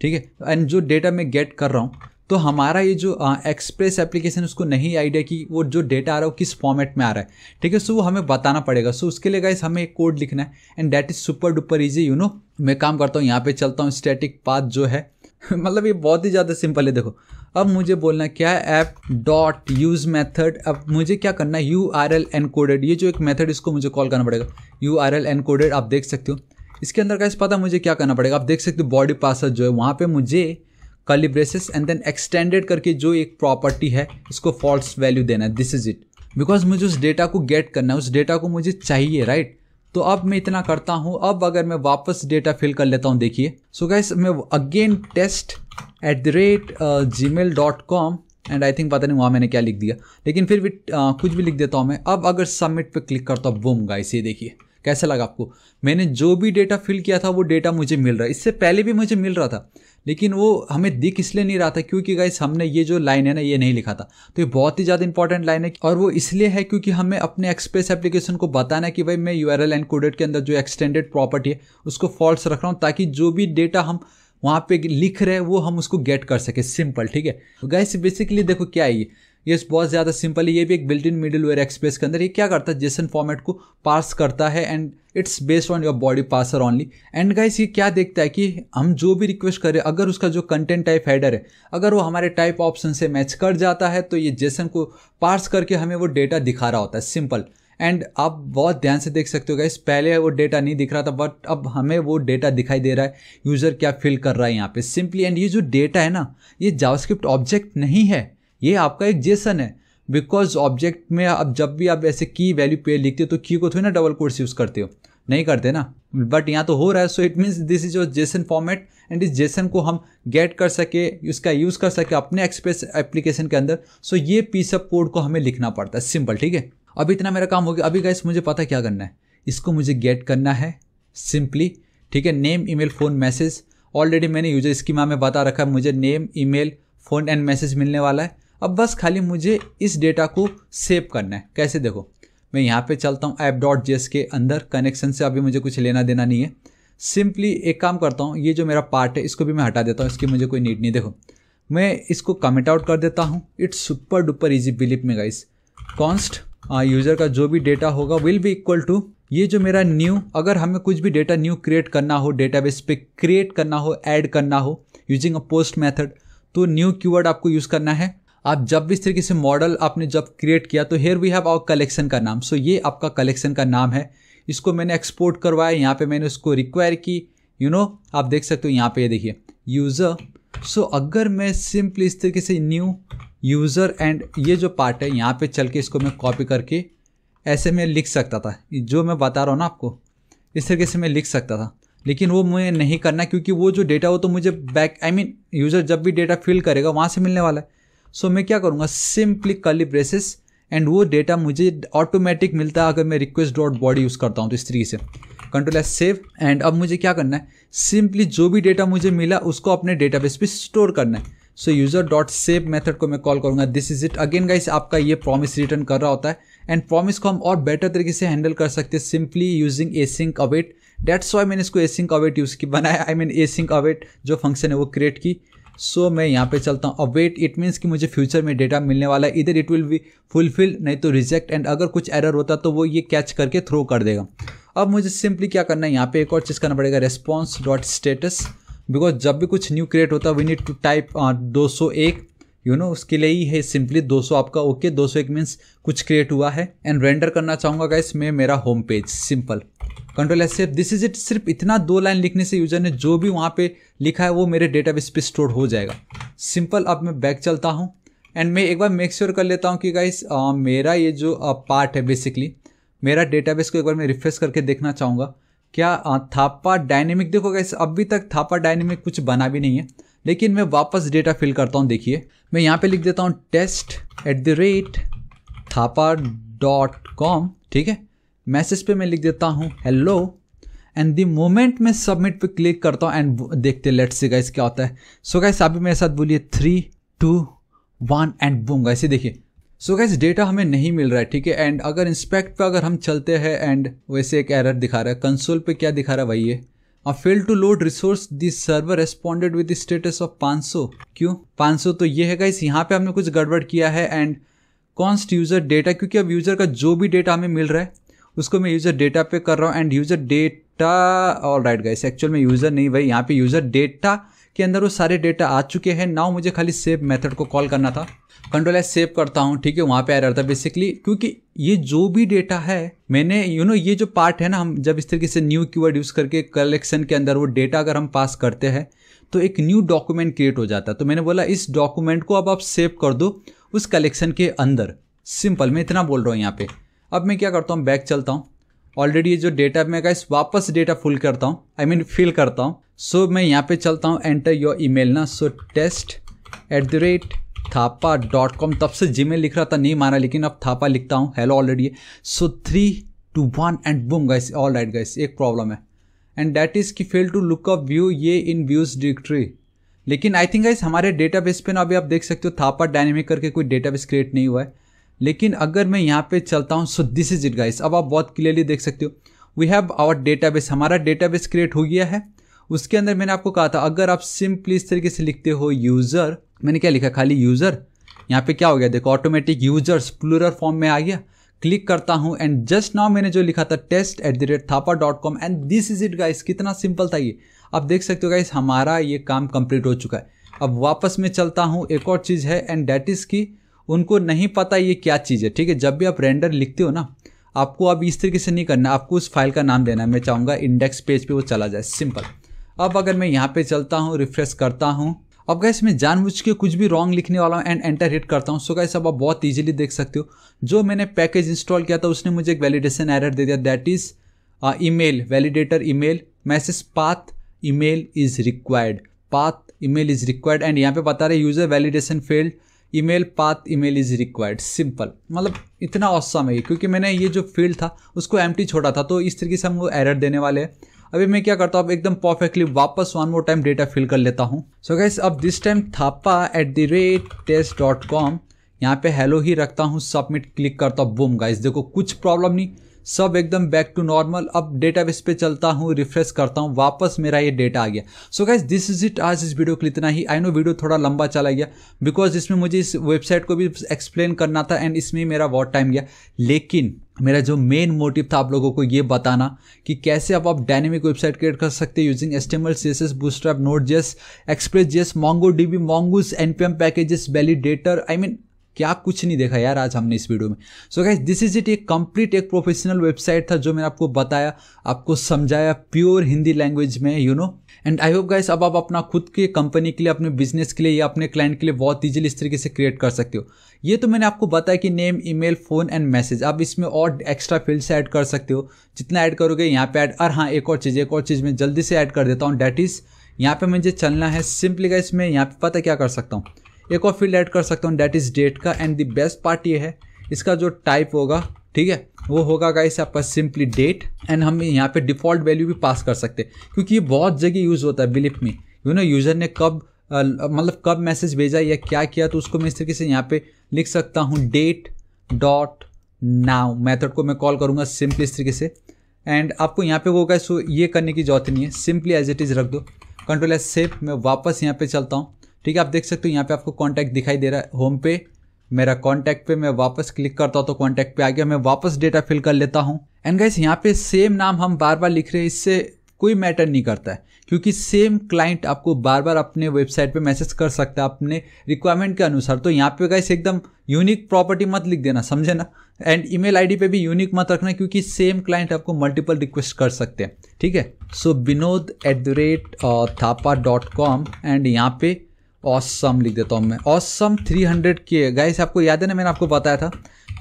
S1: ठीक है एंड जो डेटा मैं गेट कर रहा हूँ तो हमारा ये जो एक्सप्रेस एप्लीकेशन उसको नहीं आइडिया कि वो जो डेटा आ रहा है वो किस फॉर्मेट में आ रहा है ठीक है सो वो हमें बताना पड़ेगा सो उसके लिए गाइस हमें एक कोड लिखना है and that is super duper easy you know मैं काम करता हूँ यहाँ पे चलता हूँ स्टेटिक पाथ जो है मतलब ये बहुत ही ज़्यादा सिंपल है देखो अब मुझे बोलना क्या ऐप डॉट यूज़ मैथड अब मुझे क्या करना है यू आर एल एनकोडेड ये जो एक मेथड इसको मुझे कॉल करना पड़ेगा यू आर एल एनकोडेड आप देख सकते हो इसके अंदर का इस पता मुझे क्या करना पड़ेगा आप देख सकते हो बॉडी पासवर्ड जो है वहाँ पे मुझे कलिब्रेसिस एंड देन एक्सटेंडेड करके जो एक प्रॉपर्टी है इसको फॉल्स वैल्यू देना है दिस इज इट बिकॉज मुझे उस डेटा को गेट करना है उस डेटा को मुझे चाहिए राइट right? तो अब मैं इतना करता हूँ अब अगर मैं वापस डेटा फिल कर लेता हूँ देखिए सो गैस मैं again test at the rate Gmail dot com and I think पता नहीं वहाँ मैंने क्या लिख दिया लेकिन फिर भी uh, कुछ भी लिख देता हूँ मैं अब अगर सबमिट पे क्लिक करता हूँ वो गाइस ये देखिए कैसा लगा आपको मैंने जो भी डेटा फिल किया था वो डेटा मुझे मिल रहा है इससे पहले भी मुझे मिल रहा था लेकिन वो हमें दिख इसलिए नहीं रहा था क्योंकि गाइस हमने ये जो लाइन है ना ये नहीं लिखा था तो ये बहुत ही ज़्यादा इंपॉर्टेंट लाइन है और वो इसलिए है क्योंकि हमें अपने एक्सप्रेस एप्लीकेशन को बताना है कि भाई मैं यू आर एल एनकोडेड के अंदर जो एक्सटेंडेड प्रॉपर्टी है उसको फॉल्स रख रहा हूँ ताकि जो भी डेटा हम वहाँ पे लिख रहे हैं वो हम उसको गेट कर सके सिंपल ठीक है गाइस तो बेसिकली देखो क्या है ये ये बहुत ज़्यादा सिंपल है ये भी एक built in middleware Express के अंदर ये क्या करता है जेसन फॉर्मेट को पास करता है and it's based on your body parser only and guys ये क्या देखता है कि हम जो भी रिक्वेस्ट करें अगर उसका जो कंटेंट टाइप हैडर है अगर वो हमारे टाइप ऑप्शन से मैच कर जाता है तो ये जेसन को पार्स करके हमें वो डेटा दिखा रहा होता है सिंपल एंड आप बहुत ध्यान से देख सकते हो गाइस पहले वो डेटा नहीं दिख रहा था बट अब हमें वो डेटा दिखाई दे रहा है यूज़र क्या फिल कर रहा है यहाँ पे सिंपली एंड ये जो डेटा है ना ये जावास्क्रिप्ट ऑब्जेक्ट नहीं है ये आपका एक जेसन है बिकॉज ऑब्जेक्ट में आप जब भी आप ऐसे की वैल्यू पेयर लिखते हो तो की को थोड़ी ना डबल कोर्स यूज़ करते हो नहीं करते ना बट यहाँ तो हो रहा है so it means this is your JSON format and इस जेसन को हम गेट कर सके इसका यूज़ कर सके अपने एक्सप्रेस एप्लीकेशन के अंदर सो so ये पीस ऑफ कोड को हमें लिखना पड़ता है सिंपल ठीक है अब इतना मेरा काम हो गया अभी गाइस मुझे पता क्या करना है इसको मुझे गेट करना है सिंपली ठीक है name email phone message already मैंने यूजर स्कीमा में बता रखा है मुझे name email phone and message मिलने वाला है अब बस खाली मुझे इस डेटा को सेव करना है कैसे देखो मैं यहाँ पे चलता हूँ ऐप डॉट जेस के अंदर कनेक्शन से अभी मुझे कुछ लेना देना नहीं है सिंपली एक काम करता हूँ ये जो मेरा पार्ट है इसको भी मैं हटा देता हूँ इसकी मुझे कोई नीड नहीं देखो मैं इसको कमेंट आउट कर देता हूँ it's super duper easy believe में गाइस कॉन्स्ट यूज़र का जो भी डेटा होगा विल बी इक्वल टू ये जो मेरा न्यू अगर हमें कुछ भी डेटा न्यू क्रिएट करना हो डेटा बेस क्रिएट करना हो ऐड करना हो यूजिंग अ पोस्ट मैथड तो न्यू कीवर्ड आपको यूज़ करना है आप जब भी इस तरीके से मॉडल आपने जब क्रिएट किया तो here we have our collection का नाम सो so, ये आपका कलेक्शन का नाम है इसको मैंने एक्सपोर्ट करवाया यहाँ पे मैंने उसको रिक्वायर की यू you नो know, आप देख सकते हो यहाँ पे ये देखिए यूज़र सो अगर मैं सिंपली इस तरीके से न्यू यूज़र एंड ये जो पार्ट है यहाँ पे चल के इसको मैं कॉपी करके ऐसे में लिख सकता था जो मैं बता रहा हूँ ना आपको इस तरीके से मैं लिख सकता था लेकिन वो मुझे नहीं करना क्योंकि वो जो डेटा हो तो मुझे बैक आई मीन यूज़र जब भी डेटा फिल करेगा वहाँ से मिलने वाला है सो मैं क्या करूँगा सिंपली कली ब्रेसेस एंड वो डेटा मुझे ऑटोमेटिक मिलता है अगर मैं रिक्वेस्ट डॉट बॉडी यूज़ करता हूँ तो इस तरीके से कंट्रोल एस सेव एंड अब मुझे क्या करना है सिंपली जो भी डेटा मुझे मिला उसको अपने डेटाबेस पे स्टोर करना है so user dot save method को मैं कॉल करूँगा this is it again guys आपका ये प्रॉमिस रिटर्न कर रहा होता है एंड प्रॉमिस को हम और बेटर तरीके से हैंडल कर सकते हैं simply using async await that's why मैंने इसको ए सिंक अवेट यूज़ की बनाया I mean async await जो फंक्शन है वो क्रिएट की सो मैं यहाँ पे चलता हूँ अब वेट इट मीन्स कि मुझे फ्यूचर में डेटा मिलने वाला है इधर इट विल बी फुलफिल नहीं तो रिजेक्ट एंड अगर कुछ एरर होता तो वो ये कैच करके थ्रो कर देगा अब मुझे सिंपली क्या करना है यहाँ पे एक और चीज़ करना पड़ेगा रेस्पॉन्स डॉट स्टेटस बिकॉज जब भी कुछ न्यू क्रिएट होता है वी नीड टू टाइप दो सौ एक यू नो उसके लिए ही है सिंपली 200 आपका ओके okay, 201 मीन्स कुछ क्रिएट हुआ है एंड रेंडर करना चाहूँगा गाइस मैं मेरा home page simple control S this is it सिर्फ इतना दो लाइन लिखने से यूजर ने जो भी वहाँ पे लिखा है वो मेरे बेस पे स्टोर हो जाएगा सिंपल अब मैं बैक चलता हूँ एंड मैं एक बार मेक श्योर sure कर लेता हूँ कि गाइस मेरा ये जो पार्ट है बेसिकली मेरा डेटाबेस को एक बार मैं रिफ्रेश करके देखना चाहूँगा क्या थापा डायनेमिक देखो गाइस अभी तक थापा डायनेमिक कुछ बना भी नहीं है लेकिन मैं वापस डेटा फिल करता हूँ देखिए मैं यहाँ पे लिख देता हूँ test at the rate Thapa dot com ठीक है मैसेज पे मैं लिख देता हूँ हेलो एंड दी मोमेंट मैं सबमिट पे क्लिक करता हूँ एंड देखते लेट्स सी गाइस क्या होता है सो गाइस आप भी मेरे साथ बोलिए three two one and boom guys ये देखिए सो गाइस डेटा हमें नहीं मिल रहा है ठीक है एंड अगर इंस्पेक्ट पे अगर हम चलते हैं एंड वैसे एक एरर दिखा रहा है कंसोल पे क्या दिखा रहा है भाई ये और fail to load resource this server responded with status of सौ क्यों सौ तो ये है गाइस यहाँ पे हमने कुछ गड़बड़ किया है एंड कॉन्स्ट यूज़र डेटा क्योंकि अब यूज़र का जो भी डेटा हमें मिल रहा है उसको मैं यूज़र डेटा पे कर रहा हूँ and user data all right guys actual में यूज़र नहीं भाई यहाँ पे यूज़र डेटा के अंदर वो सारे डेटा आ चुके हैं नाउ मुझे खाली सेव मेथड को कॉल करना था कंट्रोल एस सेव करता हूँ ठीक है वहाँ पे रहा था बेसिकली क्योंकि ये जो भी डेटा है मैंने यू you नो know, ये जो पार्ट है ना हम जब इस तरीके से न्यू कीवर्ड यूज़ करके कलेक्शन के अंदर वो डेटा अगर हम पास करते हैं तो एक न्यू डॉक्यूमेंट क्रिएट हो जाता है तो मैंने बोला इस डॉक्यूमेंट को अब आप सेव कर दो उस कलेक्शन के अंदर सिंपल मैं इतना बोल रहा हूँ यहाँ पे अब मैं क्या करता हूँ बैक चलता हूँ ऑलरेडी ये जो डेटा मैं गाइस वापस डेटा फुल करता हूँ आई मीन फिल करता हूँ सो so, मैं यहाँ पे चलता हूँ एंटर योर ईमेल ना so test at the rate Thapa dot com तब से जी लिख रहा था नहीं माना लेकिन अब थापा लिखता हूँ hello already so three two one and boom guys all right guys एक प्रॉब्लम है एंड डैट इज़ की fail to look up view ये इन व्यूज डिक्ट्री लेकिन आई थिंक गाइस हमारे डेटाबेस पे ना अभी आप देख सकते हो थापा डायनेमिक करके कोई डेटाबेस क्रिएट नहीं हुआ है लेकिन अगर मैं यहाँ पे चलता हूँ so this is it guys अब आप बहुत क्लियरली देख सकते हो वी हैव आवर बेस हमारा बेस क्रिएट हो गया है उसके अंदर मैंने आपको कहा था अगर आप सिंपली इस तरीके से लिखते हो यूज़र मैंने क्या लिखा खाली यूज़र यहाँ पे क्या हो गया देखो ऑटोमेटिक यूजर्स प्लूरल फॉर्म में आ गया क्लिक करता हूँ एंड जस्ट नाउ मैंने जो लिखा था test at the rate Thapa dot com and this is it guys कितना सिंपल था ये आप देख सकते हो गाइस हमारा ये काम कंप्लीट हो चुका है अब वापस मैं चलता हूँ एक और चीज़ है एंड डैट इज़ की उनको नहीं पता ये क्या चीज़ है ठीक है जब भी आप रेंडर लिखते हो ना आपको अब इस तरीके से नहीं करना आपको उस फाइल का नाम देना है मैं चाहूँगा इंडेक्स पेज पे वो चला जाए सिंपल अब अगर मैं यहाँ पे चलता हूँ रिफ्रेश करता हूँ अब गैस मैं जानबूझ के कुछ भी रॉन्ग लिखने वाला हूँ एंड एंटर हिट करता हूँ सो गैस अब आप बहुत ईजिली देख सकते हो जो मैंने पैकेज इंस्टॉल किया था उसने मुझे एक वैलिडेशन एरर दे दिया that is email validator email message path email is required path email is required and यहाँ पे बता रहे user validation failed email path email is required simple मतलब इतना औसम है क्योंकि मैंने ये जो फील्ड था उसको एम छोड़ा था तो इस तरीके से हम वो एरर देने वाले हैं अभी मैं क्या करता हूँ अब एकदम परफेक्टली वापस one more time data fill कर लेता हूँ सो गैस अब this time Thapa at the rate test dot com यहाँ पे हेलो ही रखता हूँ सबमिट क्लिक करता हूँ बूम गाइस देखो कुछ प्रॉब्लम नहीं सब एकदम बैक टू नॉर्मल अब डेटाबेस पे चलता हूँ रिफ्रेश करता हूँ वापस मेरा ये डेटा आ गया so guys this is it आज इस वीडियो के इतना ही आई नो वीडियो थोड़ा लंबा चला गया बिकॉज इसमें मुझे इस वेबसाइट को भी एक्सप्लेन करना था एंड इसमें मेरा बहुत टाइम गया लेकिन मेरा जो मेन मोटिव था आप लोगों को ये बताना कि कैसे अब आप, डायनेमिक वेबसाइट क्रिएट कर सकते हैं using HTML C S S Bootstrap Node JS express JS Mongo D B Mongoose N P M packages validator I mean क्या कुछ नहीं देखा यार आज हमने इस वीडियो में so guys this is it एक कंप्लीट एक प्रोफेशनल वेबसाइट था जो मैंने आपको बताया आपको समझाया प्योर हिंदी लैंग्वेज में you know and I hope guys अब आप अपना खुद के कंपनी के लिए अपने बिजनेस के लिए या अपने क्लाइंट के लिए बहुत ईजिली इस तरीके से क्रिएट कर सकते हो ये तो मैंने आपको बताया कि name email phone and message आप इसमें और एक्स्ट्रा फील्ड से ऐड कर सकते हो जितना ऐड करोगे यहाँ पे ऐड और हाँ एक और चीज़ एक और चीज़ मैं जल्दी से ऐड कर देता हूँ डैट इज़ यहाँ पे मुझे चलना है सिंपली गाइस मैं यहाँ पे पता क्या कर सकता हूँ एक और फील्ड ऐड कर सकता हूँ डैट इज़ डेट का एंड द बेस्ट पार्ट ये है इसका जो टाइप होगा ठीक है वो होगा गाइस आपका सिंपली डेट एंड हम यहाँ पे डिफ़ॉल्ट वैल्यू भी पास कर सकते हैं क्योंकि ये बहुत जगह यूज़ होता है बिलिप में यू नो यूज़र ने कब मतलब कब मैसेज भेजा या क्या किया तो उसको मैं इस तरीके से यहाँ पे लिख सकता हूँ डेट डॉट नाउ मैथड को मैं कॉल करूँगा सिंपली इस तरीके से एंड आपको यहाँ पे वो गाइस सो ये करने की जरूरत नहीं है सिंपली एज इट इज़ रख दो कंट्रोल एस सेफ मैं वापस यहाँ पे चलता हूँ ठीक है आप देख सकते हो यहाँ पे आपको कॉन्टैक्ट दिखाई दे रहा है होम पे मेरा कॉन्टैक्ट पे मैं वापस क्लिक करता हूँ तो कॉन्टैक्ट पे आ गया मैं वापस डेटा फिल कर लेता हूँ एंड गाइस यहाँ पे सेम नाम हम बार बार लिख रहे हैं इससे कोई मैटर नहीं करता है क्योंकि सेम क्लाइंट आपको बार बार अपने वेबसाइट पे मैसेज कर सकता है अपने रिक्वायरमेंट के अनुसार तो यहाँ पे गाइस एकदम यूनिक प्रॉपर्टी मत लिख देना समझे ना एंड ईमेल आईडी पे भी यूनिक मत रखना क्योंकि सेम क्लाइंट आपको मल्टीपल रिक्वेस्ट कर सकते हैं ठीक है so Vinod at the rate Thapa dot com and यहाँ पे ऑसम लिख देता हूँ मैं awesome three hundred K guys आपको याद है ना मैंने आपको बताया था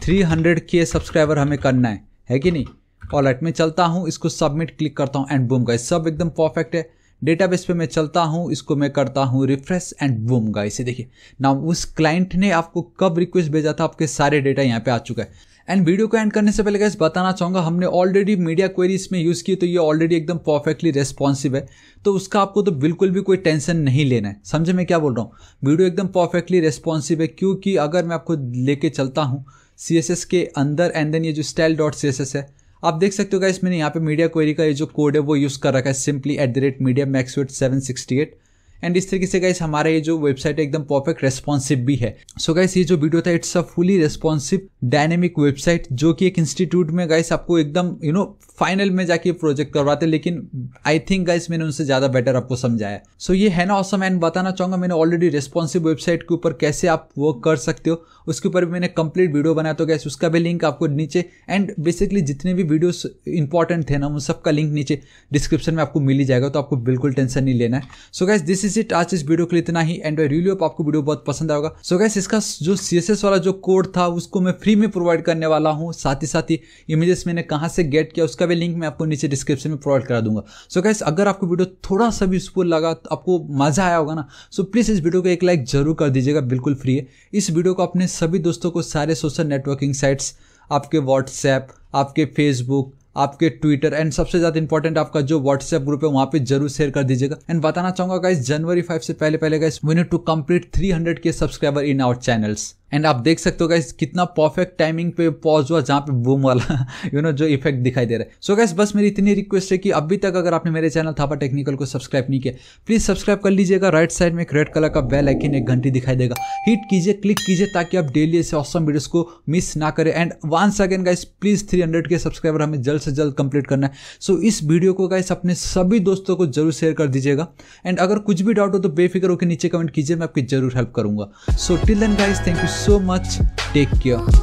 S1: थ्री हंड्रेड के सब्सक्राइबर हमें करना है है कि नहीं और राइट मैं चलता हूँ इसको सबमिट क्लिक करता हूँ एंड बूम गाइस सब एकदम परफेक्ट है डेटाबेस पे मैं चलता हूँ इसको मैं करता हूँ रिफ्रेश एंड बूम गा इसे देखिए ना उस क्लाइंट ने आपको कब रिक्वेस्ट भेजा था आपके सारे डेटा यहाँ पे आ चुका है एंड वीडियो को एंड करने से पहले गैस बताना चाहूँगा हमने ऑलरेडी मीडिया क्वेरीज में यूज़ की तो ये ऑलरेडी एकदम परफेक्टली रेस्पॉन्सिव है तो उसका आपको तो बिल्कुल भी कोई टेंशन नहीं लेना है समझे मैं क्या बोल रहा हूँ वीडियो एकदम परफेक्टली रेस्पॉन्सिव है क्योंकि अगर मैं आपको लेके चलता हूँ सी के अंदर एंड देन ये जो स्टाइल डॉट सी है आप देख सकते हो गाइस मैंने यहाँ पे मीडिया क्वेरी का ये जो कोड है वो यूज़ कर रखा है simply at the rate media max width seven sixty eight and इस तरीके से गाइस हमारा ये जो वेबसाइट है एकदम परफेक्ट रेस्पॉन्सिव भी है सो so गाइस ये जो वीडियो था it's a fully responsive dynamic website जो कि एक इंस्टीट्यूट में गाइस आपको एकदम यू नो फाइनल में जाके प्रोजेक्ट करवाते लेकिन आई थिंक गाइस मैंने उनसे ज़्यादा बेटर आपको समझाया सो so ये है ना ऑसम एंड बताना चाहूंगा मैंने ऑलरेडी रेस्पॉन्सिव वेबसाइट के ऊपर कैसे आप वर्क कर सकते हो उसके ऊपर भी मैंने कंप्लीट वीडियो बनाया तो गैस उसका भी लिंक आपको नीचे एंड बेसिकली जितने भी वीडियोस इंपॉर्टेंट थे ना उन सबका लिंक नीचे डिस्क्रिप्शन में आपको मिल जाएगा तो आपको बिल्कुल टेंशन नहीं लेना है सो गैस दिस इज इसी इट आज इस वीडियो के लिए इतना ही एंड आई आपको वीडियो बहुत पसंद आएगा सो गैस इसका जो सी वाला जो कोड था उसको मैं फ्री में प्रोवाइड करने वाला हूँ साथ ही साथ ही इमेजेस मैंने कहाँ से गेट किया उसका भी लिंक मैं आपको नीचे डिस्क्रिप्शन में प्रोवाइड करा दूंगा सो so गैस अगर आपको वीडियो थोड़ा सा भी यूजफुल लगा तो आपको मजा आया होगा ना सो so प्लीज़ इस वीडियो को एक लाइक जरूर कर दीजिएगा बिल्कुल फ्री है इस वीडियो को अपने सभी दोस्तों को सारे सोशल नेटवर्किंग साइट्स आपके व्हाट्सएप आपके फेसबुक आपके ट्विटर एंड सबसे ज्यादा इंपॉर्टेंट आपका जो व्हाट्सएप ग्रुप है वहां पे जरूर शेयर कर दीजिएगा एंड बताना चाहूंगा गाइस जनवरी फाइव से पहले पहले guys we need to complete three hundred K subscriber in our channels and आप देख सकते हो गाइस कितना परफेक्ट टाइमिंग पे पॉज हुआ जहाँ पे बूम वाला यू you नो know, जो इफेक्ट दिखाई दे रहा है सो so गाइस बस मेरी इतनी रिक्वेस्ट है कि अभी तक अगर आपने मेरे चैनल थापा टेक्निकल को सब्सक्राइब नहीं किया प्लीज़ सब्सक्राइब कर लीजिएगा राइट साइड में एक रेड कलर का बेल आइकन एक घंटी दिखाई देगा हिट कीजिए क्लिक कीजिए ताकि आप डेली ऐसे ऑसम वीडियोज को मिस ना करें and one second guys please three hundred K subscriber हमें जल्द से जल्द कंप्लीट करना है सो so, इस वीडियो को गाइस अपने सभी दोस्तों को जरूर शेयर कर दीजिएगा एंड अगर कुछ भी डाउट हो तो बेफिक्र होकर नीचे कमेंट कीजिए मैं आपकी जरूर हेल्प करूंगा so till then guys thank you so much. Take care.